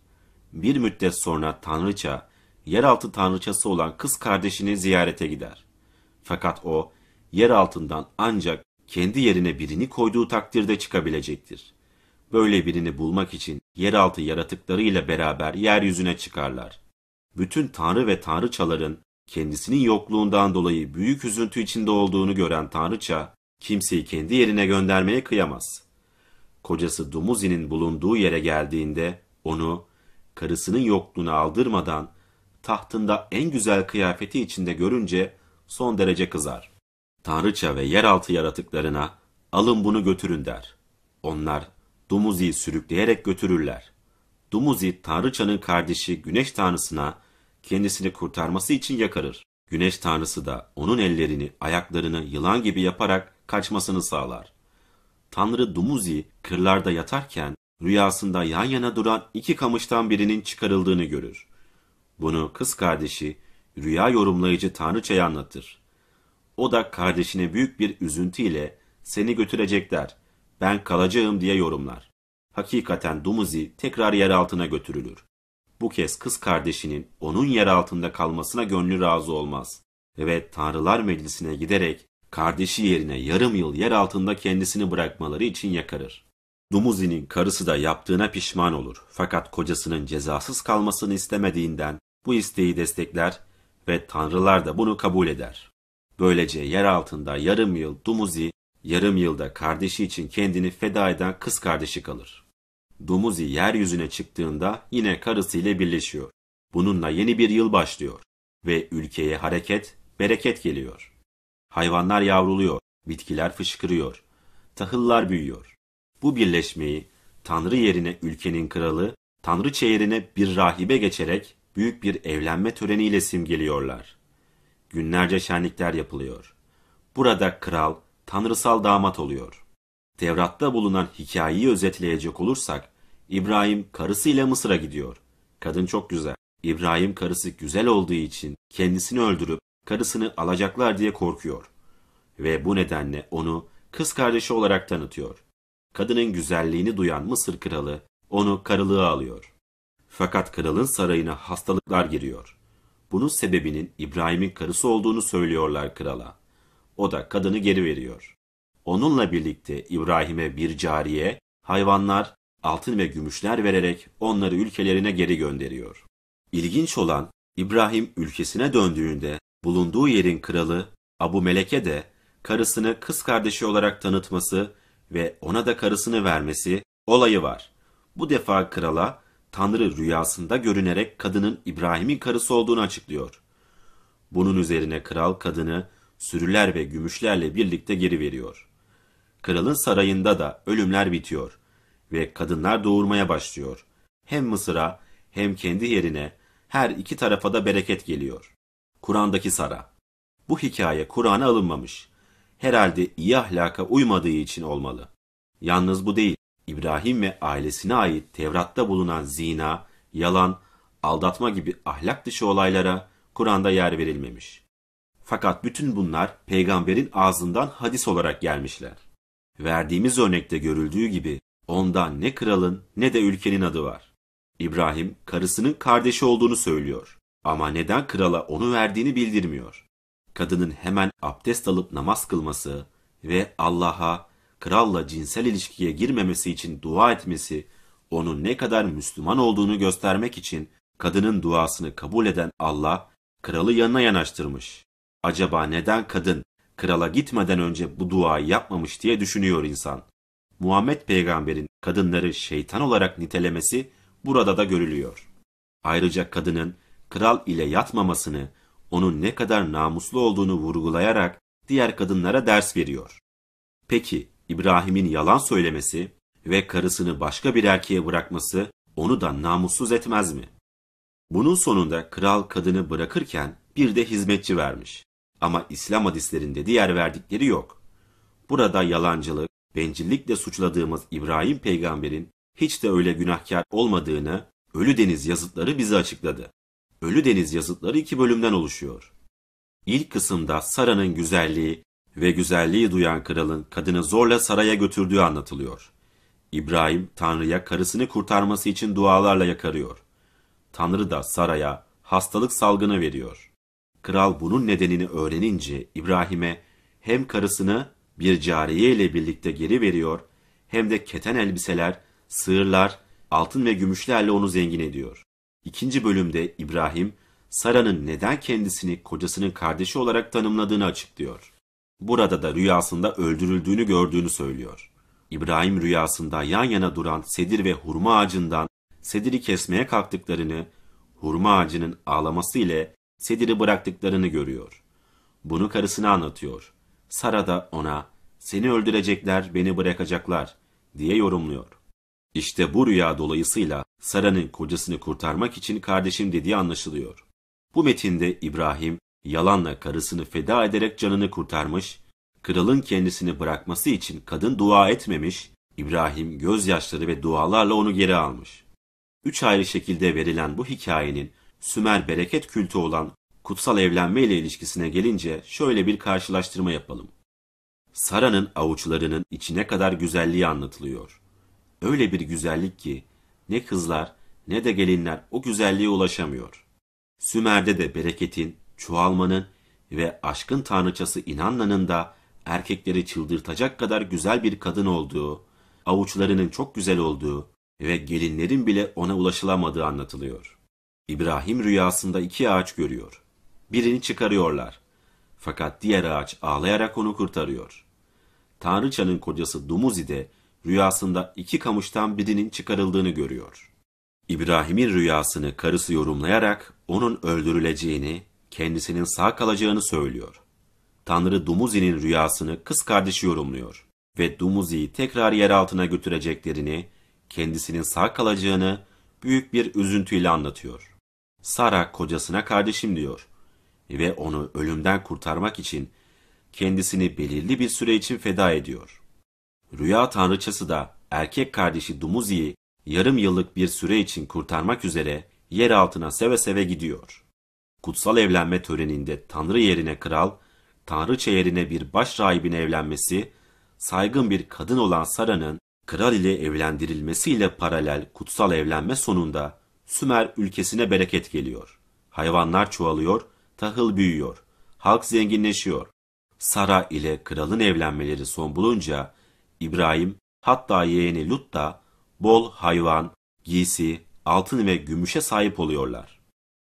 Bir müddet sonra tanrıça, yeraltı tanrıçası olan kız kardeşini ziyarete gider. Fakat o, yer altından ancak kendi yerine birini koyduğu takdirde çıkabilecektir. Böyle birini bulmak için yeraltı yaratıklarıyla beraber yeryüzüne çıkarlar. Bütün tanrı ve tanrıçaların kendisinin yokluğundan dolayı büyük üzüntü içinde olduğunu gören tanrıça, kimseyi kendi yerine göndermeye kıyamaz.'' kocası Dumuzi'nin bulunduğu yere geldiğinde onu karısının yokluğunu aldırmadan tahtında en güzel kıyafeti içinde görünce son derece kızar. Tanrıça ve yeraltı yaratıklarına alın bunu götürün der. Onlar Dumuzi'yi sürükleyerek götürürler. Dumuzi Tanrıça'nın kardeşi Güneş Tanrısı'na kendisini kurtarması için yakarır. Güneş Tanrısı da onun ellerini, ayaklarını yılan gibi yaparak kaçmasını sağlar. Tanrı Dumuzi kırlarda yatarken rüyasında yan yana duran iki kamıştan birinin çıkarıldığını görür. Bunu kız kardeşi rüya yorumlayıcı Tanrıça'ya anlatır. O da kardeşine büyük bir üzüntüyle seni götürecekler, ben kalacağım diye yorumlar. Hakikaten Dumuzi tekrar yer altına götürülür. Bu kez kız kardeşinin onun yer altında kalmasına gönlü razı olmaz ve Tanrılar Meclisi'ne giderek kardeşi yerine yarım yıl yer altında kendisini bırakmaları için yakarır. Dumuzi'nin karısı da yaptığına pişman olur fakat kocasının cezasız kalmasını istemediğinden bu isteği destekler ve tanrılar da bunu kabul eder. Böylece yer altında yarım yıl Dumuzi, yarım yılda kardeşi için kendini feda eden kız kardeşi kalır. Dumuzi yeryüzüne çıktığında yine karısıyla birleşiyor. Bununla yeni bir yıl başlıyor ve ülkeye hareket, bereket geliyor. Hayvanlar yavruluyor, bitkiler fışkırıyor, tahıllar büyüyor. Bu birleşmeyi Tanrı yerine ülkenin kralı, Tanrıça yerine bir rahibe geçerek büyük bir evlenme töreniyle simgeliyorlar. Günlerce şenlikler yapılıyor. Burada kral, tanrısal damat oluyor. Tevrat'ta bulunan hikayeyi özetleyecek olursak, İbrahim karısıyla Mısır'a gidiyor. Kadın çok güzel. İbrahim karısı güzel olduğu için kendisini öldürüp karısını alacaklar diye korkuyor ve bu nedenle onu kız kardeşi olarak tanıtıyor. Kadının güzelliğini duyan Mısır kralı onu karılığa alıyor. Fakat kralın sarayına hastalıklar giriyor. Bunun sebebinin İbrahim'in karısı olduğunu söylüyorlar krala. O da kadını geri veriyor. Onunla birlikte İbrahim'e bir cariye, hayvanlar, altın ve gümüşler vererek onları ülkelerine geri gönderiyor. İlginç olan İbrahim ülkesine döndüğünde Bulunduğu yerin kralı Abu Melek'e de karısını kız kardeşi olarak tanıtması ve ona da karısını vermesi olayı var. Bu defa krala Tanrı rüyasında görünerek kadının İbrahim'in karısı olduğunu açıklıyor. Bunun üzerine kral kadını sürüler ve gümüşlerle birlikte geri veriyor. Kralın sarayında da ölümler bitiyor ve kadınlar doğurmaya başlıyor. Hem Mısır'a hem kendi yerine her iki tarafa da bereket geliyor. Kur'an'daki Sara. Bu hikaye Kur'an'a alınmamış. Herhalde iyi ahlaka uymadığı için olmalı. Yalnız bu değil. İbrahim ve ailesine ait Tevrat'ta bulunan zina, yalan, aldatma gibi ahlak dışı olaylara Kur'an'da yer verilmemiş. Fakat bütün bunlar peygamberin ağzından hadis olarak gelmişler. Verdiğimiz örnekte görüldüğü gibi onda ne kralın ne de ülkenin adı var. İbrahim karısının kardeşi olduğunu söylüyor. Ama neden krala onu verdiğini bildirmiyor. Kadının hemen abdest alıp namaz kılması ve Allah'a kralla cinsel ilişkiye girmemesi için dua etmesi onun ne kadar Müslüman olduğunu göstermek için kadının duasını kabul eden Allah kralı yanına yanaştırmış. Acaba neden kadın krala gitmeden önce bu duayı yapmamış diye düşünüyor insan. Muhammed peygamberin kadınları şeytan olarak nitelemesi burada da görülüyor. Ayrıca kadının kral ile yatmamasını, onun ne kadar namuslu olduğunu vurgulayarak diğer kadınlara ders veriyor. Peki İbrahim'in yalan söylemesi ve karısını başka bir erkeğe bırakması onu da namussuz etmez mi? Bunun sonunda kral kadını bırakırken bir de hizmetçi vermiş. Ama İslam hadislerinde diğer verdikleri yok. Burada yalancılık, bencillikle suçladığımız İbrahim peygamberin hiç de öyle günahkar olmadığını Ölü Deniz yazıtları bize açıkladı. Ölü Deniz yazıtları iki bölümden oluşuyor. İlk kısımda Sara'nın güzelliği ve güzelliği duyan kralın kadını zorla saraya götürdüğü anlatılıyor. İbrahim, Tanrı'ya karısını kurtarması için dualarla yakarıyor. Tanrı da Sara'ya hastalık salgını veriyor. Kral bunun nedenini öğrenince İbrahim'e hem karısını bir cariye ile birlikte geri veriyor hem de keten elbiseler, sığırlar, altın ve gümüşlerle onu zengin ediyor. İkinci bölümde İbrahim, Sara'nın neden kendisini kocasının kardeşi olarak tanımladığını açıklıyor. Burada da rüyasında öldürüldüğünü gördüğünü söylüyor. İbrahim rüyasında yan yana duran sedir ve hurma ağacından sediri kesmeye kalktıklarını, hurma ağacının ağlaması ile sediri bıraktıklarını görüyor. Bunu karısına anlatıyor. Sara da ona, seni öldürecekler, beni bırakacaklar diye yorumluyor. İşte bu rüya dolayısıyla Sara'nın kocasını kurtarmak için kardeşim dediği anlaşılıyor. Bu metinde İbrahim yalanla karısını feda ederek canını kurtarmış, kralın kendisini bırakması için kadın dua etmemiş, İbrahim gözyaşları ve dualarla onu geri almış. Üç ayrı şekilde verilen bu hikayenin Sümer bereket kültü olan kutsal evlenme ile ilişkisine gelince şöyle bir karşılaştırma yapalım. Sara'nın avuçlarının içine kadar güzelliği anlatılıyor öyle bir güzellik ki ne kızlar ne de gelinler o güzelliğe ulaşamıyor. Sümer'de de bereketin, çoğalmanın ve aşkın tanrıçası İnanna'nın da erkekleri çıldırtacak kadar güzel bir kadın olduğu, avuçlarının çok güzel olduğu ve gelinlerin bile ona ulaşılamadığı anlatılıyor. İbrahim rüyasında iki ağaç görüyor. Birini çıkarıyorlar. Fakat diğer ağaç ağlayarak onu kurtarıyor. Tanrıçanın kocası Dumuzi de rüyasında iki kamıştan birinin çıkarıldığını görüyor. İbrahim'in rüyasını karısı yorumlayarak onun öldürüleceğini, kendisinin sağ kalacağını söylüyor. Tanrı Dumuzi'nin rüyasını kız kardeşi yorumluyor ve Dumuzi'yi tekrar yer altına götüreceklerini, kendisinin sağ kalacağını büyük bir üzüntüyle anlatıyor. Sara kocasına kardeşim diyor ve onu ölümden kurtarmak için kendisini belirli bir süre için feda ediyor rüya tanrıçası da erkek kardeşi Dumuzi'yi yarım yıllık bir süre için kurtarmak üzere yer altına seve seve gidiyor. Kutsal evlenme töreninde tanrı yerine kral, tanrıça yerine bir baş rahibin evlenmesi, saygın bir kadın olan Sara'nın kral ile evlendirilmesiyle paralel kutsal evlenme sonunda Sümer ülkesine bereket geliyor. Hayvanlar çoğalıyor, tahıl büyüyor, halk zenginleşiyor. Sara ile kralın evlenmeleri son bulunca İbrahim, hatta yeğeni Lut da bol hayvan, giysi, altın ve gümüşe sahip oluyorlar.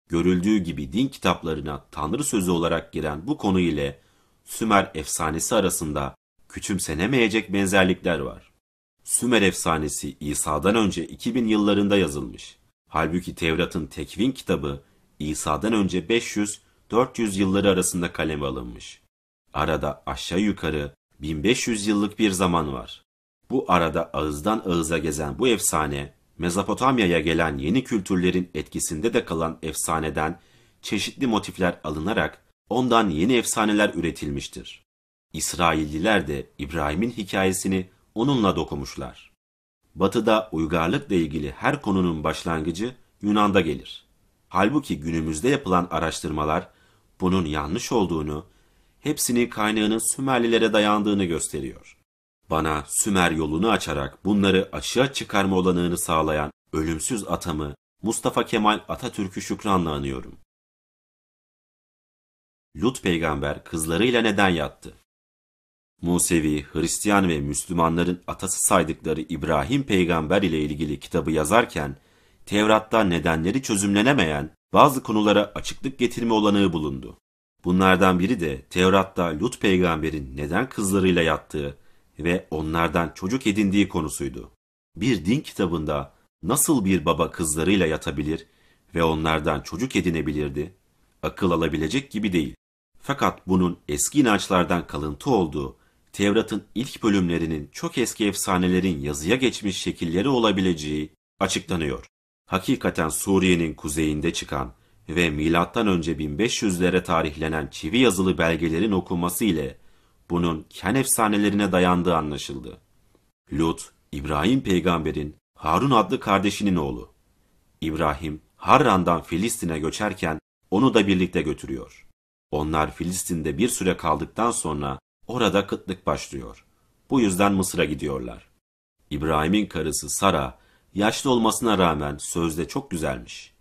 Görüldüğü gibi din kitaplarına Tanrı sözü olarak giren bu konu ile Sümer efsanesi arasında küçümsenemeyecek benzerlikler var. Sümer efsanesi İsa'dan önce 2000 yıllarında yazılmış. Halbuki Tevrat'ın Tekvin kitabı İsa'dan önce 500-400 yılları arasında kaleme alınmış. Arada aşağı yukarı 1500 yıllık bir zaman var. Bu arada ağızdan ağıza gezen bu efsane, Mezopotamya'ya gelen yeni kültürlerin etkisinde de kalan efsaneden çeşitli motifler alınarak ondan yeni efsaneler üretilmiştir. İsrailliler de İbrahim'in hikayesini onunla dokumuşlar. Batı'da uygarlıkla ilgili her konunun başlangıcı Yunan'da gelir. Halbuki günümüzde yapılan araştırmalar bunun yanlış olduğunu hepsini kaynağının Sümerlilere dayandığını gösteriyor. Bana Sümer yolunu açarak bunları açığa çıkarma olanağını sağlayan ölümsüz atamı Mustafa Kemal Atatürk'ü şükranla anıyorum. Lut peygamber kızlarıyla neden yattı? Musevi, Hristiyan ve Müslümanların atası saydıkları İbrahim peygamber ile ilgili kitabı yazarken, Tevrat'ta nedenleri çözümlenemeyen bazı konulara açıklık getirme olanağı bulundu. Bunlardan biri de Tevrat'ta Lut peygamberin neden kızlarıyla yattığı ve onlardan çocuk edindiği konusuydu. Bir din kitabında nasıl bir baba kızlarıyla yatabilir ve onlardan çocuk edinebilirdi? Akıl alabilecek gibi değil. Fakat bunun eski inançlardan kalıntı olduğu, Tevrat'ın ilk bölümlerinin çok eski efsanelerin yazıya geçmiş şekilleri olabileceği açıklanıyor. Hakikaten Suriye'nin kuzeyinde çıkan ve M.Ö. 1500'lere tarihlenen çivi yazılı belgelerin okunması ile bunun Ken efsanelerine dayandığı anlaşıldı. Lut, İbrahim peygamberin Harun adlı kardeşinin oğlu. İbrahim, Harran'dan Filistin'e göçerken onu da birlikte götürüyor. Onlar Filistin'de bir süre kaldıktan sonra orada kıtlık başlıyor. Bu yüzden Mısır'a gidiyorlar. İbrahim'in karısı Sara, yaşlı olmasına rağmen sözde çok güzelmiş.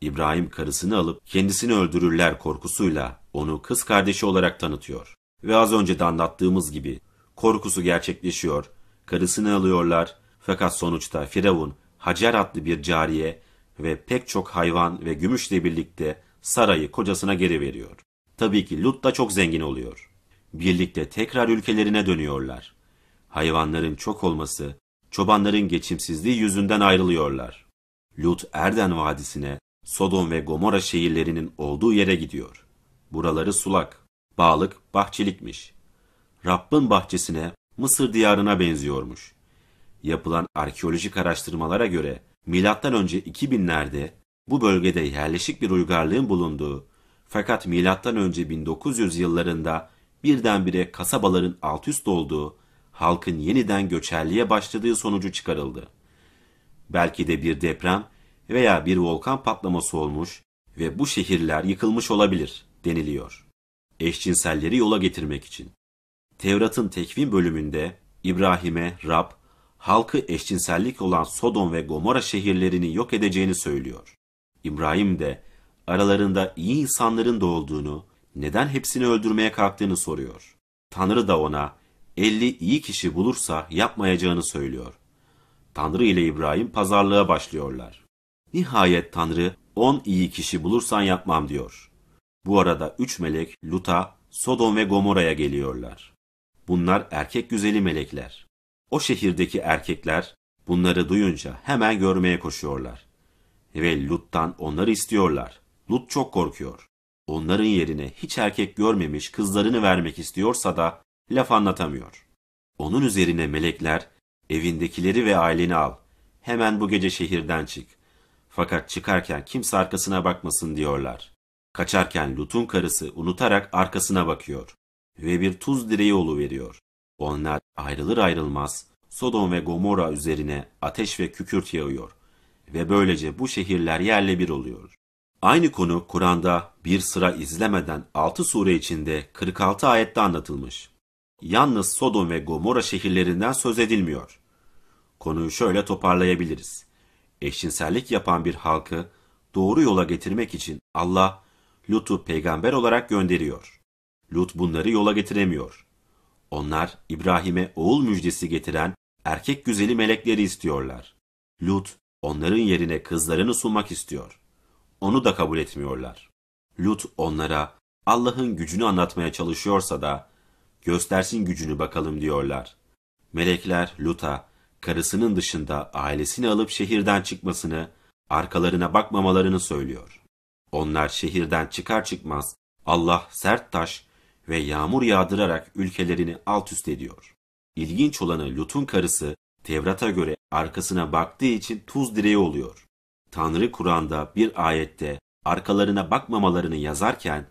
İbrahim karısını alıp kendisini öldürürler korkusuyla onu kız kardeşi olarak tanıtıyor. Ve az önce de anlattığımız gibi korkusu gerçekleşiyor, karısını alıyorlar fakat sonuçta Firavun Hacer adlı bir cariye ve pek çok hayvan ve gümüşle birlikte sarayı kocasına geri veriyor. Tabii ki Lut da çok zengin oluyor. Birlikte tekrar ülkelerine dönüyorlar. Hayvanların çok olması, çobanların geçimsizliği yüzünden ayrılıyorlar. Lut Erden Vadisi'ne Sodom ve Gomora şehirlerinin olduğu yere gidiyor. Buraları sulak, bağlık, bahçelikmiş. Rabb'in bahçesine Mısır diyarına benziyormuş. Yapılan arkeolojik araştırmalara göre M.Ö. 2000'lerde bu bölgede yerleşik bir uygarlığın bulunduğu fakat M.Ö. 1900 yıllarında birdenbire kasabaların alt üst olduğu, halkın yeniden göçerliğe başladığı sonucu çıkarıldı. Belki de bir deprem veya bir volkan patlaması olmuş ve bu şehirler yıkılmış olabilir deniliyor. Eşcinselleri yola getirmek için. Tevrat'ın tekvin bölümünde İbrahim'e Rab, halkı eşcinsellik olan Sodom ve Gomora şehirlerini yok edeceğini söylüyor. İbrahim de aralarında iyi insanların da olduğunu, neden hepsini öldürmeye kalktığını soruyor. Tanrı da ona 50 iyi kişi bulursa yapmayacağını söylüyor. Tanrı ile İbrahim pazarlığa başlıyorlar. Nihayet Tanrı on iyi kişi bulursan yapmam diyor. Bu arada üç melek Lut'a, Sodom ve Gomoraya geliyorlar. Bunlar erkek güzeli melekler. O şehirdeki erkekler bunları duyunca hemen görmeye koşuyorlar. Ve Lut'tan onları istiyorlar. Lut çok korkuyor. Onların yerine hiç erkek görmemiş kızlarını vermek istiyorsa da laf anlatamıyor. Onun üzerine melekler evindekileri ve aileni al. Hemen bu gece şehirden çık. Fakat çıkarken kimse arkasına bakmasın diyorlar. Kaçarken Lut'un karısı unutarak arkasına bakıyor ve bir tuz direği olu veriyor. Onlar ayrılır ayrılmaz Sodom ve Gomorra üzerine ateş ve kükürt yağıyor ve böylece bu şehirler yerle bir oluyor. Aynı konu Kur'an'da bir sıra izlemeden 6 sure içinde 46 ayette anlatılmış. Yalnız Sodom ve Gomorra şehirlerinden söz edilmiyor. Konuyu şöyle toparlayabiliriz eşcinsellik yapan bir halkı doğru yola getirmek için Allah Lut'u peygamber olarak gönderiyor. Lut bunları yola getiremiyor. Onlar İbrahim'e oğul müjdesi getiren erkek güzeli melekleri istiyorlar. Lut onların yerine kızlarını sunmak istiyor. Onu da kabul etmiyorlar. Lut onlara Allah'ın gücünü anlatmaya çalışıyorsa da göstersin gücünü bakalım diyorlar. Melekler Lut'a karısının dışında ailesini alıp şehirden çıkmasını, arkalarına bakmamalarını söylüyor. Onlar şehirden çıkar çıkmaz Allah sert taş ve yağmur yağdırarak ülkelerini alt üst ediyor. İlginç olanı Lut'un karısı Tevrat'a göre arkasına baktığı için tuz direği oluyor. Tanrı Kur'an'da bir ayette arkalarına bakmamalarını yazarken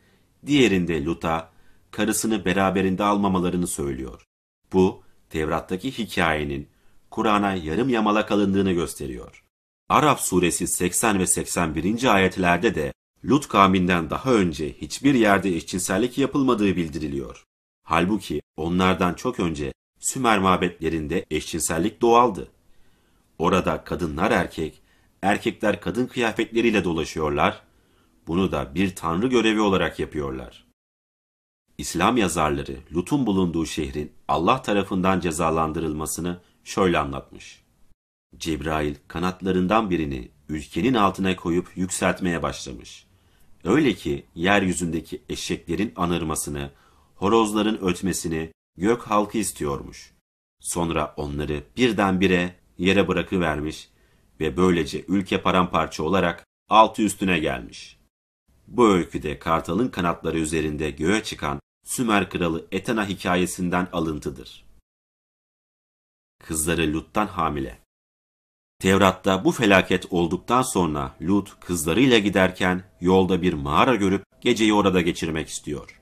diğerinde Lut'a karısını beraberinde almamalarını söylüyor. Bu Tevrat'taki hikayenin Kur'an'a yarım yamalak alındığını gösteriyor. Araf suresi 80 ve 81. ayetlerde de Lut kavminden daha önce hiçbir yerde eşcinsellik yapılmadığı bildiriliyor. Halbuki onlardan çok önce Sümer mabetlerinde eşcinsellik doğaldı. Orada kadınlar erkek, erkekler kadın kıyafetleriyle dolaşıyorlar. Bunu da bir tanrı görevi olarak yapıyorlar. İslam yazarları Lut'un bulunduğu şehrin Allah tarafından cezalandırılmasını şöyle anlatmış. Cebrail kanatlarından birini ülkenin altına koyup yükseltmeye başlamış. Öyle ki yeryüzündeki eşeklerin anırmasını, horozların ötmesini gök halkı istiyormuş. Sonra onları birdenbire yere bırakıvermiş ve böylece ülke paramparça olarak altı üstüne gelmiş. Bu öyküde kartalın kanatları üzerinde göğe çıkan Sümer kralı Etana hikayesinden alıntıdır kızları Lut'tan hamile. Tevrat'ta bu felaket olduktan sonra Lut kızlarıyla giderken yolda bir mağara görüp geceyi orada geçirmek istiyor.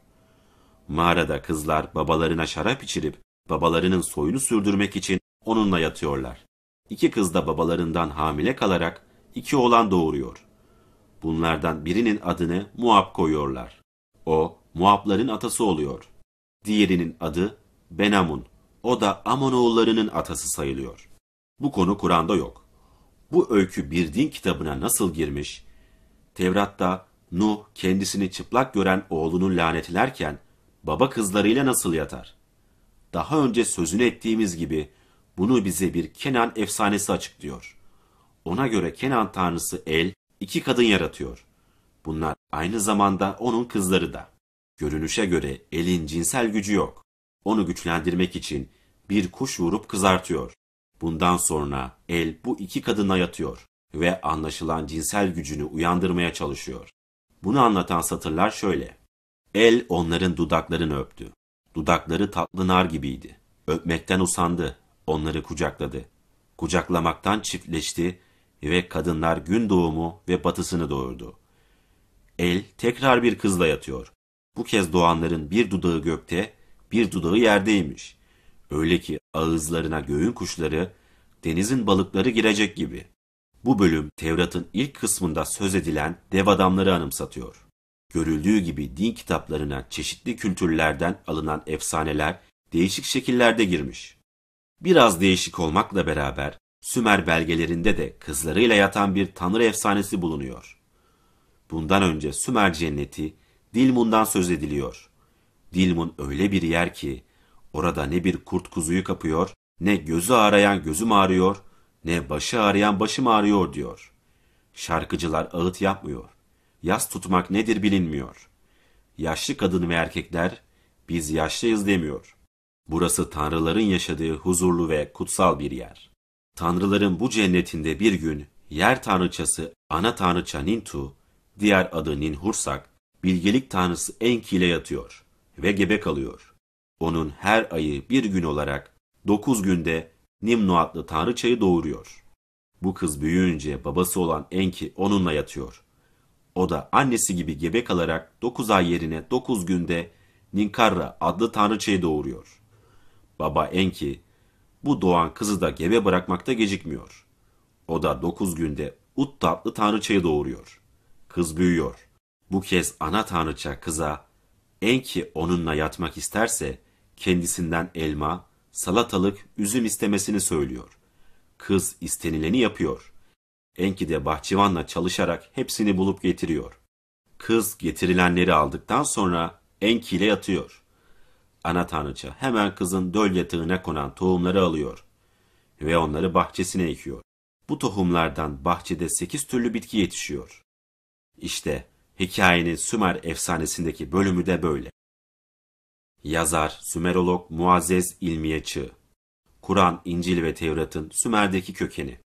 Mağarada kızlar babalarına şarap içirip babalarının soyunu sürdürmek için onunla yatıyorlar. İki kız da babalarından hamile kalarak iki oğlan doğuruyor. Bunlardan birinin adını Muab koyuyorlar. O Muabların atası oluyor. Diğerinin adı Benamun o da Amonoğullarının atası sayılıyor. Bu konu Kur'an'da yok. Bu öykü bir din kitabına nasıl girmiş? Tevrat'ta Nuh kendisini çıplak gören oğlunun lanetlerken baba kızlarıyla nasıl yatar? Daha önce sözünü ettiğimiz gibi bunu bize bir Kenan efsanesi açıklıyor. Ona göre Kenan tanrısı El iki kadın yaratıyor. Bunlar aynı zamanda onun kızları da. Görünüşe göre El'in cinsel gücü yok. Onu güçlendirmek için bir kuş vurup kızartıyor. Bundan sonra el bu iki kadına yatıyor ve anlaşılan cinsel gücünü uyandırmaya çalışıyor. Bunu anlatan satırlar şöyle. El onların dudaklarını öptü. Dudakları tatlı nar gibiydi. Öpmekten usandı. Onları kucakladı. Kucaklamaktan çiftleşti ve kadınlar gün doğumu ve batısını doğurdu. El tekrar bir kızla yatıyor. Bu kez doğanların bir dudağı gökte, bir dudağı yerdeymiş. Öyle ki ağızlarına göğün kuşları, denizin balıkları girecek gibi. Bu bölüm Tevrat'ın ilk kısmında söz edilen dev adamları anımsatıyor. Görüldüğü gibi din kitaplarına çeşitli kültürlerden alınan efsaneler değişik şekillerde girmiş. Biraz değişik olmakla beraber Sümer belgelerinde de kızlarıyla yatan bir tanrı efsanesi bulunuyor. Bundan önce Sümer cenneti Dilmun'dan söz ediliyor. Dilmun öyle bir yer ki orada ne bir kurt kuzuyu kapıyor, ne gözü ağrayan gözüm ağrıyor, ne başı ağrayan başım ağrıyor diyor. Şarkıcılar ağıt yapmıyor. Yas tutmak nedir bilinmiyor. Yaşlı kadın ve erkekler biz yaşlıyız demiyor. Burası tanrıların yaşadığı huzurlu ve kutsal bir yer. Tanrıların bu cennetinde bir gün yer tanrıçası ana tanrıça Nintu, diğer adı Ninhursak, bilgelik tanrısı Enki ile yatıyor ve gebe kalıyor. Onun her ayı bir gün olarak dokuz günde Nimnu adlı tanrıçayı doğuruyor. Bu kız büyüyünce babası olan Enki onunla yatıyor. O da annesi gibi gebe kalarak dokuz ay yerine dokuz günde Ninkarra adlı tanrıçayı doğuruyor. Baba Enki bu doğan kızı da gebe bırakmakta gecikmiyor. O da dokuz günde Utta adlı tanrıçayı doğuruyor. Kız büyüyor. Bu kez ana tanrıça kıza Enki onunla yatmak isterse kendisinden elma, salatalık, üzüm istemesini söylüyor. Kız istenileni yapıyor. Enki de bahçıvanla çalışarak hepsini bulup getiriyor. Kız getirilenleri aldıktan sonra Enki ile yatıyor. Ana tanrıça hemen kızın döl yatığına konan tohumları alıyor ve onları bahçesine ekiyor. Bu tohumlardan bahçede sekiz türlü bitki yetişiyor. İşte Hikayenin Sümer efsanesindeki bölümü de böyle. Yazar, Sümerolog Muazzez İlmiye Çığ. Kur'an, İncil ve Tevrat'ın Sümer'deki kökeni.